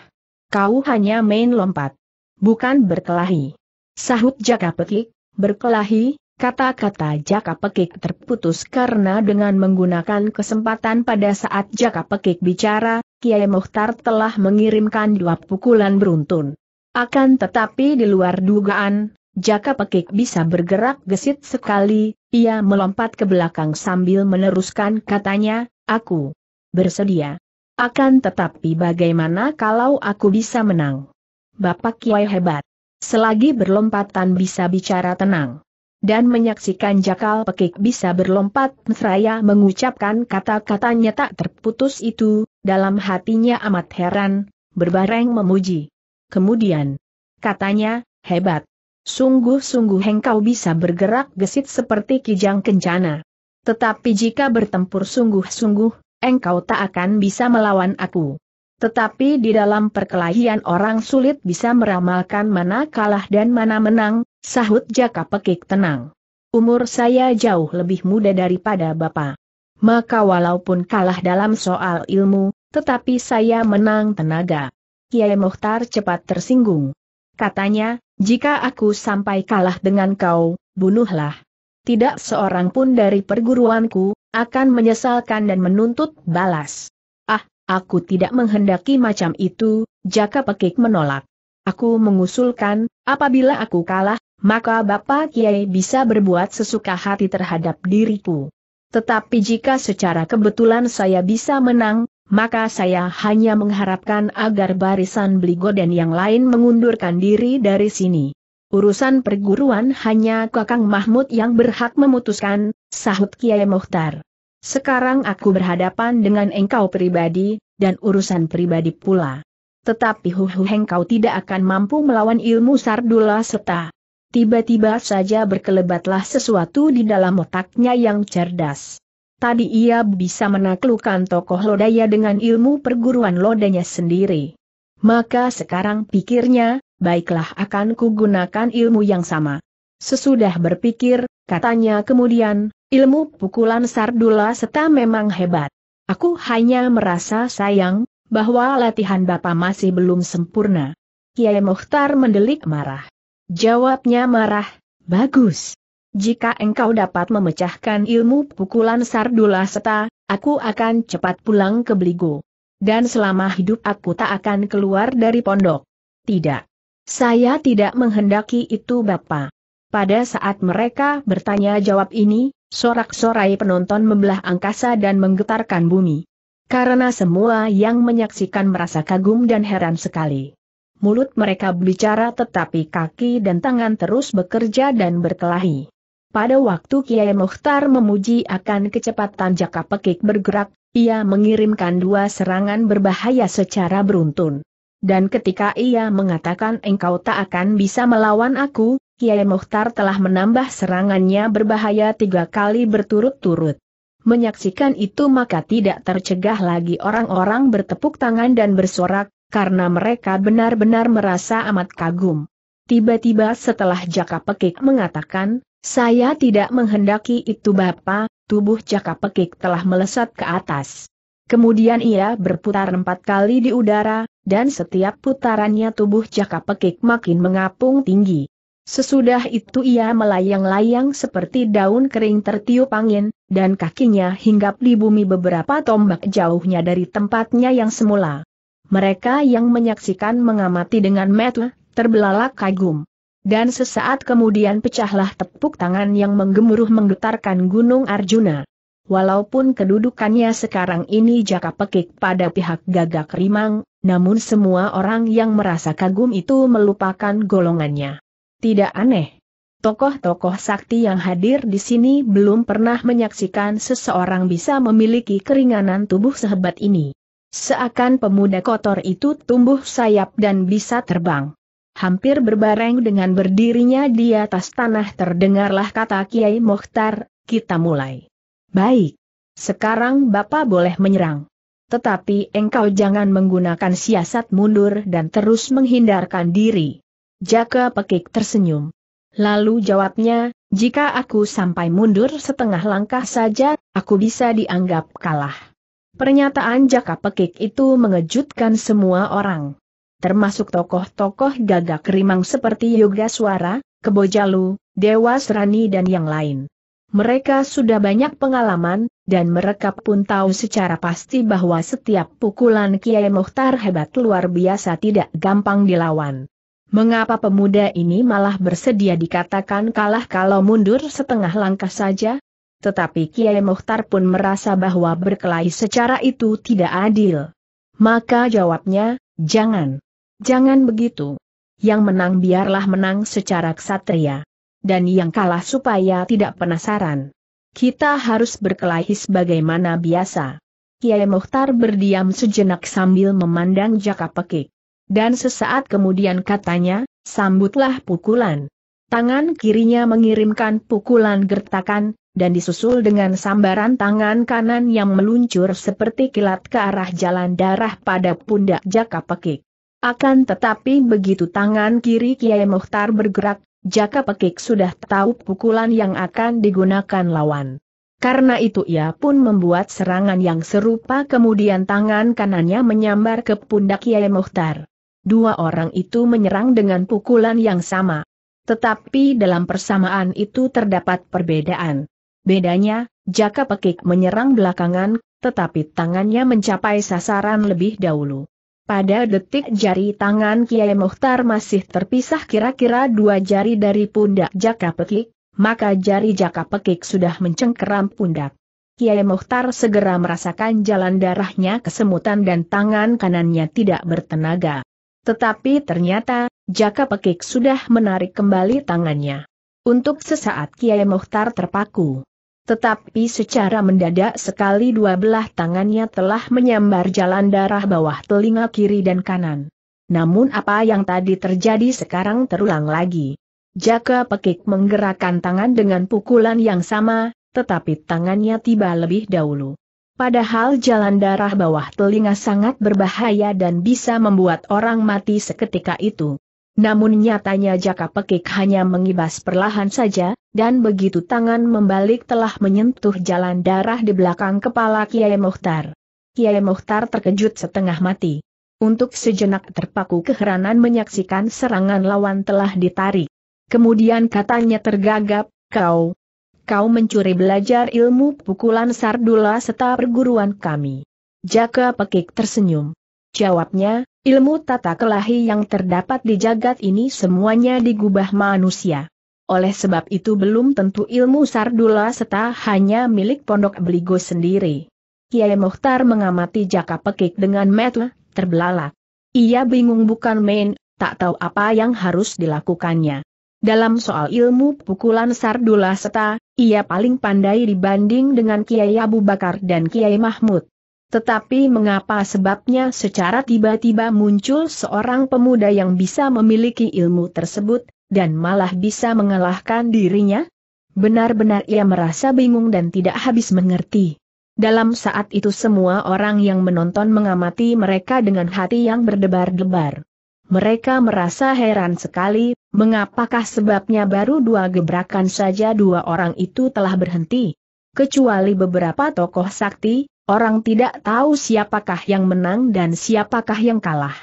Kau hanya main lompat. Bukan berkelahi. Sahut jaka petik, berkelahi, Kata-kata Jaka Pekik terputus karena dengan menggunakan kesempatan pada saat Jaka Pekik bicara, Kiai Mohtar telah mengirimkan dua pukulan beruntun. Akan tetapi di luar dugaan, Jaka Pekik bisa bergerak gesit sekali, ia melompat ke belakang sambil meneruskan katanya, aku bersedia. Akan tetapi bagaimana kalau aku bisa menang? Bapak Kiai hebat. Selagi berlompatan bisa bicara tenang dan menyaksikan jakal pekik bisa berlompat. Seraya mengucapkan kata-katanya tak terputus itu, dalam hatinya amat heran, berbareng memuji. Kemudian, katanya, hebat. Sungguh-sungguh engkau bisa bergerak gesit seperti kijang kencana. Tetapi jika bertempur sungguh-sungguh, engkau tak akan bisa melawan aku. Tetapi di dalam perkelahian orang sulit bisa meramalkan mana kalah dan mana menang, Sahut Jaka Pekik tenang. Umur saya jauh lebih muda daripada Bapak. Maka walaupun kalah dalam soal ilmu, tetapi saya menang tenaga. Kiai Mohtar cepat tersinggung. Katanya, jika aku sampai kalah dengan kau, bunuhlah. Tidak seorang pun dari perguruanku, akan menyesalkan dan menuntut balas. Ah, aku tidak menghendaki macam itu, Jaka Pekik menolak. Aku mengusulkan, apabila aku kalah, maka Bapak Kiai bisa berbuat sesuka hati terhadap diriku. Tetapi jika secara kebetulan saya bisa menang, maka saya hanya mengharapkan agar barisan Bligo dan yang lain mengundurkan diri dari sini. Urusan perguruan hanya Kakang Mahmud yang berhak memutuskan, sahut Kiai Mohtar. Sekarang aku berhadapan dengan engkau pribadi, dan urusan pribadi pula. Tetapi huhuh engkau tidak akan mampu melawan ilmu Sardula Seta. Tiba-tiba saja berkelebatlah sesuatu di dalam otaknya yang cerdas. Tadi ia bisa menaklukkan tokoh lodaya dengan ilmu perguruan lodanya sendiri. Maka sekarang pikirnya, baiklah akan kugunakan ilmu yang sama. Sesudah berpikir, katanya kemudian, ilmu pukulan Sardula setan memang hebat. Aku hanya merasa sayang, bahwa latihan Bapak masih belum sempurna. Kiai Mohtar mendelik marah. Jawabnya marah, bagus. Jika engkau dapat memecahkan ilmu pukulan Sardula Seta, aku akan cepat pulang ke Beligo. Dan selama hidup aku tak akan keluar dari pondok. Tidak. Saya tidak menghendaki itu Bapak. Pada saat mereka bertanya jawab ini, sorak-sorai penonton membelah angkasa dan menggetarkan bumi. Karena semua yang menyaksikan merasa kagum dan heran sekali mulut mereka berbicara, tetapi kaki dan tangan terus bekerja dan berkelahi. Pada waktu Kiai Mukhtar memuji akan kecepatan jaka pekik bergerak, ia mengirimkan dua serangan berbahaya secara beruntun. Dan ketika ia mengatakan engkau tak akan bisa melawan aku, Kiai Mukhtar telah menambah serangannya berbahaya tiga kali berturut-turut. Menyaksikan itu maka tidak tercegah lagi orang-orang bertepuk tangan dan bersorak, karena mereka benar-benar merasa amat kagum. Tiba-tiba setelah Jaka Pekik mengatakan, saya tidak menghendaki itu Bapak, tubuh Jaka Pekik telah melesat ke atas. Kemudian ia berputar empat kali di udara, dan setiap putarannya tubuh Jaka Pekik makin mengapung tinggi. Sesudah itu ia melayang-layang seperti daun kering tertiup angin, dan kakinya hinggap di bumi beberapa tombak jauhnya dari tempatnya yang semula mereka yang menyaksikan mengamati dengan metu, terbelalak kagum. Dan sesaat kemudian pecahlah tepuk tangan yang menggemuruh menggetarkan Gunung Arjuna. Walaupun kedudukannya sekarang ini jaka pekik pada pihak gagak rimang, namun semua orang yang merasa kagum itu melupakan golongannya. Tidak aneh. Tokoh-tokoh sakti yang hadir di sini belum pernah menyaksikan seseorang bisa memiliki keringanan tubuh sehebat ini. Seakan pemuda kotor itu tumbuh sayap dan bisa terbang. Hampir berbareng dengan berdirinya di atas tanah terdengarlah kata Kiai Mohtar, kita mulai. Baik. Sekarang Bapak boleh menyerang. Tetapi engkau jangan menggunakan siasat mundur dan terus menghindarkan diri. Jaka Pekik tersenyum. Lalu jawabnya, jika aku sampai mundur setengah langkah saja, aku bisa dianggap kalah. Pernyataan Jaka Pekik itu mengejutkan semua orang. Termasuk tokoh-tokoh gagak rimang seperti Yoga Suara, Kebojalu, Dewa Serani dan yang lain. Mereka sudah banyak pengalaman, dan mereka pun tahu secara pasti bahwa setiap pukulan Kiai Mohtar hebat luar biasa tidak gampang dilawan. Mengapa pemuda ini malah bersedia dikatakan kalah kalau mundur setengah langkah saja? tetapi Kiai Mohtar pun merasa bahwa berkelahi secara itu tidak adil. Maka jawabnya, jangan. Jangan begitu. Yang menang biarlah menang secara ksatria. Dan yang kalah supaya tidak penasaran. Kita harus berkelahi sebagaimana biasa. Kiai Mohtar berdiam sejenak sambil memandang jaka pekik. Dan sesaat kemudian katanya, sambutlah pukulan. Tangan kirinya mengirimkan pukulan gertakan, dan disusul dengan sambaran tangan kanan yang meluncur seperti kilat ke arah jalan darah pada pundak Jaka Pekik. Akan tetapi begitu tangan kiri Kiai Mohtar bergerak, Jaka Pekik sudah tahu pukulan yang akan digunakan lawan. Karena itu ia pun membuat serangan yang serupa kemudian tangan kanannya menyambar ke pundak Kiai Mohtar. Dua orang itu menyerang dengan pukulan yang sama. Tetapi dalam persamaan itu terdapat perbedaan. Bedanya, Jaka Pekik menyerang belakangan, tetapi tangannya mencapai sasaran lebih dahulu. Pada detik jari tangan Kiai Mohtar masih terpisah kira-kira dua jari dari pundak Jaka Pekik, maka jari Jaka Pekik sudah mencengkeram pundak. Kiai Mohtar segera merasakan jalan darahnya kesemutan dan tangan kanannya tidak bertenaga. Tetapi ternyata, Jaka Pekik sudah menarik kembali tangannya. Untuk sesaat Kiai Mohtar terpaku. Tetapi secara mendadak sekali dua belah tangannya telah menyambar jalan darah bawah telinga kiri dan kanan. Namun apa yang tadi terjadi sekarang terulang lagi. Jaka Pekik menggerakkan tangan dengan pukulan yang sama, tetapi tangannya tiba lebih dahulu. Padahal jalan darah bawah telinga sangat berbahaya dan bisa membuat orang mati seketika itu. Namun nyatanya jaka pekik hanya mengibas perlahan saja, dan begitu tangan membalik telah menyentuh jalan darah di belakang kepala Kiai Mohtar. Kiai Mohtar terkejut setengah mati. Untuk sejenak terpaku keheranan menyaksikan serangan lawan telah ditarik. Kemudian katanya tergagap, kau, kau mencuri belajar ilmu pukulan sardula serta perguruan kami. Jaka Pekik tersenyum. Jawabnya, ilmu tata kelahi yang terdapat di jagat ini semuanya digubah manusia. Oleh sebab itu belum tentu ilmu sardula serta hanya milik pondok beligo sendiri. Kiai Mohtar mengamati Jaka Pekik dengan metu, terbelalak. Ia bingung bukan main, tak tahu apa yang harus dilakukannya. Dalam soal ilmu pukulan Sardula Seta, ia paling pandai dibanding dengan Kiai Abu Bakar dan Kiai Mahmud. Tetapi mengapa sebabnya secara tiba-tiba muncul seorang pemuda yang bisa memiliki ilmu tersebut, dan malah bisa mengalahkan dirinya? Benar-benar ia merasa bingung dan tidak habis mengerti. Dalam saat itu semua orang yang menonton mengamati mereka dengan hati yang berdebar-debar. Mereka merasa heran sekali, mengapakah sebabnya baru dua gebrakan saja dua orang itu telah berhenti. Kecuali beberapa tokoh sakti, orang tidak tahu siapakah yang menang dan siapakah yang kalah.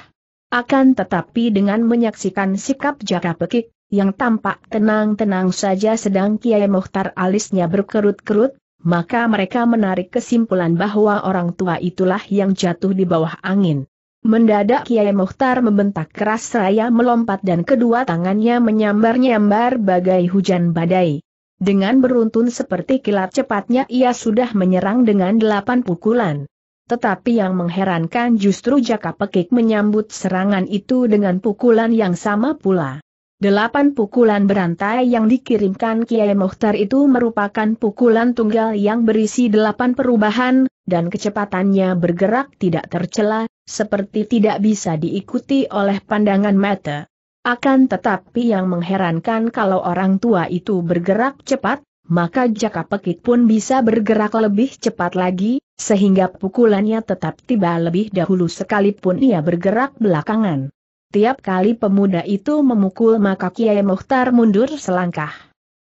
Akan tetapi dengan menyaksikan sikap jaga Pekik, yang tampak tenang-tenang saja sedang Kiai Mohtar alisnya berkerut-kerut, maka mereka menarik kesimpulan bahwa orang tua itulah yang jatuh di bawah angin. Mendadak Kiai Mohtar membentak keras seraya melompat dan kedua tangannya menyambar-nyambar bagai hujan badai. Dengan beruntun seperti kilat cepatnya ia sudah menyerang dengan delapan pukulan. Tetapi yang mengherankan justru Jaka Pekik menyambut serangan itu dengan pukulan yang sama pula. Delapan pukulan berantai yang dikirimkan Kiai Mohtar itu merupakan pukulan tunggal yang berisi delapan perubahan, dan kecepatannya bergerak tidak tercela, seperti tidak bisa diikuti oleh pandangan mata. Akan tetapi yang mengherankan kalau orang tua itu bergerak cepat, maka jaka pekit pun bisa bergerak lebih cepat lagi, sehingga pukulannya tetap tiba lebih dahulu sekalipun ia bergerak belakangan. Tiap kali pemuda itu memukul maka Kiai Mohtar mundur selangkah.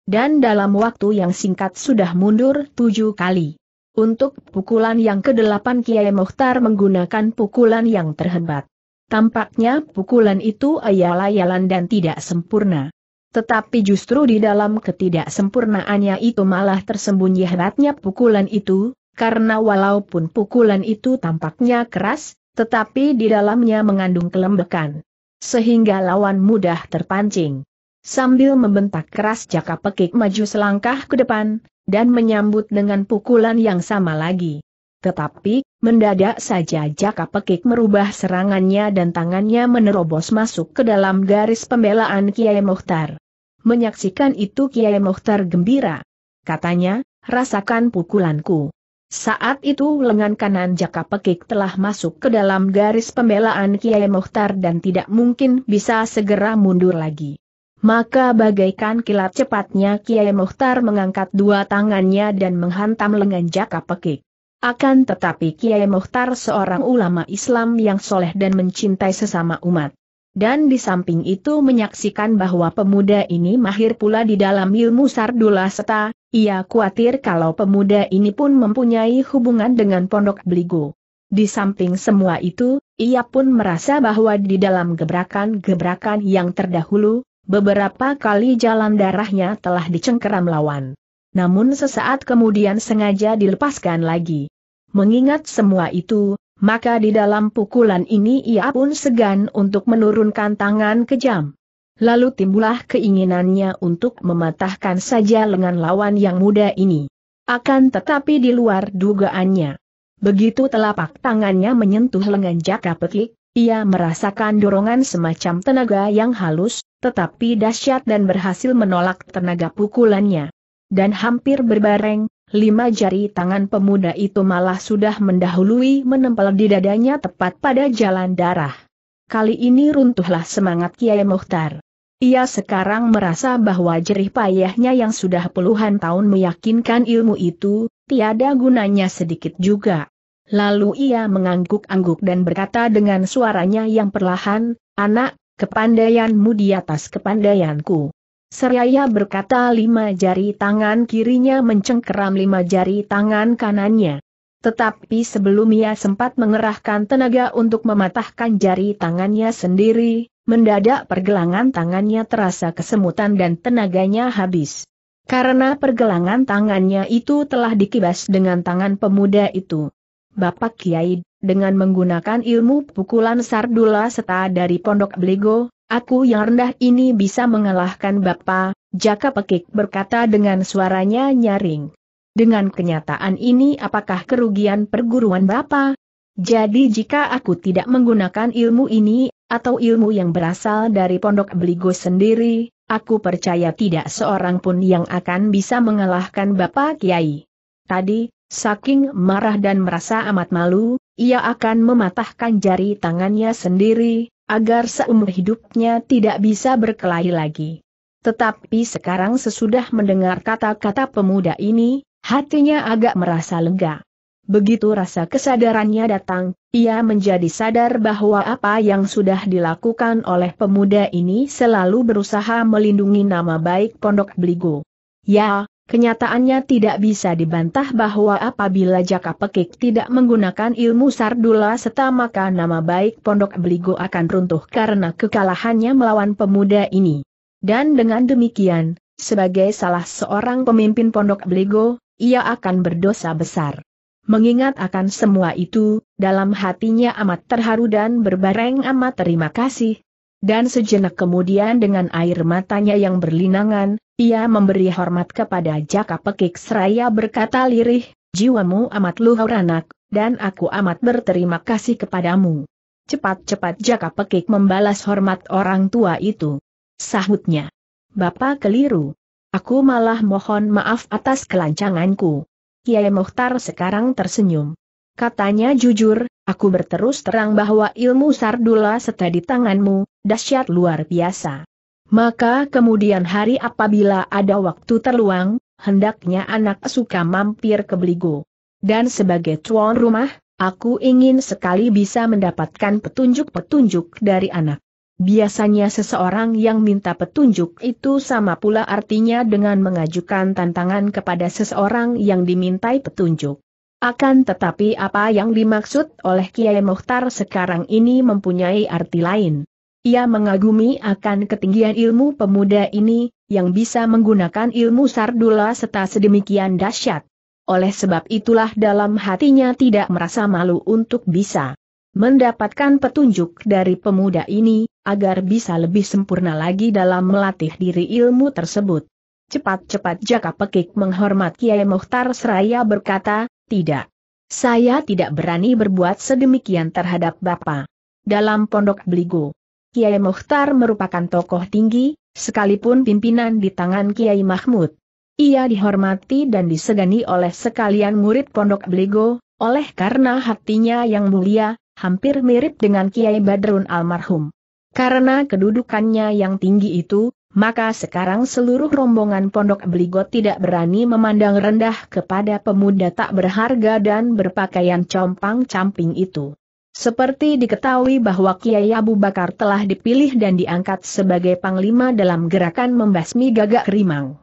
Dan dalam waktu yang singkat sudah mundur tujuh kali. Untuk pukulan yang ke-8 Kiai Mohtar menggunakan pukulan yang terhebat. Tampaknya pukulan itu ayal-ayalan dan tidak sempurna. Tetapi justru di dalam ketidaksempurnaannya itu malah tersembunyi hebatnya pukulan itu, karena walaupun pukulan itu tampaknya keras, tetapi di dalamnya mengandung kelembekan. Sehingga lawan mudah terpancing. Sambil membentak keras Jaka Pekik maju selangkah ke depan, dan menyambut dengan pukulan yang sama lagi. Tetapi, mendadak saja Jaka Pekik merubah serangannya dan tangannya menerobos masuk ke dalam garis pembelaan Kiai Mohtar. Menyaksikan itu Kiai Mohtar gembira. Katanya, rasakan pukulanku. Saat itu lengan kanan Jaka Pekik telah masuk ke dalam garis pembelaan Kiai Mohtar dan tidak mungkin bisa segera mundur lagi. Maka bagaikan kilat cepatnya Kiai Muhtar mengangkat dua tangannya dan menghantam lengan Jaka Pekik. Akan tetapi Kiai Muhtar seorang ulama Islam yang soleh dan mencintai sesama umat. Dan di samping itu menyaksikan bahwa pemuda ini mahir pula di dalam ilmu sardula serta, ia khawatir kalau pemuda ini pun mempunyai hubungan dengan pondok beligo. Di samping semua itu, ia pun merasa bahwa di dalam gebrakan-gebrakan yang terdahulu, Beberapa kali jalan darahnya telah dicengkeram lawan. Namun sesaat kemudian sengaja dilepaskan lagi. Mengingat semua itu, maka di dalam pukulan ini ia pun segan untuk menurunkan tangan kejam. Lalu timbullah keinginannya untuk mematahkan saja lengan lawan yang muda ini. Akan tetapi di luar dugaannya. Begitu telapak tangannya menyentuh lengan Jaka Petik, ia merasakan dorongan semacam tenaga yang halus, tetapi dahsyat dan berhasil menolak tenaga pukulannya. Dan hampir berbareng, lima jari tangan pemuda itu malah sudah mendahului menempel di dadanya tepat pada jalan darah. Kali ini runtuhlah semangat Kiai Muhtar. Ia sekarang merasa bahwa jerih payahnya yang sudah puluhan tahun meyakinkan ilmu itu, tiada gunanya sedikit juga. Lalu ia mengangguk-angguk dan berkata dengan suaranya yang perlahan, Anak, Kepandaianmu di atas kepandaianku. Seraya berkata lima jari tangan kirinya mencengkeram lima jari tangan kanannya. Tetapi sebelum ia sempat mengerahkan tenaga untuk mematahkan jari tangannya sendiri, mendadak pergelangan tangannya terasa kesemutan dan tenaganya habis. Karena pergelangan tangannya itu telah dikibas dengan tangan pemuda itu. Bapak Kiai, dengan menggunakan ilmu pukulan sardula setelah dari pondok Bligo, aku yang rendah ini bisa mengalahkan Bapak, Jaka Pekik berkata dengan suaranya nyaring. Dengan kenyataan ini apakah kerugian perguruan Bapak? Jadi jika aku tidak menggunakan ilmu ini, atau ilmu yang berasal dari pondok Bligo sendiri, aku percaya tidak seorang pun yang akan bisa mengalahkan Bapak Kiai. Tadi, saking marah dan merasa amat malu, ia akan mematahkan jari tangannya sendiri, agar seumur hidupnya tidak bisa berkelahi lagi. Tetapi sekarang sesudah mendengar kata-kata pemuda ini, hatinya agak merasa lega. Begitu rasa kesadarannya datang, ia menjadi sadar bahwa apa yang sudah dilakukan oleh pemuda ini selalu berusaha melindungi nama baik Pondok Beligo. Ya, Kenyataannya tidak bisa dibantah bahwa apabila Jaka Pekik tidak menggunakan ilmu sardula Seta maka nama baik Pondok Beligo akan runtuh karena kekalahannya melawan pemuda ini. Dan dengan demikian, sebagai salah seorang pemimpin Pondok Beligo, ia akan berdosa besar. Mengingat akan semua itu, dalam hatinya amat terharu dan berbareng amat terima kasih, dan sejenak kemudian dengan air matanya yang berlinangan, ia memberi hormat kepada Jaka Pekik seraya berkata lirih, jiwamu amat luhur anak, dan aku amat berterima kasih kepadamu. Cepat-cepat Jaka Pekik membalas hormat orang tua itu. Sahutnya. Bapak keliru. Aku malah mohon maaf atas kelancanganku. Kiai Muhtar sekarang tersenyum. Katanya jujur, Aku berterus terang bahwa ilmu sardula serta di tanganmu, dahsyat luar biasa. Maka kemudian hari apabila ada waktu terluang, hendaknya anak suka mampir ke Beligo. Dan sebagai tuan rumah, aku ingin sekali bisa mendapatkan petunjuk-petunjuk dari anak. Biasanya seseorang yang minta petunjuk itu sama pula artinya dengan mengajukan tantangan kepada seseorang yang dimintai petunjuk. Akan tetapi apa yang dimaksud oleh Kiai Mohtar sekarang ini mempunyai arti lain. Ia mengagumi akan ketinggian ilmu pemuda ini, yang bisa menggunakan ilmu sardula serta sedemikian dahsyat. Oleh sebab itulah dalam hatinya tidak merasa malu untuk bisa mendapatkan petunjuk dari pemuda ini, agar bisa lebih sempurna lagi dalam melatih diri ilmu tersebut. Cepat-cepat Jaka Pekik menghormat Kiai Muhtar seraya berkata, tidak. Saya tidak berani berbuat sedemikian terhadap Bapak. Dalam pondok Beligo, Kiai Mukhtar merupakan tokoh tinggi, sekalipun pimpinan di tangan Kiai Mahmud. Ia dihormati dan disegani oleh sekalian murid pondok Beligo, oleh karena hatinya yang mulia, hampir mirip dengan Kiai Badrun almarhum. Karena kedudukannya yang tinggi itu, maka sekarang seluruh rombongan pondok beligo tidak berani memandang rendah kepada pemuda tak berharga dan berpakaian compang-camping itu. Seperti diketahui bahwa Kiai Abu Bakar telah dipilih dan diangkat sebagai panglima dalam gerakan membasmi gagak rimang.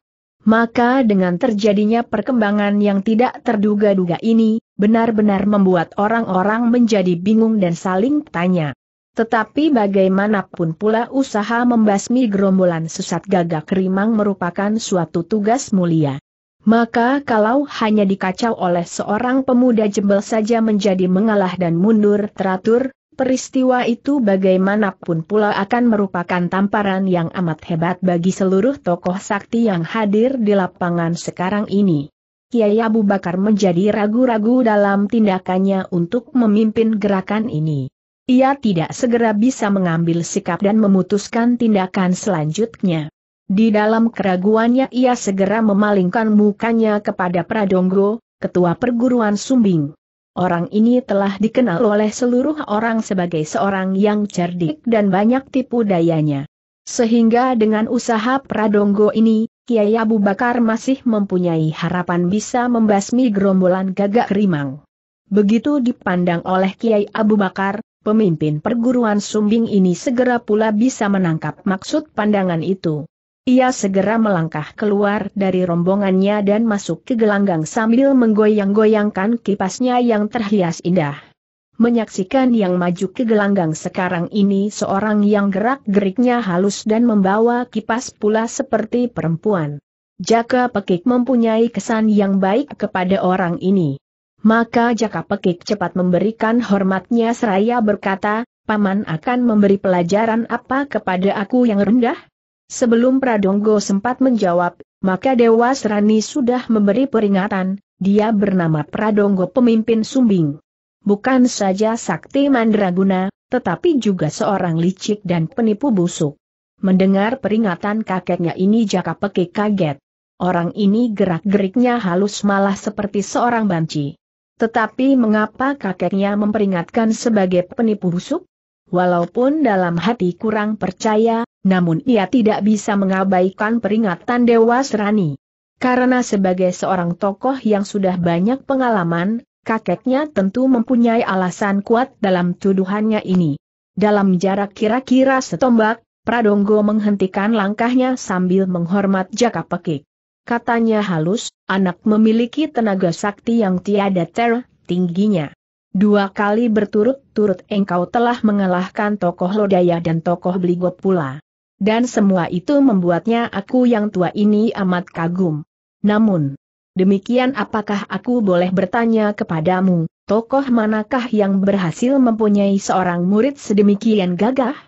Maka dengan terjadinya perkembangan yang tidak terduga-duga ini, benar-benar membuat orang-orang menjadi bingung dan saling tanya. Tetapi bagaimanapun pula usaha membasmi gerombolan sesat gagak rimang merupakan suatu tugas mulia. Maka kalau hanya dikacau oleh seorang pemuda jebel saja menjadi mengalah dan mundur teratur, peristiwa itu bagaimanapun pula akan merupakan tamparan yang amat hebat bagi seluruh tokoh sakti yang hadir di lapangan sekarang ini. Kiai Abu Bakar menjadi ragu-ragu dalam tindakannya untuk memimpin gerakan ini. Ia tidak segera bisa mengambil sikap dan memutuskan tindakan selanjutnya. Di dalam keraguannya ia segera memalingkan mukanya kepada Pradongo, ketua perguruan Sumbing. Orang ini telah dikenal oleh seluruh orang sebagai seorang yang cerdik dan banyak tipu dayanya. Sehingga dengan usaha Pradonggo ini, Kiai Abu Bakar masih mempunyai harapan bisa membasmi gerombolan gagak rimang. Begitu dipandang oleh Kiai Abu Bakar, pemimpin perguruan sumbing ini segera pula bisa menangkap maksud pandangan itu. Ia segera melangkah keluar dari rombongannya dan masuk ke gelanggang sambil menggoyang-goyangkan kipasnya yang terhias indah. Menyaksikan yang maju ke gelanggang sekarang ini seorang yang gerak-geriknya halus dan membawa kipas pula seperti perempuan. Jaka Pekik mempunyai kesan yang baik kepada orang ini. Maka Jaka Pekik cepat memberikan hormatnya seraya berkata, Paman akan memberi pelajaran apa kepada aku yang rendah? Sebelum Pradonggo sempat menjawab, maka Dewa Serani sudah memberi peringatan, dia bernama Pradonggo pemimpin Sumbing. Bukan saja sakti mandraguna, tetapi juga seorang licik dan penipu busuk. Mendengar peringatan kakeknya ini Jaka Pekik kaget. Orang ini gerak-geriknya halus malah seperti seorang banci. Tetapi mengapa kakeknya memperingatkan sebagai penipu busuk? Walaupun dalam hati kurang percaya, namun ia tidak bisa mengabaikan peringatan Dewa Serani. Karena sebagai seorang tokoh yang sudah banyak pengalaman, kakeknya tentu mempunyai alasan kuat dalam tuduhannya ini. Dalam jarak kira-kira setombak, Pradonggo menghentikan langkahnya sambil menghormat Jaka Pekik katanya halus, anak memiliki tenaga sakti yang tiada ter, tingginya. Dua kali berturut-turut engkau telah mengalahkan tokoh Lodaya dan tokoh Bligo pula. Dan semua itu membuatnya aku yang tua ini amat kagum. Namun, demikian apakah aku boleh bertanya kepadamu, tokoh manakah yang berhasil mempunyai seorang murid sedemikian gagah?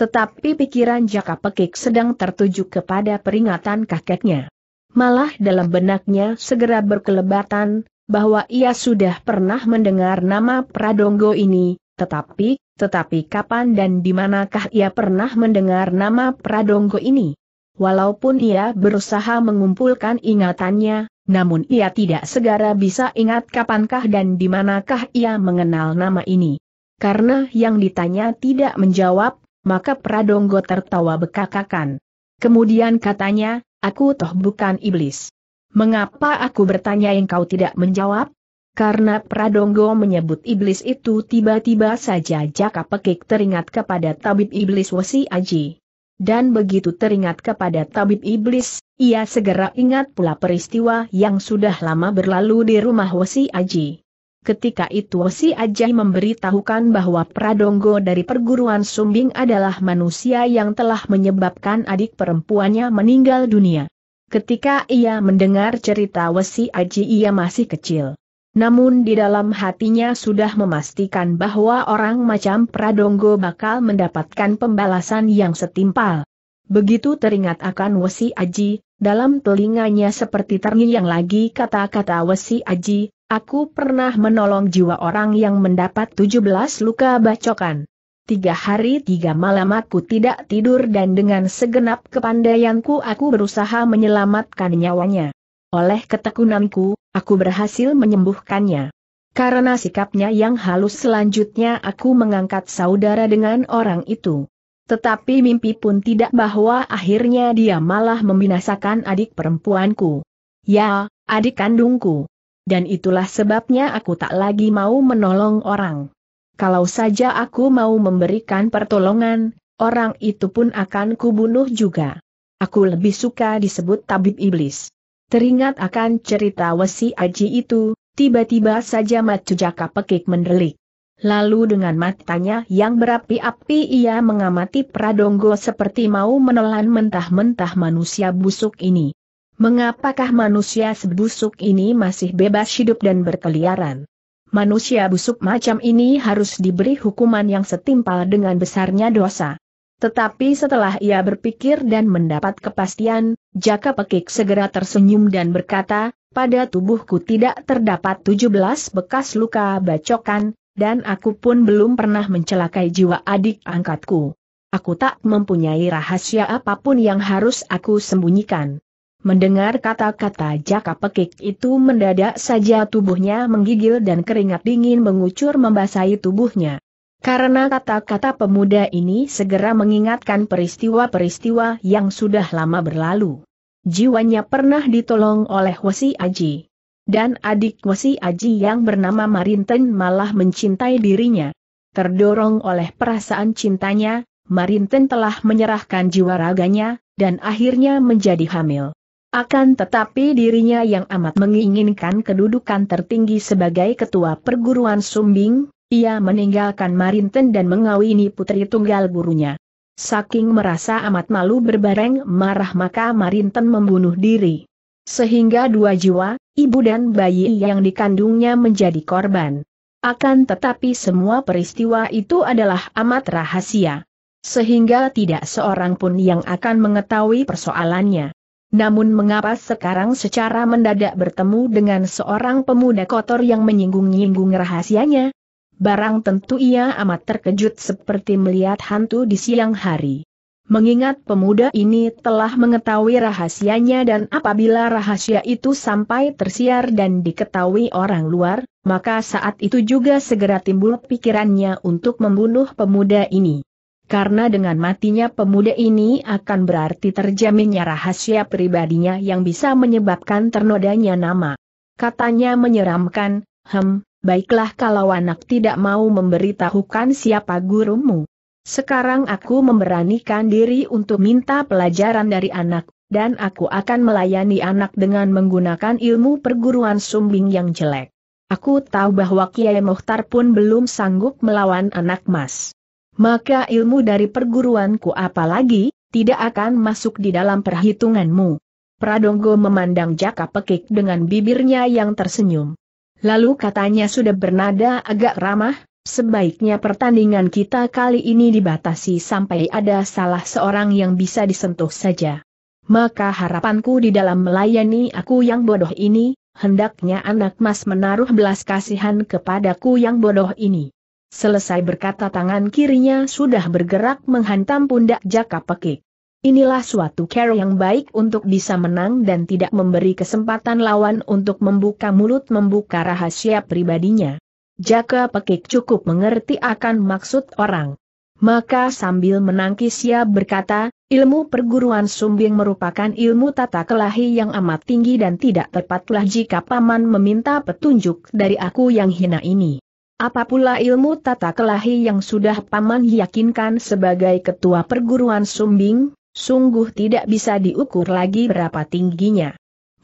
Tetapi pikiran Jaka Pekik sedang tertuju kepada peringatan kakeknya. Malah dalam benaknya segera berkelebatan, bahwa ia sudah pernah mendengar nama Pradongo ini, tetapi, tetapi kapan dan di manakah ia pernah mendengar nama Pradongo ini? Walaupun ia berusaha mengumpulkan ingatannya, namun ia tidak segera bisa ingat kapankah dan di manakah ia mengenal nama ini. Karena yang ditanya tidak menjawab, maka Pradongo tertawa bekakakan. Kemudian katanya, Aku toh bukan iblis. Mengapa aku bertanya yang kau tidak menjawab? Karena Pradongo menyebut iblis itu tiba-tiba saja Jaka Pekik teringat kepada tabib iblis Wasi Aji. Dan begitu teringat kepada tabib iblis, ia segera ingat pula peristiwa yang sudah lama berlalu di rumah Wasi Aji. Ketika itu si Ajay memberitahukan bahwa Pradonggo dari perguruan Sumbing adalah manusia yang telah menyebabkan adik perempuannya meninggal dunia. Ketika ia mendengar cerita Wesi Aji ia masih kecil. Namun di dalam hatinya sudah memastikan bahwa orang macam Pradonggo bakal mendapatkan pembalasan yang setimpal. Begitu teringat akan Wesi Aji, dalam telinganya seperti terngiang lagi kata-kata Wesi Aji, Aku pernah menolong jiwa orang yang mendapat 17 luka bacokan. Tiga hari tiga malam aku tidak tidur dan dengan segenap kepandaianku aku berusaha menyelamatkan nyawanya. Oleh ketekunanku, aku berhasil menyembuhkannya. Karena sikapnya yang halus selanjutnya aku mengangkat saudara dengan orang itu. Tetapi mimpi pun tidak bahwa akhirnya dia malah membinasakan adik perempuanku. Ya, adik kandungku. Dan itulah sebabnya aku tak lagi mau menolong orang. Kalau saja aku mau memberikan pertolongan, orang itu pun akan kubunuh juga. Aku lebih suka disebut tabib iblis. Teringat akan cerita Wesi Aji itu, tiba-tiba saja matu jaka pekik mendelik. Lalu dengan matanya yang berapi-api ia mengamati pradongo seperti mau menelan mentah-mentah manusia busuk ini. Mengapakah manusia sebusuk ini masih bebas hidup dan berkeliaran? Manusia busuk macam ini harus diberi hukuman yang setimpal dengan besarnya dosa. Tetapi setelah ia berpikir dan mendapat kepastian, Jaka Pekik segera tersenyum dan berkata, pada tubuhku tidak terdapat 17 bekas luka bacokan, dan aku pun belum pernah mencelakai jiwa adik angkatku. Aku tak mempunyai rahasia apapun yang harus aku sembunyikan. Mendengar kata-kata jaka pekik itu mendadak saja tubuhnya menggigil dan keringat dingin mengucur membasahi tubuhnya. Karena kata-kata pemuda ini segera mengingatkan peristiwa-peristiwa yang sudah lama berlalu. Jiwanya pernah ditolong oleh Wasi Aji. Dan adik Wasi Aji yang bernama Marinten malah mencintai dirinya. Terdorong oleh perasaan cintanya, Marinten telah menyerahkan jiwa raganya, dan akhirnya menjadi hamil. Akan tetapi dirinya yang amat menginginkan kedudukan tertinggi sebagai ketua perguruan Sumbing, ia meninggalkan Marinten dan mengawini putri tunggal gurunya. Saking merasa amat malu berbareng marah maka Marinten membunuh diri. Sehingga dua jiwa, ibu dan bayi yang dikandungnya menjadi korban. Akan tetapi semua peristiwa itu adalah amat rahasia. Sehingga tidak seorang pun yang akan mengetahui persoalannya. Namun mengapa sekarang secara mendadak bertemu dengan seorang pemuda kotor yang menyinggung-nyinggung rahasianya? Barang tentu ia amat terkejut seperti melihat hantu di siang hari. Mengingat pemuda ini telah mengetahui rahasianya dan apabila rahasia itu sampai tersiar dan diketahui orang luar, maka saat itu juga segera timbul pikirannya untuk membunuh pemuda ini karena dengan matinya pemuda ini akan berarti terjaminnya rahasia pribadinya yang bisa menyebabkan ternodanya nama. Katanya menyeramkan, hem, baiklah kalau anak tidak mau memberitahukan siapa gurumu. Sekarang aku memberanikan diri untuk minta pelajaran dari anak, dan aku akan melayani anak dengan menggunakan ilmu perguruan sumbing yang jelek. Aku tahu bahwa Kiai Mohtar pun belum sanggup melawan anak mas maka ilmu dari perguruanku apalagi, tidak akan masuk di dalam perhitunganmu. Pradonggo memandang jaka pekik dengan bibirnya yang tersenyum. Lalu katanya sudah bernada agak ramah, sebaiknya pertandingan kita kali ini dibatasi sampai ada salah seorang yang bisa disentuh saja. Maka harapanku di dalam melayani aku yang bodoh ini, hendaknya anak mas menaruh belas kasihan kepadaku yang bodoh ini. Selesai berkata tangan kirinya sudah bergerak menghantam pundak Jaka Pekik. Inilah suatu care yang baik untuk bisa menang dan tidak memberi kesempatan lawan untuk membuka mulut membuka rahasia pribadinya. Jaka Pekik cukup mengerti akan maksud orang. Maka sambil menangkis ia berkata, ilmu perguruan sumbing merupakan ilmu tata kelahi yang amat tinggi dan tidak tepatlah jika paman meminta petunjuk dari aku yang hina ini. Apa pula ilmu tata kelahi yang sudah Paman yakinkan sebagai ketua perguruan sumbing, sungguh tidak bisa diukur lagi berapa tingginya.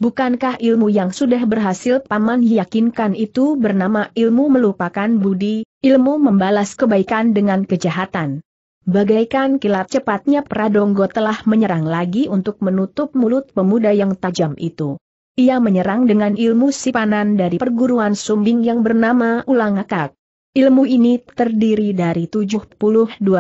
Bukankah ilmu yang sudah berhasil Paman yakinkan itu bernama ilmu melupakan budi, ilmu membalas kebaikan dengan kejahatan? Bagaikan kilat cepatnya Pradonggo telah menyerang lagi untuk menutup mulut pemuda yang tajam itu. Ia menyerang dengan ilmu sipanan dari perguruan sumbing yang bernama Ulangakak. Ilmu ini terdiri dari 72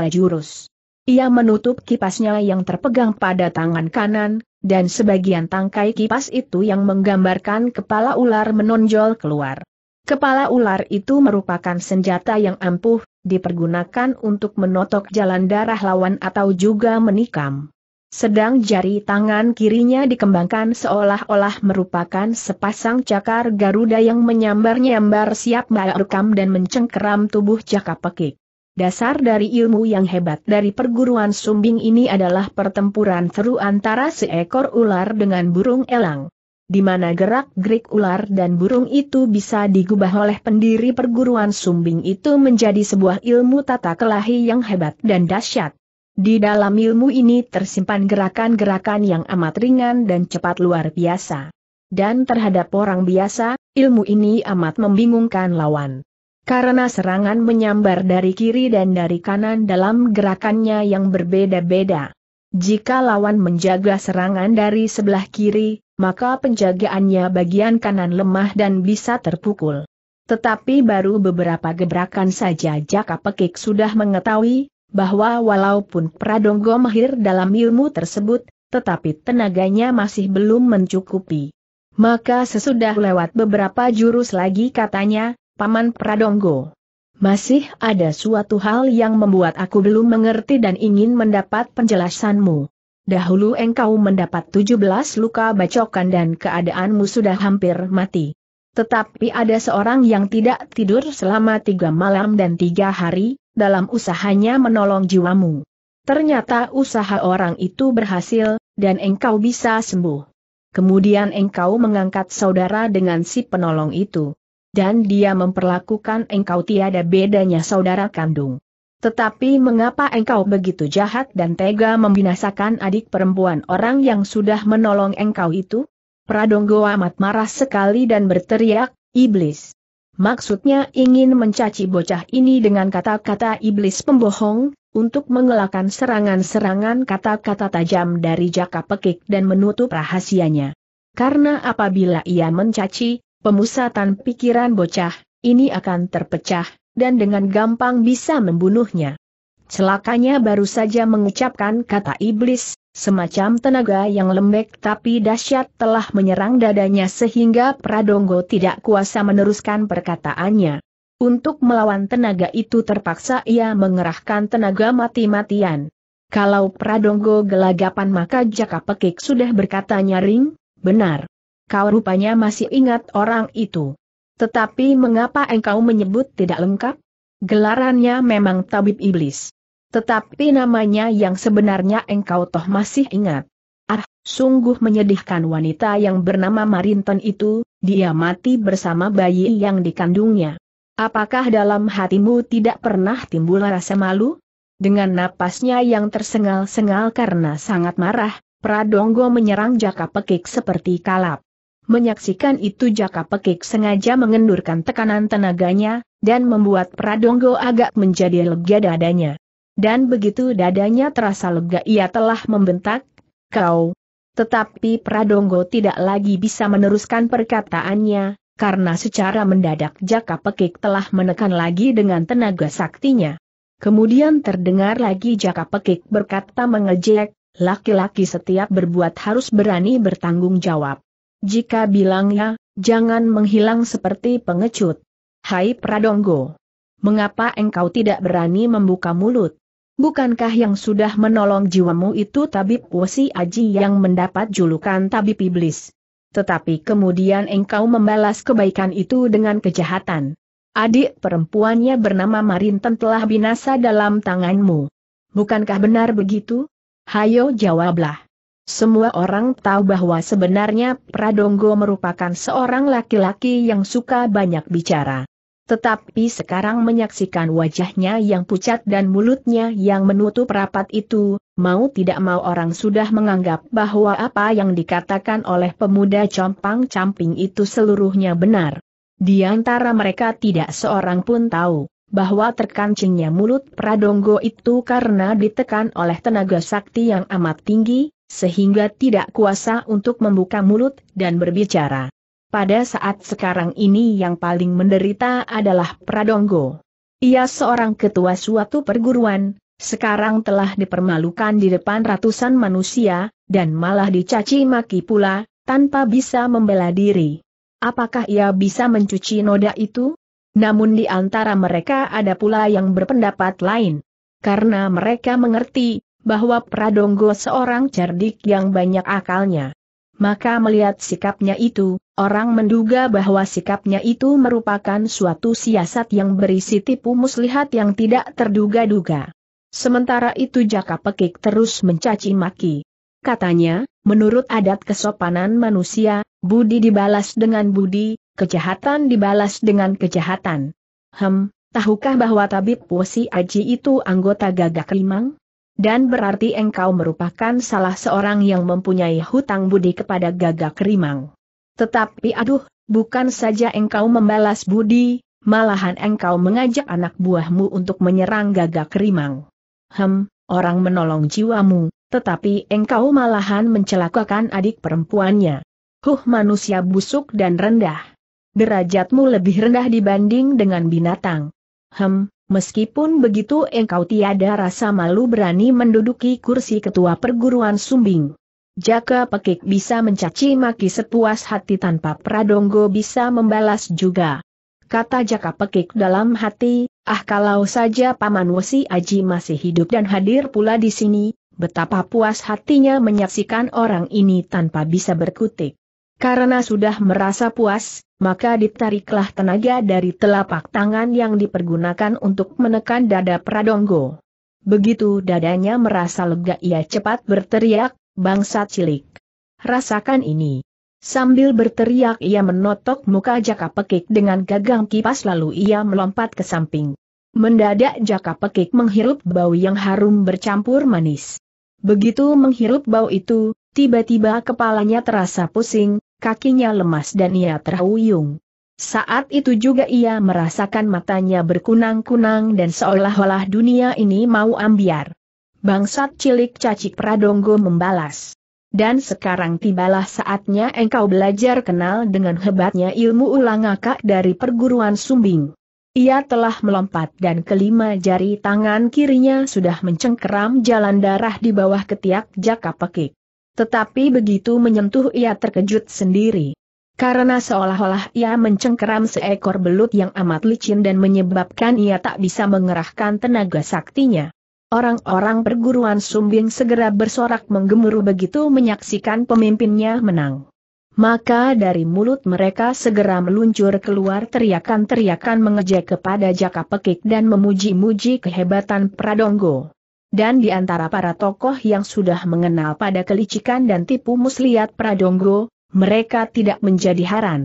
jurus. Ia menutup kipasnya yang terpegang pada tangan kanan, dan sebagian tangkai kipas itu yang menggambarkan kepala ular menonjol keluar. Kepala ular itu merupakan senjata yang ampuh, dipergunakan untuk menotok jalan darah lawan atau juga menikam. Sedang jari tangan kirinya dikembangkan seolah-olah merupakan sepasang cakar Garuda yang menyambar-nyambar siap merekam dan mencengkeram tubuh Jaka Pekik. Dasar dari ilmu yang hebat dari perguruan sumbing ini adalah pertempuran seru antara seekor ular dengan burung elang. Di mana gerak-gerik ular dan burung itu bisa digubah oleh pendiri perguruan sumbing itu menjadi sebuah ilmu tata kelahi yang hebat dan dahsyat. Di dalam ilmu ini tersimpan gerakan-gerakan yang amat ringan dan cepat luar biasa. Dan terhadap orang biasa, ilmu ini amat membingungkan lawan. Karena serangan menyambar dari kiri dan dari kanan dalam gerakannya yang berbeda-beda. Jika lawan menjaga serangan dari sebelah kiri, maka penjagaannya bagian kanan lemah dan bisa terpukul. Tetapi baru beberapa gebrakan saja Jaka Pekik sudah mengetahui, bahwa walaupun Pradongo mahir dalam ilmu tersebut, tetapi tenaganya masih belum mencukupi. Maka sesudah lewat beberapa jurus lagi katanya, Paman Pradongo. Masih ada suatu hal yang membuat aku belum mengerti dan ingin mendapat penjelasanmu. Dahulu engkau mendapat 17 luka bacokan dan keadaanmu sudah hampir mati. Tetapi ada seorang yang tidak tidur selama tiga malam dan tiga hari, dalam usahanya menolong jiwamu. Ternyata usaha orang itu berhasil, dan engkau bisa sembuh. Kemudian engkau mengangkat saudara dengan si penolong itu. Dan dia memperlakukan engkau tiada bedanya saudara kandung. Tetapi mengapa engkau begitu jahat dan tega membinasakan adik perempuan orang yang sudah menolong engkau itu? Pradonggo amat marah sekali dan berteriak, Iblis, Maksudnya ingin mencaci bocah ini dengan kata-kata iblis pembohong, untuk mengelakkan serangan-serangan kata-kata tajam dari jaka pekik dan menutup rahasianya. Karena apabila ia mencaci, pemusatan pikiran bocah, ini akan terpecah, dan dengan gampang bisa membunuhnya. Celakanya baru saja mengucapkan kata iblis, Semacam tenaga yang lembek tapi dahsyat telah menyerang dadanya sehingga Pradongo tidak kuasa meneruskan perkataannya. Untuk melawan tenaga itu terpaksa ia mengerahkan tenaga mati-matian. Kalau Pradongo gelagapan maka Jaka Pekik sudah berkata nyaring, benar. Kau rupanya masih ingat orang itu. Tetapi mengapa engkau menyebut tidak lengkap? Gelarannya memang tabib iblis. Tetapi namanya yang sebenarnya engkau toh masih ingat. Ah, sungguh menyedihkan wanita yang bernama Marinton itu, dia mati bersama bayi yang dikandungnya. Apakah dalam hatimu tidak pernah timbul rasa malu? Dengan napasnya yang tersengal-sengal karena sangat marah, Pradonggo menyerang Jaka Pekik seperti kalap. Menyaksikan itu Jaka Pekik sengaja mengendurkan tekanan tenaganya, dan membuat Pradonggo agak menjadi lega dadanya dan begitu dadanya terasa lega ia telah membentak, kau. Tetapi Pradongo tidak lagi bisa meneruskan perkataannya, karena secara mendadak Jaka Pekik telah menekan lagi dengan tenaga saktinya. Kemudian terdengar lagi Jaka Pekik berkata mengejek, laki-laki setiap berbuat harus berani bertanggung jawab. Jika bilangnya, jangan menghilang seperti pengecut. Hai Pradongo, Mengapa engkau tidak berani membuka mulut? Bukankah yang sudah menolong jiwamu itu tabib Wosi Aji yang mendapat julukan tabib iblis? Tetapi kemudian engkau membalas kebaikan itu dengan kejahatan. Adik perempuannya bernama Marinten telah binasa dalam tanganmu. Bukankah benar begitu? Hayo jawablah. Semua orang tahu bahwa sebenarnya Pradongo merupakan seorang laki-laki yang suka banyak bicara. Tetapi sekarang menyaksikan wajahnya yang pucat dan mulutnya yang menutup rapat itu, mau tidak mau orang sudah menganggap bahwa apa yang dikatakan oleh pemuda compang-camping itu seluruhnya benar. Di antara mereka tidak seorang pun tahu bahwa terkancingnya mulut Pradongo itu karena ditekan oleh tenaga sakti yang amat tinggi, sehingga tidak kuasa untuk membuka mulut dan berbicara pada saat sekarang ini yang paling menderita adalah Pradonggo. Ia seorang ketua suatu perguruan, sekarang telah dipermalukan di depan ratusan manusia, dan malah dicaci maki pula, tanpa bisa membela diri. Apakah ia bisa mencuci noda itu? Namun di antara mereka ada pula yang berpendapat lain. Karena mereka mengerti, bahwa Pradonggo seorang cerdik yang banyak akalnya maka melihat sikapnya itu, orang menduga bahwa sikapnya itu merupakan suatu siasat yang berisi tipu muslihat yang tidak terduga-duga. Sementara itu Jaka Pekik terus mencaci maki. Katanya, menurut adat kesopanan manusia, budi dibalas dengan budi, kejahatan dibalas dengan kejahatan. Hem, tahukah bahwa tabib Wosi Aji itu anggota gagak limang? dan berarti engkau merupakan salah seorang yang mempunyai hutang budi kepada gagak rimang. Tetapi aduh, bukan saja engkau membalas budi, malahan engkau mengajak anak buahmu untuk menyerang gagak rimang. Hem, orang menolong jiwamu, tetapi engkau malahan mencelakakan adik perempuannya. Huh manusia busuk dan rendah. Derajatmu lebih rendah dibanding dengan binatang. Hem, Meskipun begitu engkau tiada rasa malu berani menduduki kursi ketua perguruan sumbing. Jaka Pekik bisa mencaci maki sepuas hati tanpa Pradonggo bisa membalas juga. Kata Jaka Pekik dalam hati, ah kalau saja Paman Wesi Aji masih hidup dan hadir pula di sini, betapa puas hatinya menyaksikan orang ini tanpa bisa berkutik. Karena sudah merasa puas, maka ditariklah tenaga dari telapak tangan yang dipergunakan untuk menekan dada Pradonggo. Begitu dadanya merasa lega ia cepat berteriak, bangsa cilik. Rasakan ini. Sambil berteriak ia menotok muka Jaka Pekik dengan gagang kipas lalu ia melompat ke samping. Mendadak Jaka Pekik menghirup bau yang harum bercampur manis. Begitu menghirup bau itu, tiba-tiba kepalanya terasa pusing, kakinya lemas dan ia terhuyung. Saat itu juga ia merasakan matanya berkunang-kunang dan seolah-olah dunia ini mau ambiar. Bangsat cilik cacik pradongo membalas. Dan sekarang tibalah saatnya engkau belajar kenal dengan hebatnya ilmu ulang akak dari perguruan sumbing. Ia telah melompat dan kelima jari tangan kirinya sudah mencengkeram jalan darah di bawah ketiak jaka pekik. Tetapi begitu menyentuh ia terkejut sendiri. Karena seolah-olah ia mencengkeram seekor belut yang amat licin dan menyebabkan ia tak bisa mengerahkan tenaga saktinya. Orang-orang perguruan Sumbing segera bersorak menggemuruh begitu menyaksikan pemimpinnya menang. Maka dari mulut mereka segera meluncur keluar teriakan-teriakan mengejek kepada Jaka Pekik dan memuji-muji kehebatan Pradonggo dan di antara para tokoh yang sudah mengenal pada kelicikan dan tipu muslihat Pradonggo, mereka tidak menjadi haran.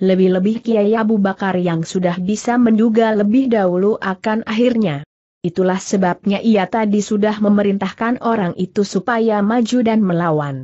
Lebih-lebih Kiai Abu Bakar yang sudah bisa menduga lebih dahulu akan akhirnya. Itulah sebabnya ia tadi sudah memerintahkan orang itu supaya maju dan melawan.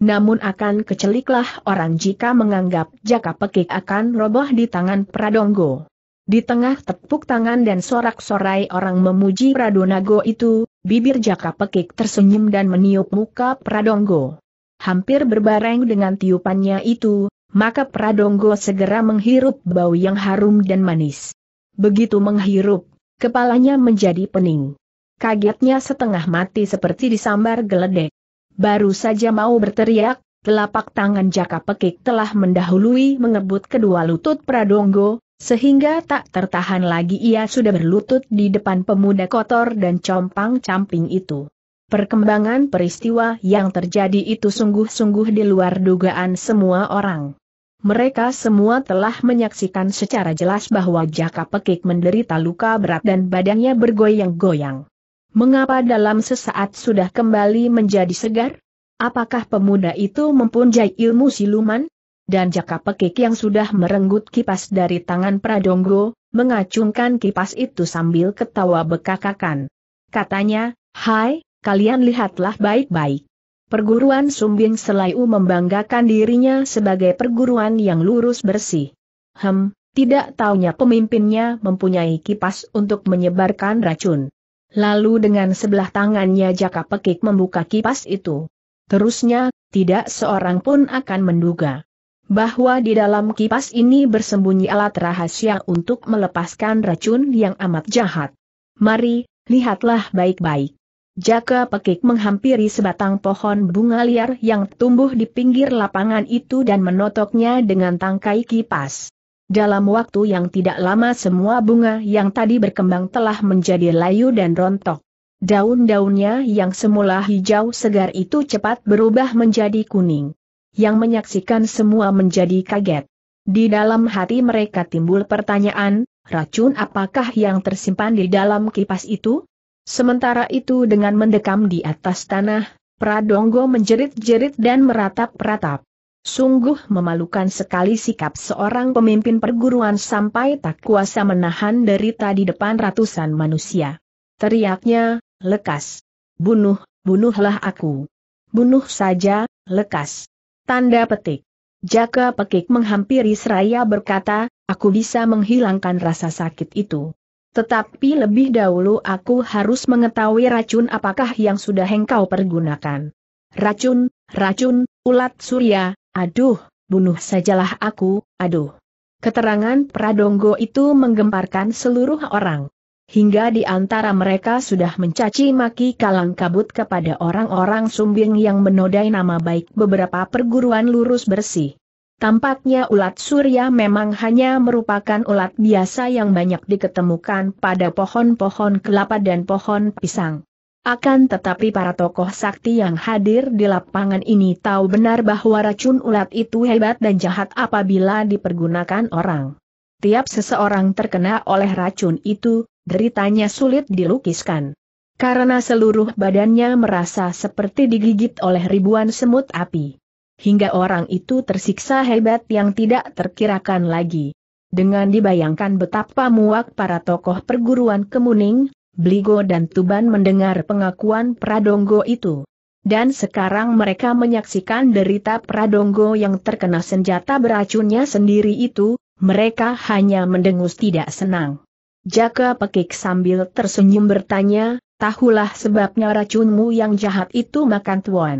Namun akan keceliklah orang jika menganggap jaka pekik akan roboh di tangan Pradonggo. Di tengah tepuk tangan dan sorak-sorai orang memuji Pradonago itu, bibir jaka pekik tersenyum dan meniup muka Pradonggo. Hampir berbareng dengan tiupannya itu, maka Pradonggo segera menghirup bau yang harum dan manis. Begitu menghirup, kepalanya menjadi pening. Kagetnya setengah mati seperti disambar geledek. Baru saja mau berteriak, telapak tangan jaka pekik telah mendahului mengebut kedua lutut Pradonggo, sehingga tak tertahan lagi ia sudah berlutut di depan pemuda kotor dan compang-camping itu. Perkembangan peristiwa yang terjadi itu sungguh-sungguh di luar dugaan semua orang. Mereka semua telah menyaksikan secara jelas bahwa Jaka Pekik menderita luka berat dan badannya bergoyang-goyang. Mengapa dalam sesaat sudah kembali menjadi segar? Apakah pemuda itu mempunyai ilmu siluman? dan jaka pekik yang sudah merenggut kipas dari tangan Pradonggo, mengacungkan kipas itu sambil ketawa bekakakan. Katanya, Hai, kalian lihatlah baik-baik. Perguruan Sumbing Selaiu membanggakan dirinya sebagai perguruan yang lurus bersih. Hem, tidak taunya pemimpinnya mempunyai kipas untuk menyebarkan racun. Lalu dengan sebelah tangannya Jaka Pekik membuka kipas itu. Terusnya, tidak seorang pun akan menduga bahwa di dalam kipas ini bersembunyi alat rahasia untuk melepaskan racun yang amat jahat. Mari, lihatlah baik-baik. Jaka Pekik menghampiri sebatang pohon bunga liar yang tumbuh di pinggir lapangan itu dan menotoknya dengan tangkai kipas. Dalam waktu yang tidak lama semua bunga yang tadi berkembang telah menjadi layu dan rontok. Daun-daunnya yang semula hijau segar itu cepat berubah menjadi kuning yang menyaksikan semua menjadi kaget. Di dalam hati mereka timbul pertanyaan, racun apakah yang tersimpan di dalam kipas itu? Sementara itu dengan mendekam di atas tanah, Pradonggo menjerit-jerit dan meratap-ratap. Sungguh memalukan sekali sikap seorang pemimpin perguruan sampai tak kuasa menahan derita di depan ratusan manusia. Teriaknya, lekas. Bunuh, bunuhlah aku. Bunuh saja, lekas. Tanda petik. Jaka Pekik menghampiri seraya berkata, aku bisa menghilangkan rasa sakit itu. Tetapi lebih dahulu aku harus mengetahui racun apakah yang sudah engkau pergunakan. Racun, racun, ulat surya, aduh, bunuh sajalah aku, aduh. Keterangan Pradonggo itu menggemparkan seluruh orang hingga di antara mereka sudah mencaci maki kalang kabut kepada orang-orang sumbing yang menodai nama baik beberapa perguruan lurus bersih. Tampaknya ulat surya memang hanya merupakan ulat biasa yang banyak diketemukan pada pohon-pohon kelapa dan pohon pisang. Akan tetapi para tokoh sakti yang hadir di lapangan ini tahu benar bahwa racun ulat itu hebat dan jahat apabila dipergunakan orang. Tiap seseorang terkena oleh racun itu, deritanya sulit dilukiskan. Karena seluruh badannya merasa seperti digigit oleh ribuan semut api. Hingga orang itu tersiksa hebat yang tidak terkirakan lagi. Dengan dibayangkan betapa muak para tokoh perguruan kemuning, Bligo dan Tuban mendengar pengakuan Pradonggo itu. Dan sekarang mereka menyaksikan derita Pradonggo yang terkena senjata beracunnya sendiri itu, mereka hanya mendengus tidak senang. Jaka pekik sambil tersenyum bertanya, tahulah sebabnya racunmu yang jahat itu makan tuan.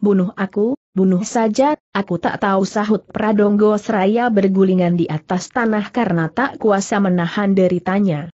Bunuh aku, bunuh saja, aku tak tahu sahut Pradonggo Seraya bergulingan di atas tanah karena tak kuasa menahan deritanya.